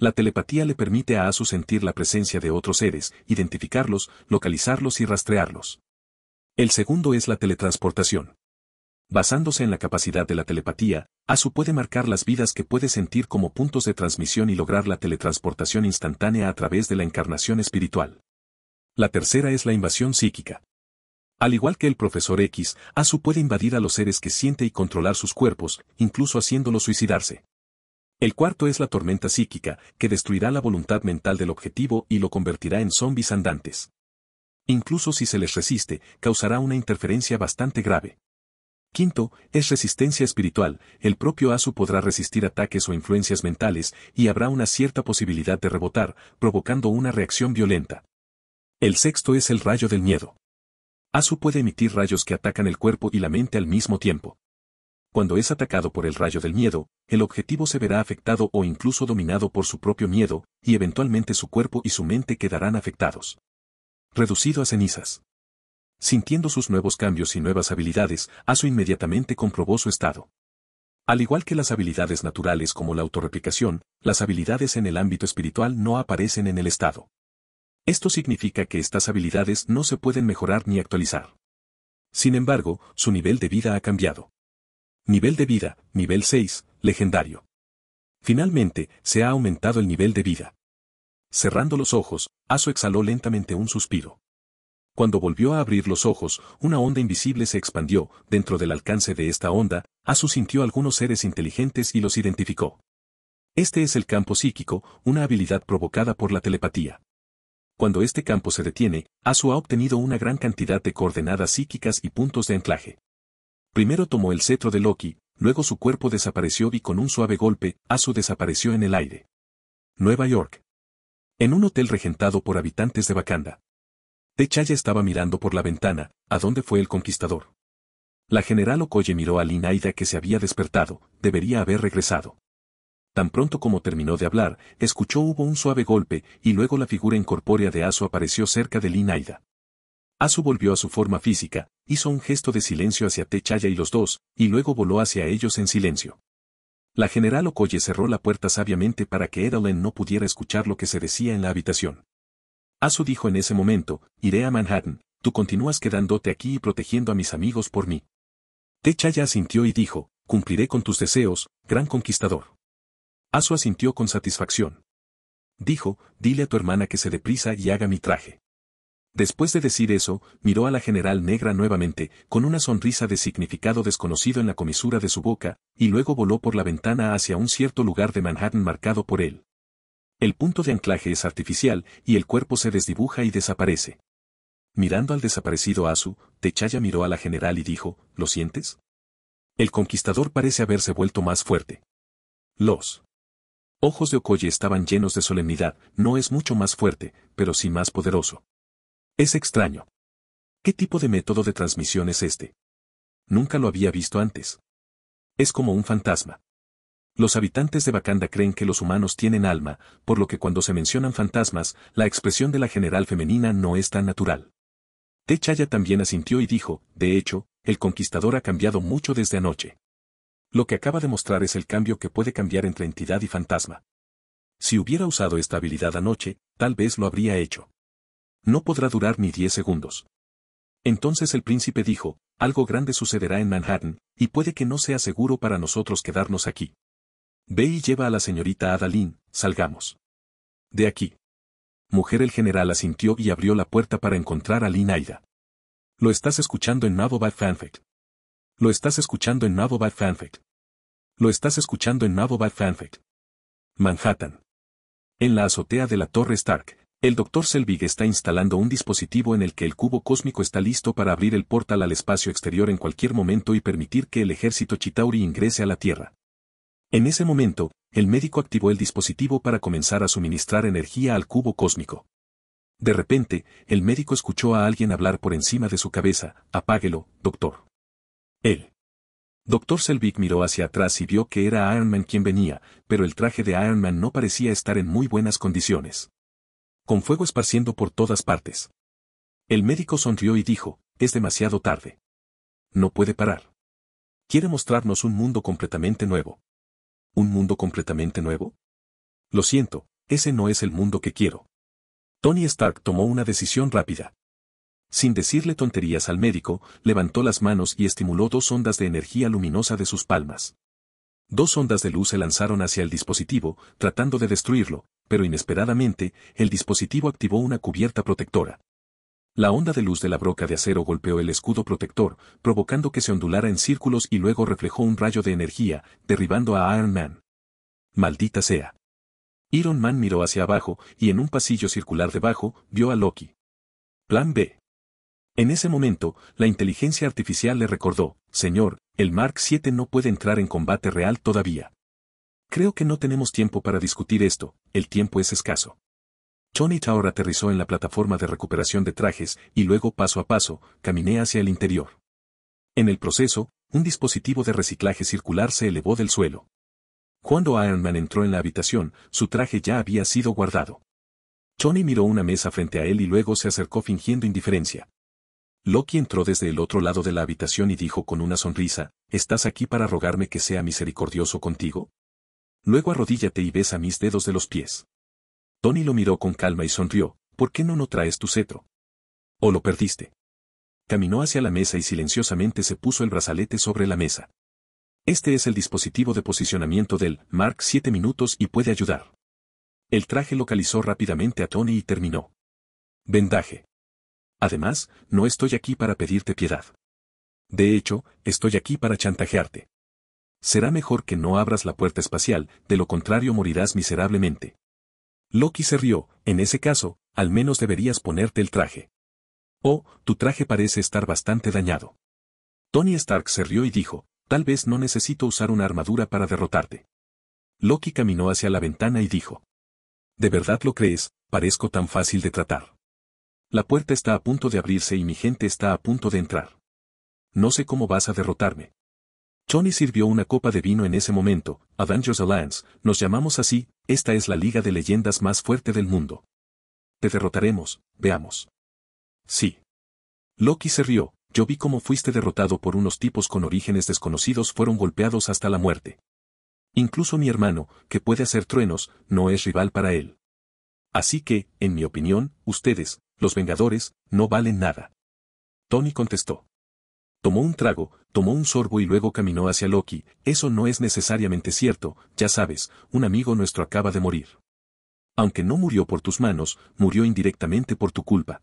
La telepatía le permite a Asu sentir la presencia de otros seres, identificarlos, localizarlos y rastrearlos. El segundo es la teletransportación. Basándose en la capacidad de la telepatía, Asu puede marcar las vidas que puede sentir como puntos de transmisión y lograr la teletransportación instantánea a través de la encarnación espiritual. La tercera es la invasión psíquica. Al igual que el profesor X, Asu puede invadir a los seres que siente y controlar sus cuerpos, incluso haciéndolos suicidarse. El cuarto es la tormenta psíquica, que destruirá la voluntad mental del objetivo y lo convertirá en zombies andantes. Incluso si se les resiste, causará una interferencia bastante grave. Quinto, es resistencia espiritual, el propio Asu podrá resistir ataques o influencias mentales y habrá una cierta posibilidad de rebotar, provocando una reacción violenta. El sexto es el rayo del miedo. Asu puede emitir rayos que atacan el cuerpo y la mente al mismo tiempo. Cuando es atacado por el rayo del miedo, el objetivo se verá afectado o incluso dominado por su propio miedo, y eventualmente su cuerpo y su mente quedarán afectados. Reducido a cenizas. Sintiendo sus nuevos cambios y nuevas habilidades, Asu inmediatamente comprobó su estado. Al igual que las habilidades naturales como la autorreplicación, las habilidades en el ámbito espiritual no aparecen en el estado. Esto significa que estas habilidades no se pueden mejorar ni actualizar. Sin embargo, su nivel de vida ha cambiado. Nivel de vida, nivel 6, legendario. Finalmente, se ha aumentado el nivel de vida. Cerrando los ojos, Asu exhaló lentamente un suspiro. Cuando volvió a abrir los ojos, una onda invisible se expandió, dentro del alcance de esta onda, Asu sintió algunos seres inteligentes y los identificó. Este es el campo psíquico, una habilidad provocada por la telepatía cuando este campo se detiene, Asu ha obtenido una gran cantidad de coordenadas psíquicas y puntos de anclaje. Primero tomó el cetro de Loki, luego su cuerpo desapareció y con un suave golpe, Asu desapareció en el aire. Nueva York. En un hotel regentado por habitantes de Wakanda. Techaya estaba mirando por la ventana, a dónde fue el conquistador. La general Okoye miró a Linaida que se había despertado, debería haber regresado. Tan pronto como terminó de hablar, escuchó hubo un suave golpe, y luego la figura incorpórea de Asu apareció cerca de Linaida. Asu volvió a su forma física, hizo un gesto de silencio hacia Techaya y los dos, y luego voló hacia ellos en silencio. La general Okoye cerró la puerta sabiamente para que Edelen no pudiera escuchar lo que se decía en la habitación. Asu dijo en ese momento, iré a Manhattan, tú continúas quedándote aquí y protegiendo a mis amigos por mí. Techaya asintió y dijo, cumpliré con tus deseos, gran conquistador. Asu asintió con satisfacción. Dijo, dile a tu hermana que se deprisa y haga mi traje. Después de decir eso, miró a la general negra nuevamente, con una sonrisa de significado desconocido en la comisura de su boca, y luego voló por la ventana hacia un cierto lugar de Manhattan marcado por él. El punto de anclaje es artificial, y el cuerpo se desdibuja y desaparece. Mirando al desaparecido Asu, Techaya miró a la general y dijo, ¿lo sientes? El conquistador parece haberse vuelto más fuerte. Los ojos de Okoye estaban llenos de solemnidad, no es mucho más fuerte, pero sí más poderoso. Es extraño. ¿Qué tipo de método de transmisión es este? Nunca lo había visto antes. Es como un fantasma. Los habitantes de Bakanda creen que los humanos tienen alma, por lo que cuando se mencionan fantasmas, la expresión de la general femenina no es tan natural. Techaya también asintió y dijo, de hecho, el conquistador ha cambiado mucho desde anoche. Lo que acaba de mostrar es el cambio que puede cambiar entre entidad y fantasma. Si hubiera usado esta habilidad anoche, tal vez lo habría hecho. No podrá durar ni 10 segundos. Entonces el príncipe dijo, algo grande sucederá en Manhattan, y puede que no sea seguro para nosotros quedarnos aquí. Ve y lleva a la señorita Adaline, salgamos. De aquí. Mujer el general asintió y abrió la puerta para encontrar a Linaida. Lo estás escuchando en Nabo Bad lo estás escuchando en Navo Fanfic. Lo estás escuchando en navobad Fanfic. Manhattan. En la azotea de la Torre Stark, el Dr. Selvig está instalando un dispositivo en el que el cubo cósmico está listo para abrir el portal al espacio exterior en cualquier momento y permitir que el ejército Chitauri ingrese a la Tierra. En ese momento, el médico activó el dispositivo para comenzar a suministrar energía al cubo cósmico. De repente, el médico escuchó a alguien hablar por encima de su cabeza, apáguelo, doctor. Él. Doctor Selvig miró hacia atrás y vio que era Iron Man quien venía, pero el traje de Iron Man no parecía estar en muy buenas condiciones. Con fuego esparciendo por todas partes. El médico sonrió y dijo, es demasiado tarde. No puede parar. Quiere mostrarnos un mundo completamente nuevo. ¿Un mundo completamente nuevo? Lo siento, ese no es el mundo que quiero. Tony Stark tomó una decisión rápida. Sin decirle tonterías al médico, levantó las manos y estimuló dos ondas de energía luminosa de sus palmas. Dos ondas de luz se lanzaron hacia el dispositivo, tratando de destruirlo, pero inesperadamente, el dispositivo activó una cubierta protectora. La onda de luz de la broca de acero golpeó el escudo protector, provocando que se ondulara en círculos y luego reflejó un rayo de energía, derribando a Iron Man. Maldita sea. Iron Man miró hacia abajo, y en un pasillo circular debajo, vio a Loki. Plan B. En ese momento, la inteligencia artificial le recordó, Señor, el Mark VII no puede entrar en combate real todavía. Creo que no tenemos tiempo para discutir esto, el tiempo es escaso. Johnny Tower aterrizó en la plataforma de recuperación de trajes y luego paso a paso, caminé hacia el interior. En el proceso, un dispositivo de reciclaje circular se elevó del suelo. Cuando Iron Man entró en la habitación, su traje ya había sido guardado. Johnny miró una mesa frente a él y luego se acercó fingiendo indiferencia. Loki entró desde el otro lado de la habitación y dijo con una sonrisa, ¿estás aquí para rogarme que sea misericordioso contigo? Luego arrodíllate y besa mis dedos de los pies. Tony lo miró con calma y sonrió, ¿por qué no no traes tu cetro? ¿O lo perdiste? Caminó hacia la mesa y silenciosamente se puso el brazalete sobre la mesa. Este es el dispositivo de posicionamiento del Mark 7 minutos y puede ayudar. El traje localizó rápidamente a Tony y terminó. Vendaje. Además, no estoy aquí para pedirte piedad. De hecho, estoy aquí para chantajearte. Será mejor que no abras la puerta espacial, de lo contrario morirás miserablemente. Loki se rió, en ese caso, al menos deberías ponerte el traje. Oh, tu traje parece estar bastante dañado. Tony Stark se rió y dijo, tal vez no necesito usar una armadura para derrotarte. Loki caminó hacia la ventana y dijo, ¿De verdad lo crees? Parezco tan fácil de tratar. La puerta está a punto de abrirse y mi gente está a punto de entrar. No sé cómo vas a derrotarme. Johnny sirvió una copa de vino en ese momento, Avengers Alliance, nos llamamos así, esta es la liga de leyendas más fuerte del mundo. Te derrotaremos, veamos. Sí. Loki se rió, yo vi cómo fuiste derrotado por unos tipos con orígenes desconocidos fueron golpeados hasta la muerte. Incluso mi hermano, que puede hacer truenos, no es rival para él. Así que, en mi opinión, ustedes, los Vengadores, no valen nada. Tony contestó. Tomó un trago, tomó un sorbo y luego caminó hacia Loki, eso no es necesariamente cierto, ya sabes, un amigo nuestro acaba de morir. Aunque no murió por tus manos, murió indirectamente por tu culpa.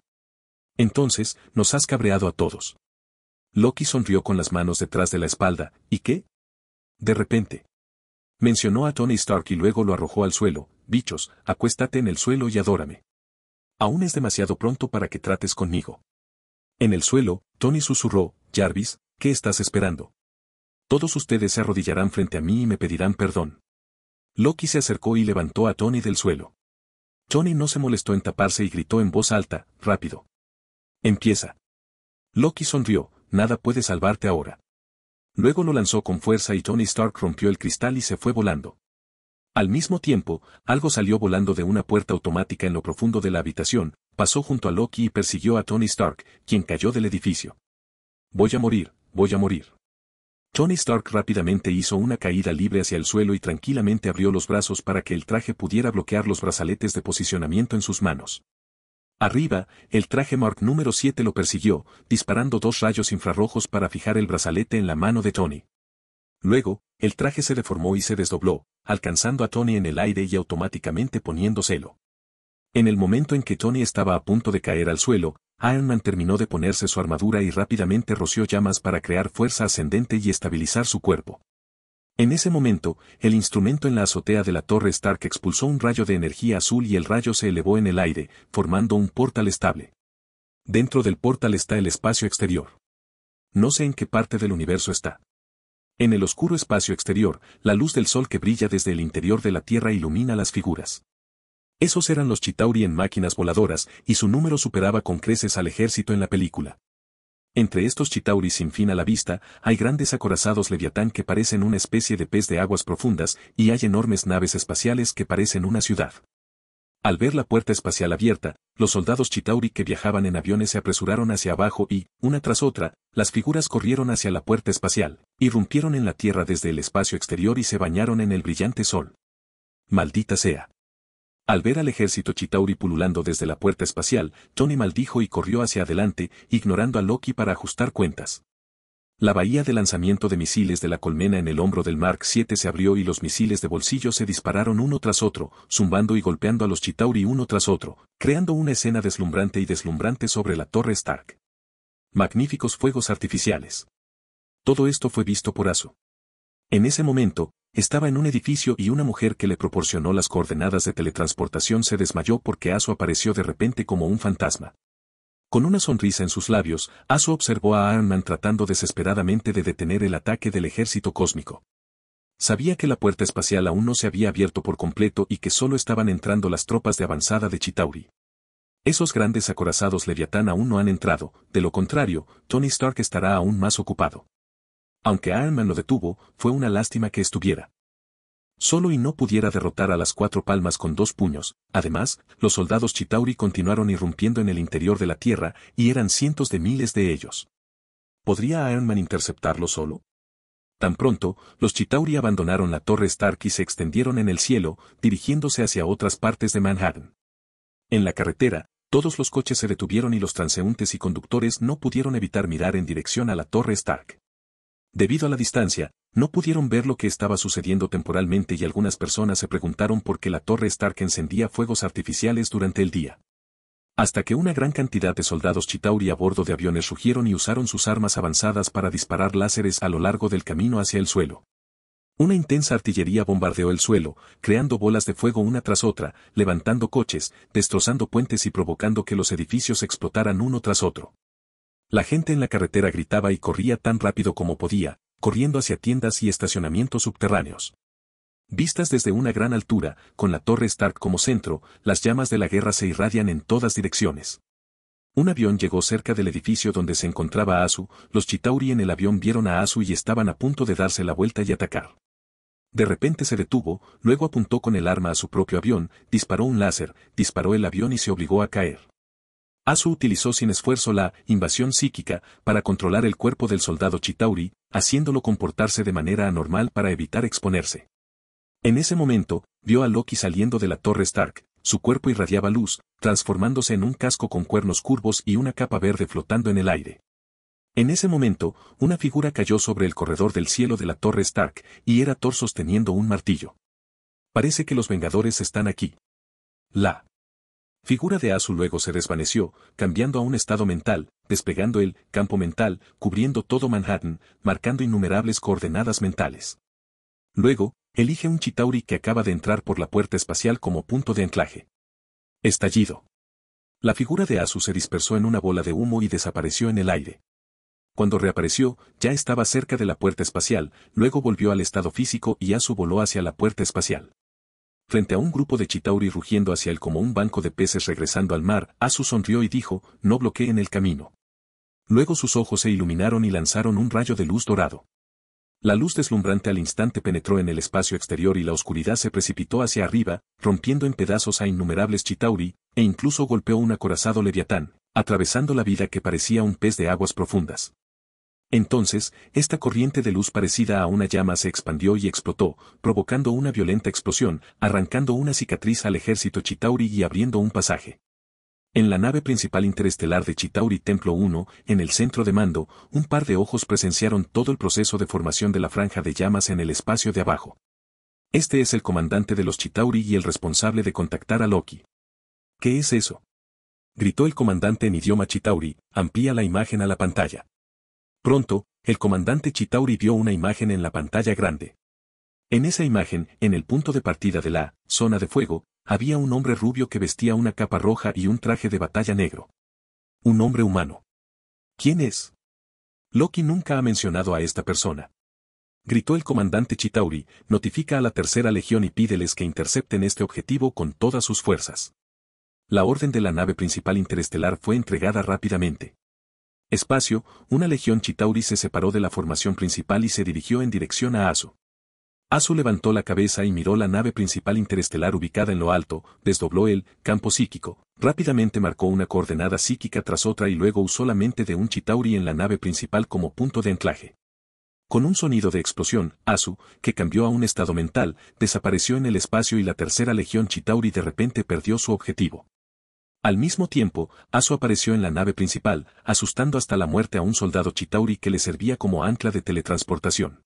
Entonces, nos has cabreado a todos. Loki sonrió con las manos detrás de la espalda, ¿y qué? De repente. Mencionó a Tony Stark y luego lo arrojó al suelo, bichos, acuéstate en el suelo y adórame. Aún es demasiado pronto para que trates conmigo. En el suelo, Tony susurró, Jarvis, ¿qué estás esperando? Todos ustedes se arrodillarán frente a mí y me pedirán perdón. Loki se acercó y levantó a Tony del suelo. Tony no se molestó en taparse y gritó en voz alta, rápido. Empieza. Loki sonrió, nada puede salvarte ahora. Luego lo lanzó con fuerza y Tony Stark rompió el cristal y se fue volando. Al mismo tiempo, algo salió volando de una puerta automática en lo profundo de la habitación, pasó junto a Loki y persiguió a Tony Stark, quien cayó del edificio. Voy a morir, voy a morir. Tony Stark rápidamente hizo una caída libre hacia el suelo y tranquilamente abrió los brazos para que el traje pudiera bloquear los brazaletes de posicionamiento en sus manos. Arriba, el traje Mark número 7 lo persiguió, disparando dos rayos infrarrojos para fijar el brazalete en la mano de Tony. Luego, el traje se deformó y se desdobló, alcanzando a Tony en el aire y automáticamente poniéndoselo. En el momento en que Tony estaba a punto de caer al suelo, Iron Man terminó de ponerse su armadura y rápidamente roció llamas para crear fuerza ascendente y estabilizar su cuerpo. En ese momento, el instrumento en la azotea de la torre Stark expulsó un rayo de energía azul y el rayo se elevó en el aire, formando un portal estable. Dentro del portal está el espacio exterior. No sé en qué parte del universo está. En el oscuro espacio exterior, la luz del sol que brilla desde el interior de la Tierra ilumina las figuras. Esos eran los Chitauri en máquinas voladoras, y su número superaba con creces al ejército en la película. Entre estos Chitauri sin fin a la vista, hay grandes acorazados leviatán que parecen una especie de pez de aguas profundas, y hay enormes naves espaciales que parecen una ciudad. Al ver la puerta espacial abierta, los soldados Chitauri que viajaban en aviones se apresuraron hacia abajo y, una tras otra, las figuras corrieron hacia la puerta espacial, irrumpieron en la Tierra desde el espacio exterior y se bañaron en el brillante sol. Maldita sea. Al ver al ejército Chitauri pululando desde la puerta espacial, Tony maldijo y corrió hacia adelante, ignorando a Loki para ajustar cuentas. La bahía de lanzamiento de misiles de la colmena en el hombro del Mark VII se abrió y los misiles de bolsillo se dispararon uno tras otro, zumbando y golpeando a los Chitauri uno tras otro, creando una escena deslumbrante y deslumbrante sobre la Torre Stark. Magníficos fuegos artificiales. Todo esto fue visto por Asu. En ese momento, estaba en un edificio y una mujer que le proporcionó las coordenadas de teletransportación se desmayó porque Asu apareció de repente como un fantasma. Con una sonrisa en sus labios, Asu observó a Iron Man tratando desesperadamente de detener el ataque del ejército cósmico. Sabía que la puerta espacial aún no se había abierto por completo y que solo estaban entrando las tropas de avanzada de Chitauri. Esos grandes acorazados Leviatán aún no han entrado, de lo contrario, Tony Stark estará aún más ocupado. Aunque Iron Man lo detuvo, fue una lástima que estuviera solo y no pudiera derrotar a las cuatro palmas con dos puños. Además, los soldados Chitauri continuaron irrumpiendo en el interior de la Tierra y eran cientos de miles de ellos. ¿Podría Iron Man interceptarlo solo? Tan pronto, los Chitauri abandonaron la Torre Stark y se extendieron en el cielo, dirigiéndose hacia otras partes de Manhattan. En la carretera, todos los coches se detuvieron y los transeúntes y conductores no pudieron evitar mirar en dirección a la Torre Stark. Debido a la distancia, no pudieron ver lo que estaba sucediendo temporalmente y algunas personas se preguntaron por qué la Torre Stark encendía fuegos artificiales durante el día. Hasta que una gran cantidad de soldados Chitauri a bordo de aviones rugieron y usaron sus armas avanzadas para disparar láseres a lo largo del camino hacia el suelo. Una intensa artillería bombardeó el suelo, creando bolas de fuego una tras otra, levantando coches, destrozando puentes y provocando que los edificios explotaran uno tras otro. La gente en la carretera gritaba y corría tan rápido como podía, corriendo hacia tiendas y estacionamientos subterráneos. Vistas desde una gran altura, con la torre Stark como centro, las llamas de la guerra se irradian en todas direcciones. Un avión llegó cerca del edificio donde se encontraba Asu, los Chitauri en el avión vieron a Asu y estaban a punto de darse la vuelta y atacar. De repente se detuvo, luego apuntó con el arma a su propio avión, disparó un láser, disparó el avión y se obligó a caer. Asu utilizó sin esfuerzo la invasión psíquica para controlar el cuerpo del soldado Chitauri, haciéndolo comportarse de manera anormal para evitar exponerse. En ese momento, vio a Loki saliendo de la torre Stark, su cuerpo irradiaba luz, transformándose en un casco con cuernos curvos y una capa verde flotando en el aire. En ese momento, una figura cayó sobre el corredor del cielo de la torre Stark, y era Thor sosteniendo un martillo. Parece que los Vengadores están aquí. La figura de Asu luego se desvaneció, cambiando a un estado mental, despegando el campo mental, cubriendo todo Manhattan, marcando innumerables coordenadas mentales. Luego, elige un Chitauri que acaba de entrar por la puerta espacial como punto de anclaje. Estallido. La figura de Asu se dispersó en una bola de humo y desapareció en el aire. Cuando reapareció, ya estaba cerca de la puerta espacial, luego volvió al estado físico y Azu voló hacia la puerta espacial frente a un grupo de chitauri rugiendo hacia él como un banco de peces regresando al mar, Asu sonrió y dijo, no bloqueen el camino. Luego sus ojos se iluminaron y lanzaron un rayo de luz dorado. La luz deslumbrante al instante penetró en el espacio exterior y la oscuridad se precipitó hacia arriba, rompiendo en pedazos a innumerables chitauri, e incluso golpeó un acorazado leviatán, atravesando la vida que parecía un pez de aguas profundas. Entonces, esta corriente de luz parecida a una llama se expandió y explotó, provocando una violenta explosión, arrancando una cicatriz al ejército Chitauri y abriendo un pasaje. En la nave principal interestelar de Chitauri Templo 1, en el centro de mando, un par de ojos presenciaron todo el proceso de formación de la franja de llamas en el espacio de abajo. Este es el comandante de los Chitauri y el responsable de contactar a Loki. ¿Qué es eso? gritó el comandante en idioma Chitauri, amplía la imagen a la pantalla. Pronto, el comandante Chitauri vio una imagen en la pantalla grande. En esa imagen, en el punto de partida de la zona de fuego, había un hombre rubio que vestía una capa roja y un traje de batalla negro. Un hombre humano. ¿Quién es? Loki nunca ha mencionado a esta persona. Gritó el comandante Chitauri, notifica a la tercera legión y pídeles que intercepten este objetivo con todas sus fuerzas. La orden de la nave principal interestelar fue entregada rápidamente. Espacio, una legión chitauri se separó de la formación principal y se dirigió en dirección a Asu. Asu levantó la cabeza y miró la nave principal interestelar ubicada en lo alto, desdobló el campo psíquico, rápidamente marcó una coordenada psíquica tras otra y luego usó la mente de un chitauri en la nave principal como punto de anclaje. Con un sonido de explosión, Asu, que cambió a un estado mental, desapareció en el espacio y la tercera legión Chitauri de repente perdió su objetivo. Al mismo tiempo, Asu apareció en la nave principal, asustando hasta la muerte a un soldado Chitauri que le servía como ancla de teletransportación.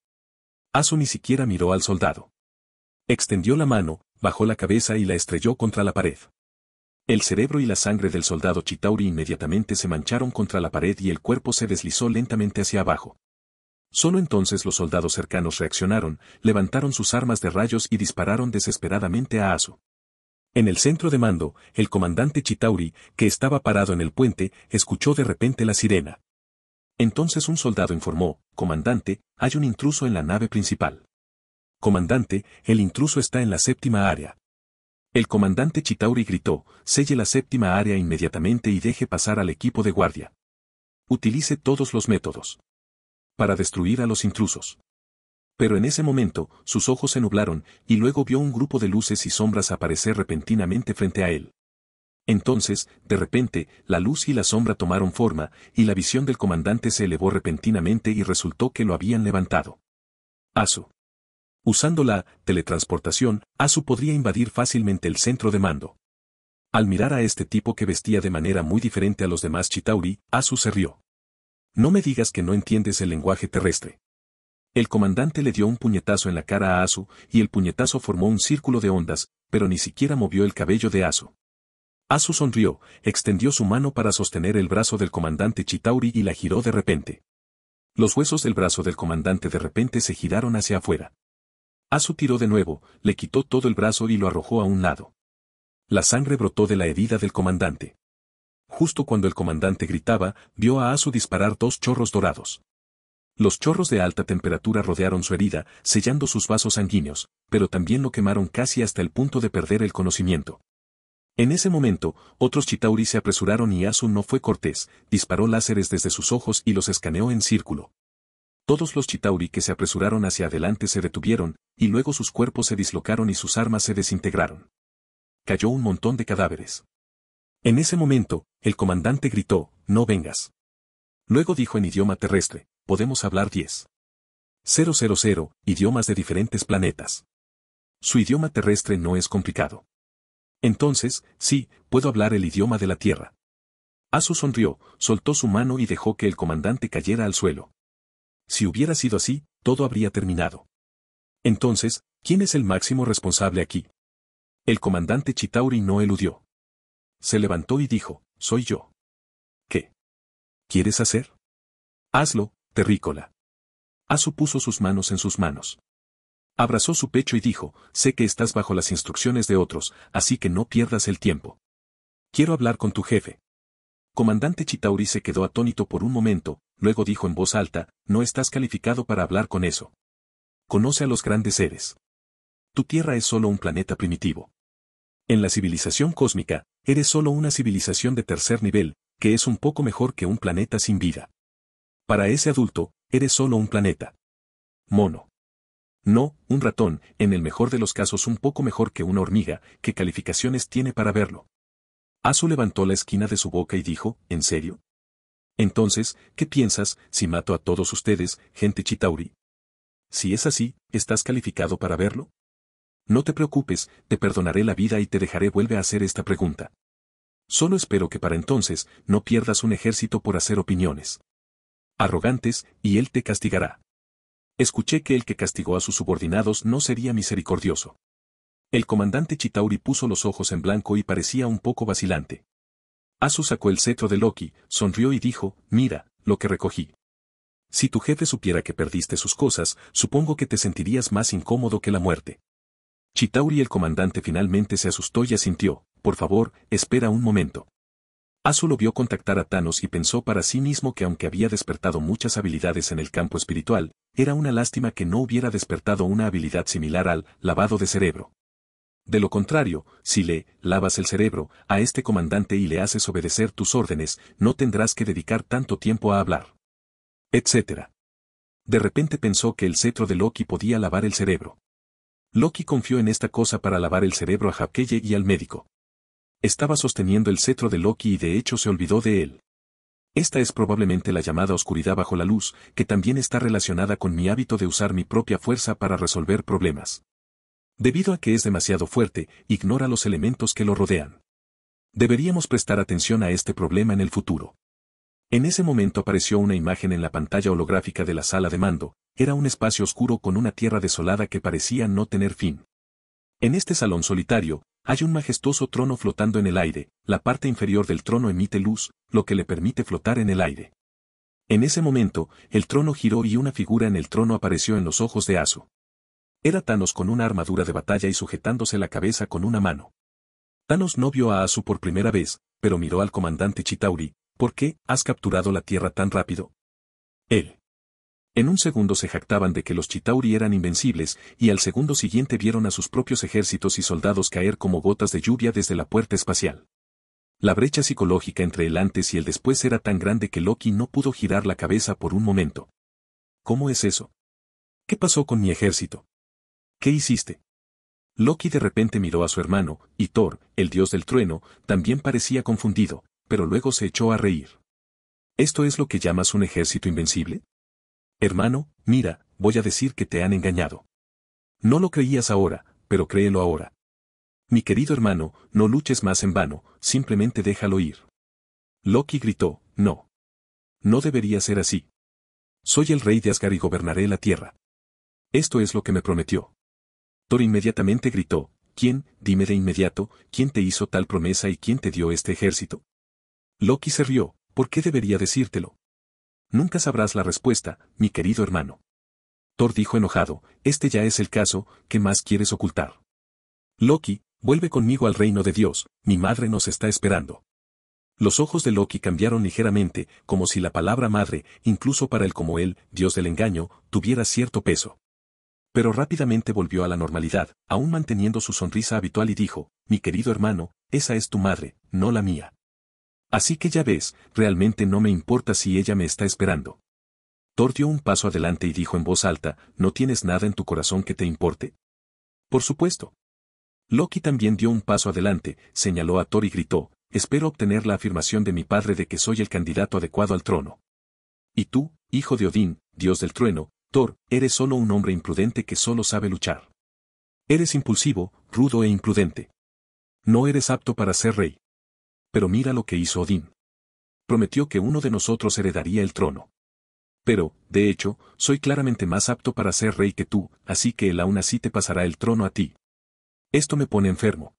Asu ni siquiera miró al soldado. Extendió la mano, bajó la cabeza y la estrelló contra la pared. El cerebro y la sangre del soldado Chitauri inmediatamente se mancharon contra la pared y el cuerpo se deslizó lentamente hacia abajo. Solo entonces los soldados cercanos reaccionaron, levantaron sus armas de rayos y dispararon desesperadamente a azu en el centro de mando, el comandante Chitauri, que estaba parado en el puente, escuchó de repente la sirena. Entonces un soldado informó, Comandante, hay un intruso en la nave principal. Comandante, el intruso está en la séptima área. El comandante Chitauri gritó, selle la séptima área inmediatamente y deje pasar al equipo de guardia. Utilice todos los métodos. Para destruir a los intrusos. Pero en ese momento, sus ojos se nublaron, y luego vio un grupo de luces y sombras aparecer repentinamente frente a él. Entonces, de repente, la luz y la sombra tomaron forma, y la visión del comandante se elevó repentinamente y resultó que lo habían levantado. Asu. Usando la teletransportación, Asu podría invadir fácilmente el centro de mando. Al mirar a este tipo que vestía de manera muy diferente a los demás Chitauri, Asu se rió. No me digas que no entiendes el lenguaje terrestre. El comandante le dio un puñetazo en la cara a Asu, y el puñetazo formó un círculo de ondas, pero ni siquiera movió el cabello de Asu. Asu sonrió, extendió su mano para sostener el brazo del comandante Chitauri y la giró de repente. Los huesos del brazo del comandante de repente se giraron hacia afuera. Asu tiró de nuevo, le quitó todo el brazo y lo arrojó a un lado. La sangre brotó de la herida del comandante. Justo cuando el comandante gritaba, vio a Asu disparar dos chorros dorados. Los chorros de alta temperatura rodearon su herida, sellando sus vasos sanguíneos, pero también lo quemaron casi hasta el punto de perder el conocimiento. En ese momento, otros chitauri se apresuraron y Asun no fue cortés, disparó láseres desde sus ojos y los escaneó en círculo. Todos los chitauri que se apresuraron hacia adelante se detuvieron, y luego sus cuerpos se dislocaron y sus armas se desintegraron. Cayó un montón de cadáveres. En ese momento, el comandante gritó, no vengas. Luego dijo en idioma terrestre, podemos hablar 10. 000, idiomas de diferentes planetas. Su idioma terrestre no es complicado. Entonces, sí, puedo hablar el idioma de la Tierra. Asu sonrió, soltó su mano y dejó que el comandante cayera al suelo. Si hubiera sido así, todo habría terminado. Entonces, ¿quién es el máximo responsable aquí? El comandante Chitauri no eludió. Se levantó y dijo, soy yo. ¿Qué? ¿Quieres hacer? Hazlo, terrícola. Asu puso sus manos en sus manos. Abrazó su pecho y dijo, sé que estás bajo las instrucciones de otros, así que no pierdas el tiempo. Quiero hablar con tu jefe. Comandante Chitauri se quedó atónito por un momento, luego dijo en voz alta, no estás calificado para hablar con eso. Conoce a los grandes seres. Tu Tierra es solo un planeta primitivo. En la civilización cósmica, eres solo una civilización de tercer nivel, que es un poco mejor que un planeta sin vida. Para ese adulto, eres solo un planeta. Mono. No, un ratón, en el mejor de los casos un poco mejor que una hormiga, ¿qué calificaciones tiene para verlo? Azu levantó la esquina de su boca y dijo, ¿en serio? Entonces, ¿qué piensas si mato a todos ustedes, gente chitauri? Si es así, ¿estás calificado para verlo? No te preocupes, te perdonaré la vida y te dejaré vuelve a hacer esta pregunta. Solo espero que para entonces no pierdas un ejército por hacer opiniones arrogantes, y él te castigará. Escuché que el que castigó a sus subordinados no sería misericordioso. El comandante Chitauri puso los ojos en blanco y parecía un poco vacilante. Asu sacó el cetro de Loki, sonrió y dijo, mira, lo que recogí. Si tu jefe supiera que perdiste sus cosas, supongo que te sentirías más incómodo que la muerte. Chitauri el comandante finalmente se asustó y asintió, por favor, espera un momento. Asu lo vio contactar a Thanos y pensó para sí mismo que aunque había despertado muchas habilidades en el campo espiritual, era una lástima que no hubiera despertado una habilidad similar al lavado de cerebro. De lo contrario, si le lavas el cerebro a este comandante y le haces obedecer tus órdenes, no tendrás que dedicar tanto tiempo a hablar. Etcétera. De repente pensó que el cetro de Loki podía lavar el cerebro. Loki confió en esta cosa para lavar el cerebro a Hapkeye y al médico estaba sosteniendo el cetro de Loki y de hecho se olvidó de él. Esta es probablemente la llamada oscuridad bajo la luz, que también está relacionada con mi hábito de usar mi propia fuerza para resolver problemas. Debido a que es demasiado fuerte, ignora los elementos que lo rodean. Deberíamos prestar atención a este problema en el futuro. En ese momento apareció una imagen en la pantalla holográfica de la sala de mando, era un espacio oscuro con una tierra desolada que parecía no tener fin. En este salón solitario, hay un majestuoso trono flotando en el aire, la parte inferior del trono emite luz, lo que le permite flotar en el aire. En ese momento, el trono giró y una figura en el trono apareció en los ojos de Asu. Era Thanos con una armadura de batalla y sujetándose la cabeza con una mano. Thanos no vio a Asu por primera vez, pero miró al comandante Chitauri, ¿por qué has capturado la Tierra tan rápido? Él. En un segundo se jactaban de que los Chitauri eran invencibles, y al segundo siguiente vieron a sus propios ejércitos y soldados caer como gotas de lluvia desde la puerta espacial. La brecha psicológica entre el antes y el después era tan grande que Loki no pudo girar la cabeza por un momento. ¿Cómo es eso? ¿Qué pasó con mi ejército? ¿Qué hiciste? Loki de repente miró a su hermano, y Thor, el dios del trueno, también parecía confundido, pero luego se echó a reír. ¿Esto es lo que llamas un ejército invencible? Hermano, mira, voy a decir que te han engañado. No lo creías ahora, pero créelo ahora. Mi querido hermano, no luches más en vano, simplemente déjalo ir. Loki gritó, no. No debería ser así. Soy el rey de Asgard y gobernaré la tierra. Esto es lo que me prometió. Thor inmediatamente gritó, ¿quién, dime de inmediato, quién te hizo tal promesa y quién te dio este ejército? Loki se rió, ¿por qué debería decírtelo? nunca sabrás la respuesta, mi querido hermano. Thor dijo enojado, este ya es el caso, ¿qué más quieres ocultar? Loki, vuelve conmigo al reino de Dios, mi madre nos está esperando. Los ojos de Loki cambiaron ligeramente, como si la palabra madre, incluso para él como él, Dios del engaño, tuviera cierto peso. Pero rápidamente volvió a la normalidad, aún manteniendo su sonrisa habitual y dijo, mi querido hermano, esa es tu madre, no la mía. Así que ya ves, realmente no me importa si ella me está esperando. Thor dio un paso adelante y dijo en voz alta, ¿no tienes nada en tu corazón que te importe? Por supuesto. Loki también dio un paso adelante, señaló a Thor y gritó, espero obtener la afirmación de mi padre de que soy el candidato adecuado al trono. Y tú, hijo de Odín, dios del trueno, Thor, eres solo un hombre imprudente que solo sabe luchar. Eres impulsivo, rudo e imprudente. No eres apto para ser rey pero mira lo que hizo Odín. Prometió que uno de nosotros heredaría el trono. Pero, de hecho, soy claramente más apto para ser rey que tú, así que él aún así te pasará el trono a ti. Esto me pone enfermo.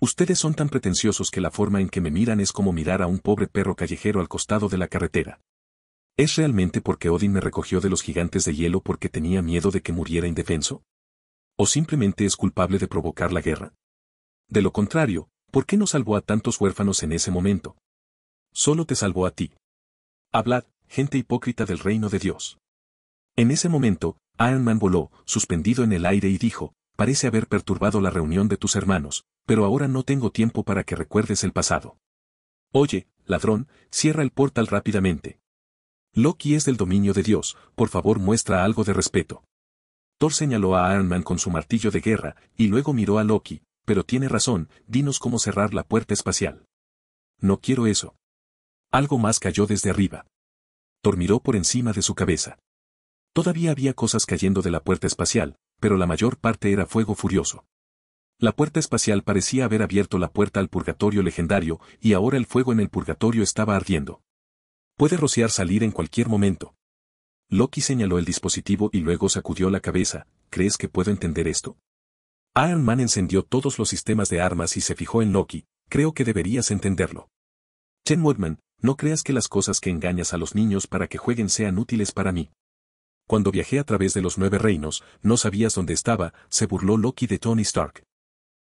Ustedes son tan pretenciosos que la forma en que me miran es como mirar a un pobre perro callejero al costado de la carretera. ¿Es realmente porque Odin me recogió de los gigantes de hielo porque tenía miedo de que muriera indefenso? ¿O simplemente es culpable de provocar la guerra? De lo contrario, ¿Por qué no salvó a tantos huérfanos en ese momento? Solo te salvó a ti. Hablad, gente hipócrita del reino de Dios. En ese momento, Iron Man voló, suspendido en el aire y dijo, parece haber perturbado la reunión de tus hermanos, pero ahora no tengo tiempo para que recuerdes el pasado. Oye, ladrón, cierra el portal rápidamente. Loki es del dominio de Dios, por favor muestra algo de respeto. Thor señaló a Iron Man con su martillo de guerra, y luego miró a Loki, pero tiene razón, dinos cómo cerrar la puerta espacial. No quiero eso. Algo más cayó desde arriba. Tormiró por encima de su cabeza. Todavía había cosas cayendo de la puerta espacial, pero la mayor parte era fuego furioso. La puerta espacial parecía haber abierto la puerta al purgatorio legendario y ahora el fuego en el purgatorio estaba ardiendo. Puede rociar salir en cualquier momento. Loki señaló el dispositivo y luego sacudió la cabeza, ¿crees que puedo entender esto? Iron Man encendió todos los sistemas de armas y se fijó en Loki, creo que deberías entenderlo. Chen Woodman, no creas que las cosas que engañas a los niños para que jueguen sean útiles para mí. Cuando viajé a través de los nueve reinos, no sabías dónde estaba, se burló Loki de Tony Stark.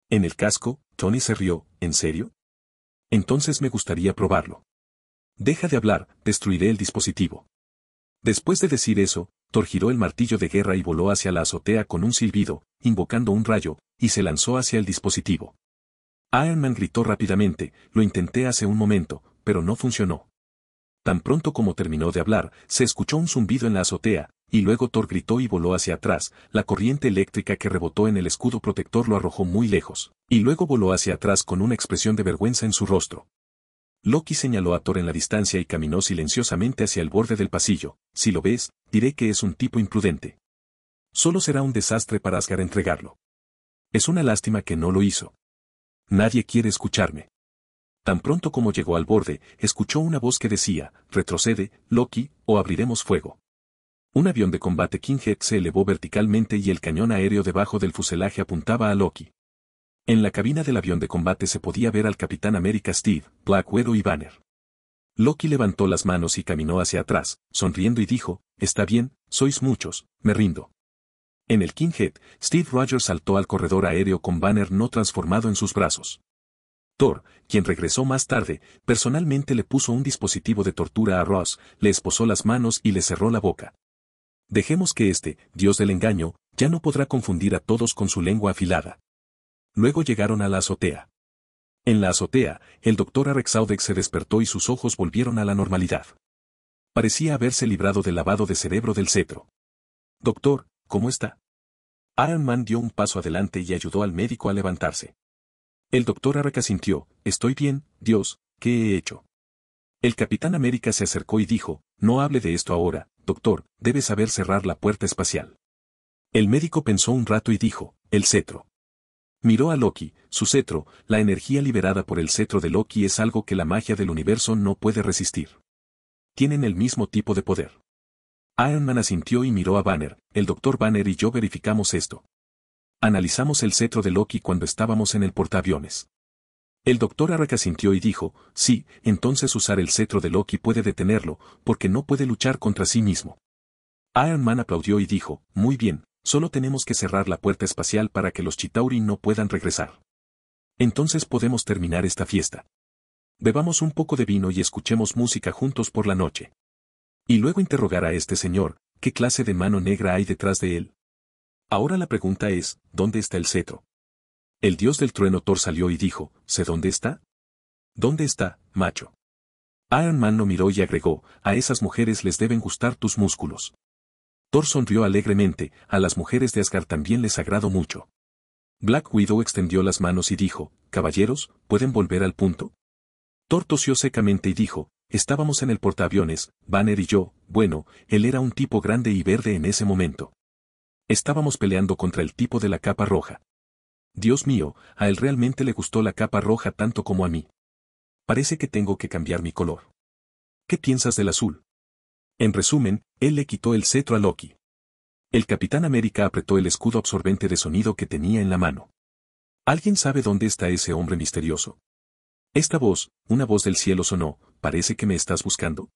En el casco, Tony se rió, ¿en serio? Entonces me gustaría probarlo. Deja de hablar, destruiré el dispositivo. Después de decir eso, Thor giró el martillo de guerra y voló hacia la azotea con un silbido, invocando un rayo, y se lanzó hacia el dispositivo. Iron Man gritó rápidamente, lo intenté hace un momento, pero no funcionó. Tan pronto como terminó de hablar, se escuchó un zumbido en la azotea, y luego Thor gritó y voló hacia atrás, la corriente eléctrica que rebotó en el escudo protector lo arrojó muy lejos, y luego voló hacia atrás con una expresión de vergüenza en su rostro. Loki señaló a Thor en la distancia y caminó silenciosamente hacia el borde del pasillo. Si lo ves, diré que es un tipo imprudente. Solo será un desastre para Asgard entregarlo. Es una lástima que no lo hizo. Nadie quiere escucharme. Tan pronto como llegó al borde, escuchó una voz que decía, retrocede, Loki, o abriremos fuego. Un avión de combate King Head se elevó verticalmente y el cañón aéreo debajo del fuselaje apuntaba a Loki. En la cabina del avión de combate se podía ver al Capitán América Steve, Black Widow y Banner. Loki levantó las manos y caminó hacia atrás, sonriendo y dijo, Está bien, sois muchos, me rindo. En el Head, Steve Rogers saltó al corredor aéreo con Banner no transformado en sus brazos. Thor, quien regresó más tarde, personalmente le puso un dispositivo de tortura a Ross, le esposó las manos y le cerró la boca. Dejemos que este, dios del engaño, ya no podrá confundir a todos con su lengua afilada. Luego llegaron a la azotea. En la azotea, el doctor Arexaudex se despertó y sus ojos volvieron a la normalidad. Parecía haberse librado del lavado de cerebro del cetro. Doctor, ¿cómo está? Man dio un paso adelante y ayudó al médico a levantarse. El doctor Arrak sintió, estoy bien, Dios, ¿qué he hecho? El capitán América se acercó y dijo, no hable de esto ahora, doctor, debe saber cerrar la puerta espacial. El médico pensó un rato y dijo, el cetro. Miró a Loki, su cetro, la energía liberada por el cetro de Loki es algo que la magia del universo no puede resistir. Tienen el mismo tipo de poder. Iron Man asintió y miró a Banner, el doctor Banner y yo verificamos esto. Analizamos el cetro de Loki cuando estábamos en el portaaviones. El doctor Arrak asintió y dijo, sí, entonces usar el cetro de Loki puede detenerlo, porque no puede luchar contra sí mismo. Iron Man aplaudió y dijo, muy bien, Solo tenemos que cerrar la puerta espacial para que los Chitauri no puedan regresar. Entonces podemos terminar esta fiesta. Bebamos un poco de vino y escuchemos música juntos por la noche. Y luego interrogar a este señor, ¿qué clase de mano negra hay detrás de él? Ahora la pregunta es, ¿dónde está el cetro? El dios del trueno Thor salió y dijo, ¿sé dónde está? ¿Dónde está, macho? Iron Man lo miró y agregó, a esas mujeres les deben gustar tus músculos. Thor sonrió alegremente, a las mujeres de Asgard también les agrado mucho. Black Widow extendió las manos y dijo, Caballeros, ¿pueden volver al punto? Thor tosió secamente y dijo, Estábamos en el portaaviones, Banner y yo, bueno, él era un tipo grande y verde en ese momento. Estábamos peleando contra el tipo de la capa roja. Dios mío, a él realmente le gustó la capa roja tanto como a mí. Parece que tengo que cambiar mi color. ¿Qué piensas del azul? En resumen, él le quitó el cetro a Loki. El Capitán América apretó el escudo absorbente de sonido que tenía en la mano. ¿Alguien sabe dónde está ese hombre misterioso? Esta voz, una voz del cielo sonó, parece que me estás buscando.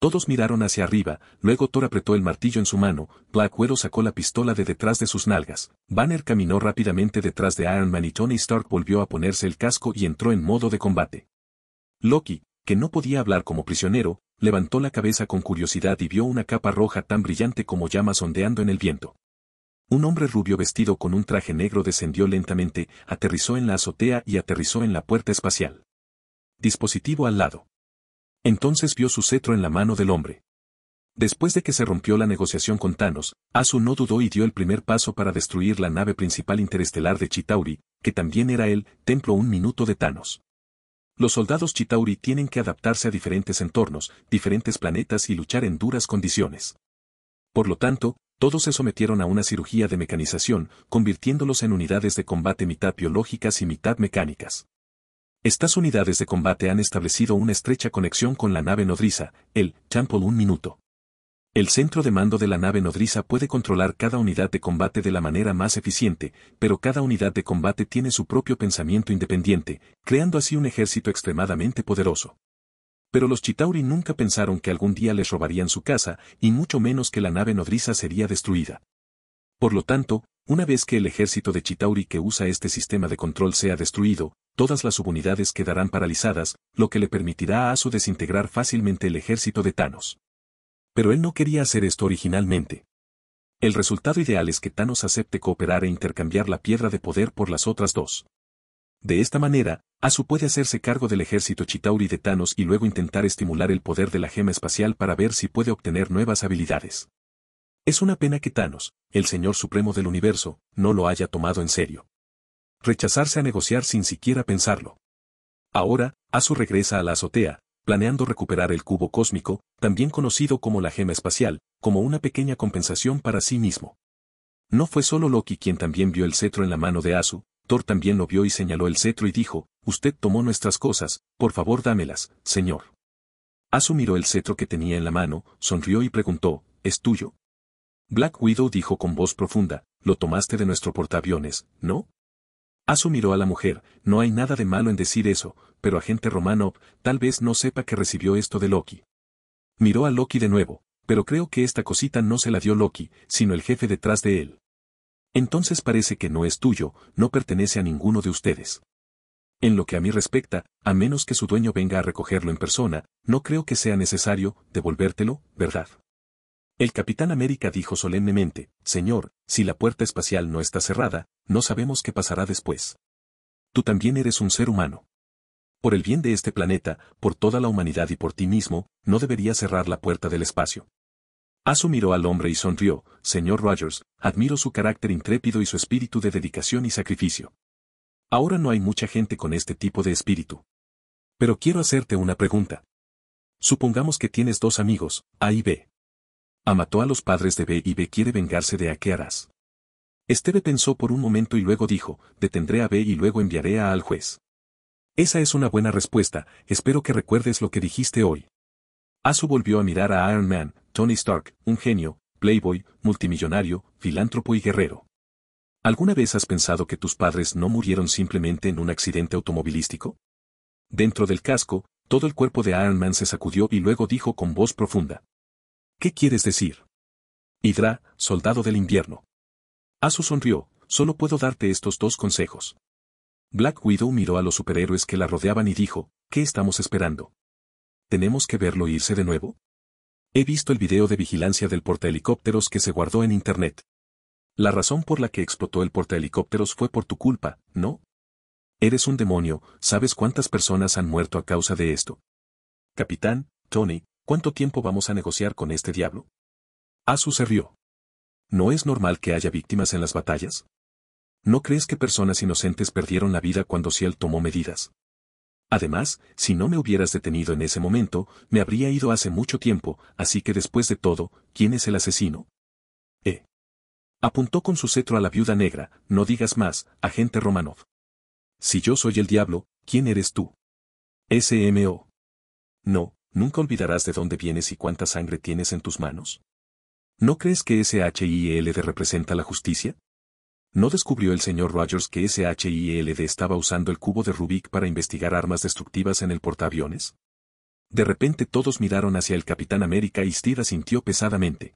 Todos miraron hacia arriba, luego Thor apretó el martillo en su mano, Black Widow sacó la pistola de detrás de sus nalgas, Banner caminó rápidamente detrás de Iron Man y Tony Stark volvió a ponerse el casco y entró en modo de combate. Loki, que no podía hablar como prisionero, levantó la cabeza con curiosidad y vio una capa roja tan brillante como llamas ondeando en el viento. Un hombre rubio vestido con un traje negro descendió lentamente, aterrizó en la azotea y aterrizó en la puerta espacial. Dispositivo al lado. Entonces vio su cetro en la mano del hombre. Después de que se rompió la negociación con Thanos, Asu no dudó y dio el primer paso para destruir la nave principal interestelar de Chitauri, que también era el templo un minuto de Thanos. Los soldados Chitauri tienen que adaptarse a diferentes entornos, diferentes planetas y luchar en duras condiciones. Por lo tanto, todos se sometieron a una cirugía de mecanización, convirtiéndolos en unidades de combate mitad biológicas y mitad mecánicas. Estas unidades de combate han establecido una estrecha conexión con la nave nodriza, el Champol un minuto. El centro de mando de la nave nodriza puede controlar cada unidad de combate de la manera más eficiente, pero cada unidad de combate tiene su propio pensamiento independiente, creando así un ejército extremadamente poderoso. Pero los Chitauri nunca pensaron que algún día les robarían su casa, y mucho menos que la nave nodriza sería destruida. Por lo tanto, una vez que el ejército de Chitauri que usa este sistema de control sea destruido, todas las subunidades quedarán paralizadas, lo que le permitirá a Asu desintegrar fácilmente el ejército de Thanos pero él no quería hacer esto originalmente. El resultado ideal es que Thanos acepte cooperar e intercambiar la piedra de poder por las otras dos. De esta manera, Asu puede hacerse cargo del ejército Chitauri de Thanos y luego intentar estimular el poder de la gema espacial para ver si puede obtener nuevas habilidades. Es una pena que Thanos, el Señor Supremo del Universo, no lo haya tomado en serio. Rechazarse a negociar sin siquiera pensarlo. Ahora, Asu regresa a la azotea, planeando recuperar el cubo cósmico, también conocido como la gema espacial, como una pequeña compensación para sí mismo. No fue solo Loki quien también vio el cetro en la mano de Asu, Thor también lo vio y señaló el cetro y dijo, Usted tomó nuestras cosas, por favor dámelas, señor. Asu miró el cetro que tenía en la mano, sonrió y preguntó, ¿es tuyo? Black Widow dijo con voz profunda, lo tomaste de nuestro portaaviones, ¿no? Asu miró a la mujer, no hay nada de malo en decir eso, pero agente romano, tal vez no sepa que recibió esto de Loki. Miró a Loki de nuevo, pero creo que esta cosita no se la dio Loki, sino el jefe detrás de él. Entonces parece que no es tuyo, no pertenece a ninguno de ustedes. En lo que a mí respecta, a menos que su dueño venga a recogerlo en persona, no creo que sea necesario devolvértelo, ¿verdad? El Capitán América dijo solemnemente, Señor, si la puerta espacial no está cerrada, no sabemos qué pasará después. Tú también eres un ser humano. Por el bien de este planeta, por toda la humanidad y por ti mismo, no debería cerrar la puerta del espacio. Asu miró al hombre y sonrió, Señor Rogers, admiro su carácter intrépido y su espíritu de dedicación y sacrificio. Ahora no hay mucha gente con este tipo de espíritu. Pero quiero hacerte una pregunta. Supongamos que tienes dos amigos, A y B. Amató ah, a los padres de B y B quiere vengarse de A. harás. Esteve pensó por un momento y luego dijo, detendré a B y luego enviaré a al juez. Esa es una buena respuesta, espero que recuerdes lo que dijiste hoy. Asu volvió a mirar a Iron Man, Tony Stark, un genio, playboy, multimillonario, filántropo y guerrero. ¿Alguna vez has pensado que tus padres no murieron simplemente en un accidente automovilístico? Dentro del casco, todo el cuerpo de Iron Man se sacudió y luego dijo con voz profunda, ¿Qué quieres decir? Hydra, soldado del invierno. Asu sonrió, solo puedo darte estos dos consejos. Black Widow miró a los superhéroes que la rodeaban y dijo, ¿qué estamos esperando? ¿Tenemos que verlo irse de nuevo? He visto el video de vigilancia del helicópteros que se guardó en internet. La razón por la que explotó el helicópteros fue por tu culpa, ¿no? Eres un demonio, ¿sabes cuántas personas han muerto a causa de esto? Capitán, Tony, ¿Cuánto tiempo vamos a negociar con este diablo? Asu se rió. ¿No es normal que haya víctimas en las batallas? ¿No crees que personas inocentes perdieron la vida cuando Ciel tomó medidas? Además, si no me hubieras detenido en ese momento, me habría ido hace mucho tiempo, así que después de todo, ¿quién es el asesino? Eh. Apuntó con su cetro a la viuda negra, no digas más, agente Romanov. Si yo soy el diablo, ¿quién eres tú? SMO. No, nunca olvidarás de dónde vienes y cuánta sangre tienes en tus manos. ¿No crees que SHIELD representa la justicia? ¿No descubrió el señor Rogers que SHIELD estaba usando el cubo de Rubik para investigar armas destructivas en el portaaviones? De repente todos miraron hacia el Capitán América y Steve sintió pesadamente.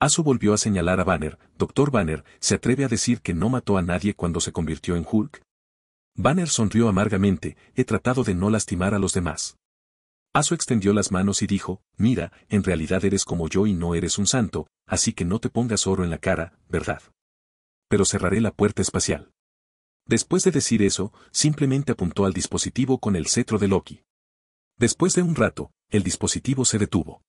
Asu volvió a señalar a Banner, Doctor Banner, ¿se atreve a decir que no mató a nadie cuando se convirtió en Hulk? Banner sonrió amargamente, he tratado de no lastimar a los demás. Aso extendió las manos y dijo, Mira, en realidad eres como yo y no eres un santo, así que no te pongas oro en la cara, ¿verdad? Pero cerraré la puerta espacial. Después de decir eso, simplemente apuntó al dispositivo con el cetro de Loki. Después de un rato, el dispositivo se detuvo.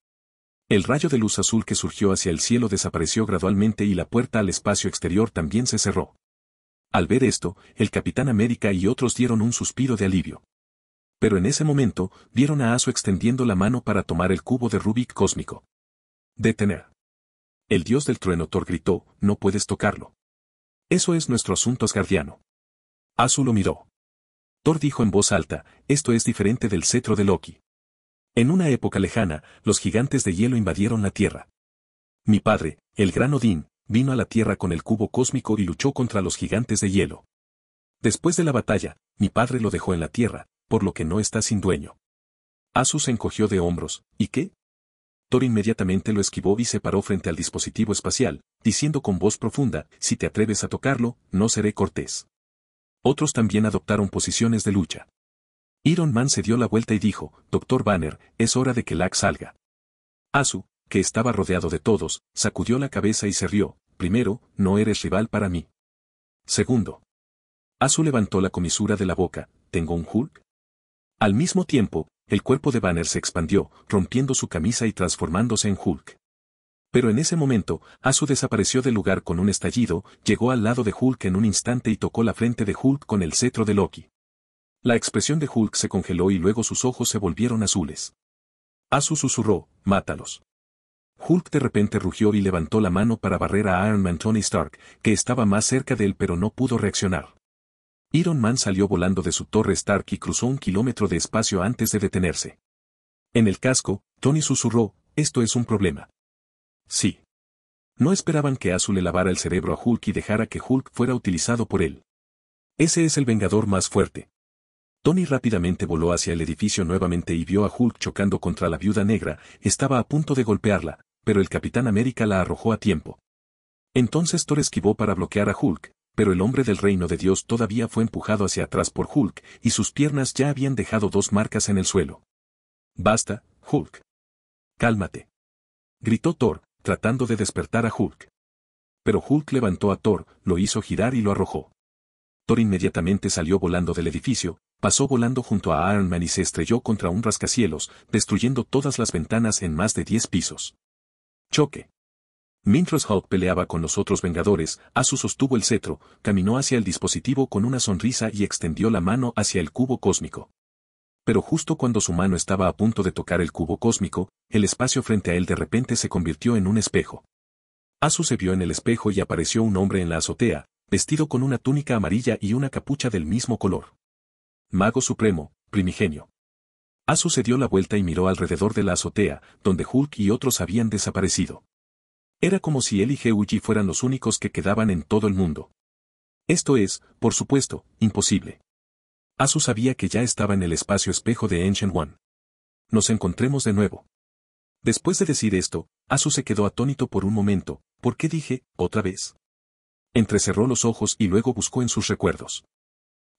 El rayo de luz azul que surgió hacia el cielo desapareció gradualmente y la puerta al espacio exterior también se cerró. Al ver esto, el Capitán América y otros dieron un suspiro de alivio pero en ese momento, vieron a Asu extendiendo la mano para tomar el cubo de Rubik cósmico. Detener. El dios del trueno Thor gritó, no puedes tocarlo. Eso es nuestro asunto asgardiano. Asu lo miró. Thor dijo en voz alta, esto es diferente del cetro de Loki. En una época lejana, los gigantes de hielo invadieron la Tierra. Mi padre, el gran Odín, vino a la Tierra con el cubo cósmico y luchó contra los gigantes de hielo. Después de la batalla, mi padre lo dejó en la Tierra, por lo que no está sin dueño. Asus se encogió de hombros, ¿y qué? Thor inmediatamente lo esquivó y se paró frente al dispositivo espacial, diciendo con voz profunda, si te atreves a tocarlo, no seré cortés. Otros también adoptaron posiciones de lucha. Iron Man se dio la vuelta y dijo, Doctor Banner, es hora de que Lack salga. Asu, que estaba rodeado de todos, sacudió la cabeza y se rió, primero, no eres rival para mí. Segundo. Asu levantó la comisura de la boca, ¿tengo un Hulk? Al mismo tiempo, el cuerpo de Banner se expandió, rompiendo su camisa y transformándose en Hulk. Pero en ese momento, Asu desapareció del lugar con un estallido, llegó al lado de Hulk en un instante y tocó la frente de Hulk con el cetro de Loki. La expresión de Hulk se congeló y luego sus ojos se volvieron azules. Asu susurró, mátalos. Hulk de repente rugió y levantó la mano para barrer a Iron Man Tony Stark, que estaba más cerca de él pero no pudo reaccionar. Iron Man salió volando de su torre Stark y cruzó un kilómetro de espacio antes de detenerse. En el casco, Tony susurró, esto es un problema. Sí. No esperaban que Azul le lavara el cerebro a Hulk y dejara que Hulk fuera utilizado por él. Ese es el Vengador más fuerte. Tony rápidamente voló hacia el edificio nuevamente y vio a Hulk chocando contra la viuda negra, estaba a punto de golpearla, pero el Capitán América la arrojó a tiempo. Entonces Thor esquivó para bloquear a Hulk, pero el hombre del reino de Dios todavía fue empujado hacia atrás por Hulk, y sus piernas ya habían dejado dos marcas en el suelo. Basta, Hulk. Cálmate. Gritó Thor, tratando de despertar a Hulk. Pero Hulk levantó a Thor, lo hizo girar y lo arrojó. Thor inmediatamente salió volando del edificio, pasó volando junto a Iron Man y se estrelló contra un rascacielos, destruyendo todas las ventanas en más de diez pisos. Choque. Mientras Hulk peleaba con los otros Vengadores, Asu sostuvo el cetro, caminó hacia el dispositivo con una sonrisa y extendió la mano hacia el cubo cósmico. Pero justo cuando su mano estaba a punto de tocar el cubo cósmico, el espacio frente a él de repente se convirtió en un espejo. Asu se vio en el espejo y apareció un hombre en la azotea, vestido con una túnica amarilla y una capucha del mismo color. Mago Supremo, Primigenio. Asu se dio la vuelta y miró alrededor de la azotea, donde Hulk y otros habían desaparecido. Era como si él y Heuji fueran los únicos que quedaban en todo el mundo. Esto es, por supuesto, imposible. Asu sabía que ya estaba en el espacio espejo de Ancient One. Nos encontremos de nuevo. Después de decir esto, Asu se quedó atónito por un momento, ¿por qué dije, otra vez? Entrecerró los ojos y luego buscó en sus recuerdos.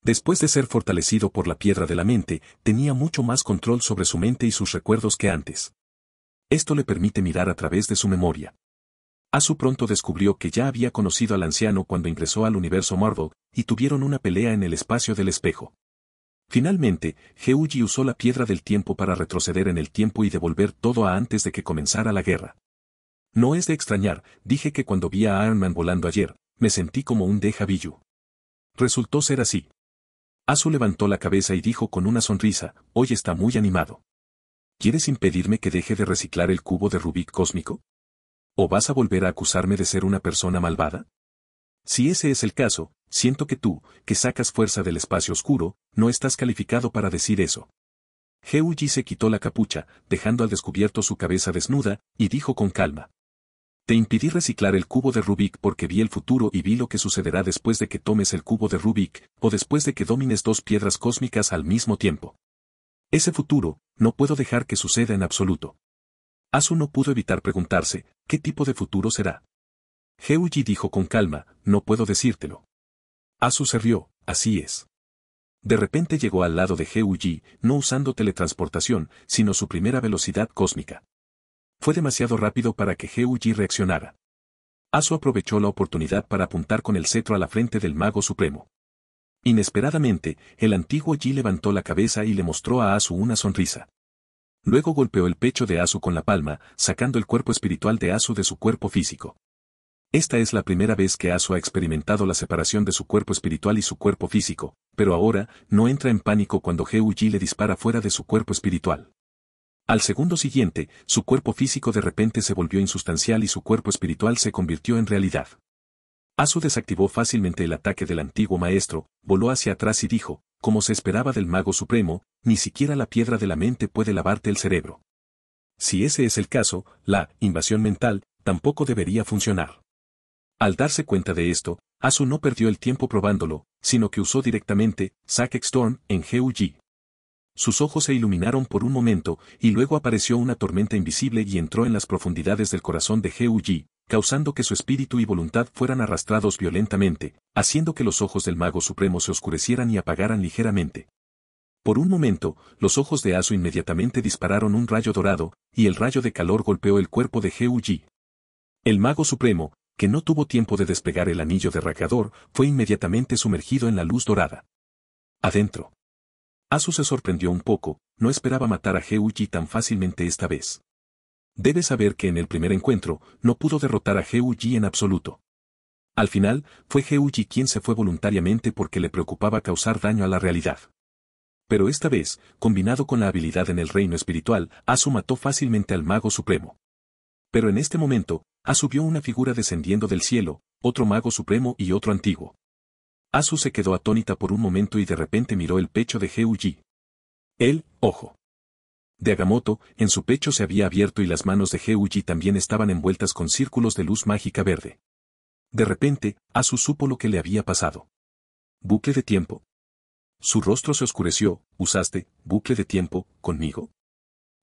Después de ser fortalecido por la piedra de la mente, tenía mucho más control sobre su mente y sus recuerdos que antes. Esto le permite mirar a través de su memoria. Asu pronto descubrió que ya había conocido al anciano cuando ingresó al universo Marvel, y tuvieron una pelea en el espacio del espejo. Finalmente, Geuji usó la piedra del tiempo para retroceder en el tiempo y devolver todo a antes de que comenzara la guerra. No es de extrañar, dije que cuando vi a Iron Man volando ayer, me sentí como un deja Resultó ser así. Asu levantó la cabeza y dijo con una sonrisa, hoy está muy animado. ¿Quieres impedirme que deje de reciclar el cubo de Rubik cósmico? ¿O vas a volver a acusarme de ser una persona malvada? Si ese es el caso, siento que tú, que sacas fuerza del espacio oscuro, no estás calificado para decir eso. Heuji se quitó la capucha, dejando al descubierto su cabeza desnuda, y dijo con calma. Te impidí reciclar el cubo de Rubik porque vi el futuro y vi lo que sucederá después de que tomes el cubo de Rubik, o después de que domines dos piedras cósmicas al mismo tiempo. Ese futuro, no puedo dejar que suceda en absoluto. Asu no pudo evitar preguntarse, ¿qué tipo de futuro será? Geuji dijo con calma, no puedo decírtelo. Asu se rió, así es. De repente llegó al lado de Geuji, no usando teletransportación, sino su primera velocidad cósmica. Fue demasiado rápido para que Geuji reaccionara. Asu aprovechó la oportunidad para apuntar con el cetro a la frente del mago supremo. Inesperadamente, el antiguo Ji levantó la cabeza y le mostró a Asu una sonrisa. Luego golpeó el pecho de Asu con la palma, sacando el cuerpo espiritual de Asu de su cuerpo físico. Esta es la primera vez que Asu ha experimentado la separación de su cuerpo espiritual y su cuerpo físico, pero ahora no entra en pánico cuando Geuji le dispara fuera de su cuerpo espiritual. Al segundo siguiente, su cuerpo físico de repente se volvió insustancial y su cuerpo espiritual se convirtió en realidad. Asu desactivó fácilmente el ataque del antiguo maestro, voló hacia atrás y dijo, como se esperaba del mago supremo, ni siquiera la piedra de la mente puede lavarte el cerebro. Si ese es el caso, la invasión mental tampoco debería funcionar. Al darse cuenta de esto, Asu no perdió el tiempo probándolo, sino que usó directamente Zack Storm en GUG. Sus ojos se iluminaron por un momento y luego apareció una tormenta invisible y entró en las profundidades del corazón de GUG, causando que su espíritu y voluntad fueran arrastrados violentamente, haciendo que los ojos del mago supremo se oscurecieran y apagaran ligeramente. Por un momento, los ojos de Asu inmediatamente dispararon un rayo dorado, y el rayo de calor golpeó el cuerpo de Ji. El mago supremo, que no tuvo tiempo de despegar el anillo de fue inmediatamente sumergido en la luz dorada. Adentro. Asu se sorprendió un poco, no esperaba matar a Ji tan fácilmente esta vez debe saber que en el primer encuentro no pudo derrotar a Geuji en absoluto. Al final, fue Geuji quien se fue voluntariamente porque le preocupaba causar daño a la realidad. Pero esta vez, combinado con la habilidad en el reino espiritual, Asu mató fácilmente al mago supremo. Pero en este momento, Asu vio una figura descendiendo del cielo, otro mago supremo y otro antiguo. Asu se quedó atónita por un momento y de repente miró el pecho de Geuji. Él, ojo de Agamotto, en su pecho se había abierto y las manos de Geuji también estaban envueltas con círculos de luz mágica verde. De repente, Asu supo lo que le había pasado. Bucle de tiempo. Su rostro se oscureció, usaste, bucle de tiempo, conmigo.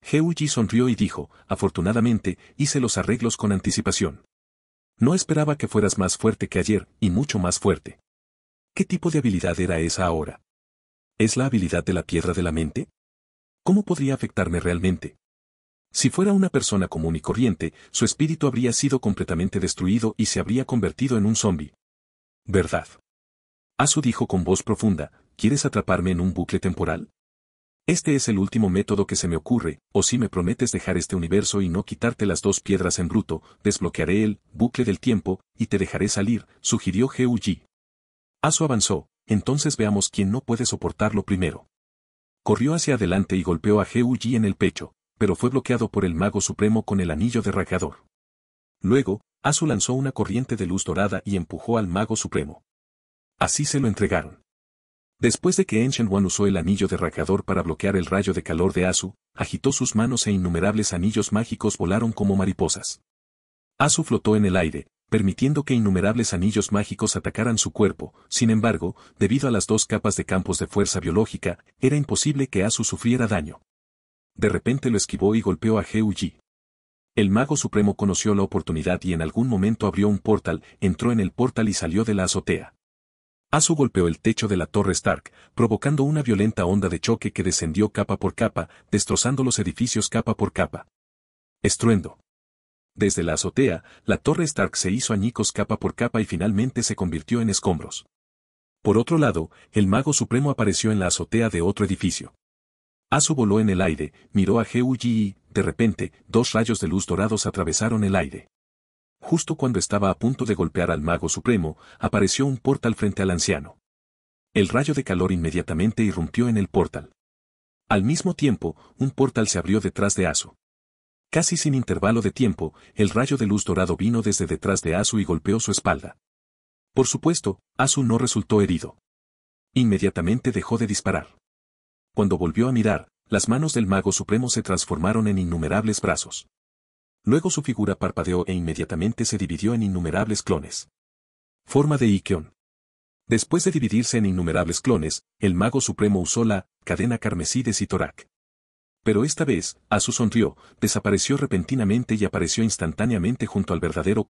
Geuji sonrió y dijo, afortunadamente, hice los arreglos con anticipación. No esperaba que fueras más fuerte que ayer, y mucho más fuerte. ¿Qué tipo de habilidad era esa ahora? ¿Es la habilidad de la piedra de la mente? ¿cómo podría afectarme realmente? Si fuera una persona común y corriente, su espíritu habría sido completamente destruido y se habría convertido en un zombi. ¿Verdad? Asu dijo con voz profunda, ¿quieres atraparme en un bucle temporal? Este es el último método que se me ocurre, o si me prometes dejar este universo y no quitarte las dos piedras en bruto, desbloquearé el bucle del tiempo y te dejaré salir, sugirió G.U.G. Asu avanzó, entonces veamos quién no puede soportarlo primero corrió hacia adelante y golpeó a G.U.G. en el pecho, pero fue bloqueado por el mago supremo con el anillo de racador. Luego, Azu lanzó una corriente de luz dorada y empujó al mago supremo. Así se lo entregaron. Después de que Ancient One usó el anillo de racador para bloquear el rayo de calor de Azu, agitó sus manos e innumerables anillos mágicos volaron como mariposas. Azu flotó en el aire, permitiendo que innumerables anillos mágicos atacaran su cuerpo, sin embargo, debido a las dos capas de campos de fuerza biológica, era imposible que Asu sufriera daño. De repente lo esquivó y golpeó a Ji. El mago supremo conoció la oportunidad y en algún momento abrió un portal, entró en el portal y salió de la azotea. Asu golpeó el techo de la torre Stark, provocando una violenta onda de choque que descendió capa por capa, destrozando los edificios capa por capa. Estruendo. Desde la azotea, la torre Stark se hizo añicos capa por capa y finalmente se convirtió en escombros. Por otro lado, el mago supremo apareció en la azotea de otro edificio. Azu voló en el aire, miró a Geuji y, de repente, dos rayos de luz dorados atravesaron el aire. Justo cuando estaba a punto de golpear al mago supremo, apareció un portal frente al anciano. El rayo de calor inmediatamente irrumpió en el portal. Al mismo tiempo, un portal se abrió detrás de Azu. Casi sin intervalo de tiempo, el rayo de luz dorado vino desde detrás de Asu y golpeó su espalda. Por supuesto, Asu no resultó herido. Inmediatamente dejó de disparar. Cuando volvió a mirar, las manos del mago supremo se transformaron en innumerables brazos. Luego su figura parpadeó e inmediatamente se dividió en innumerables clones. Forma de Ikeon. Después de dividirse en innumerables clones, el mago supremo usó la cadena carmesí y Sitorak pero esta vez, a su sonrió, desapareció repentinamente y apareció instantáneamente junto al verdadero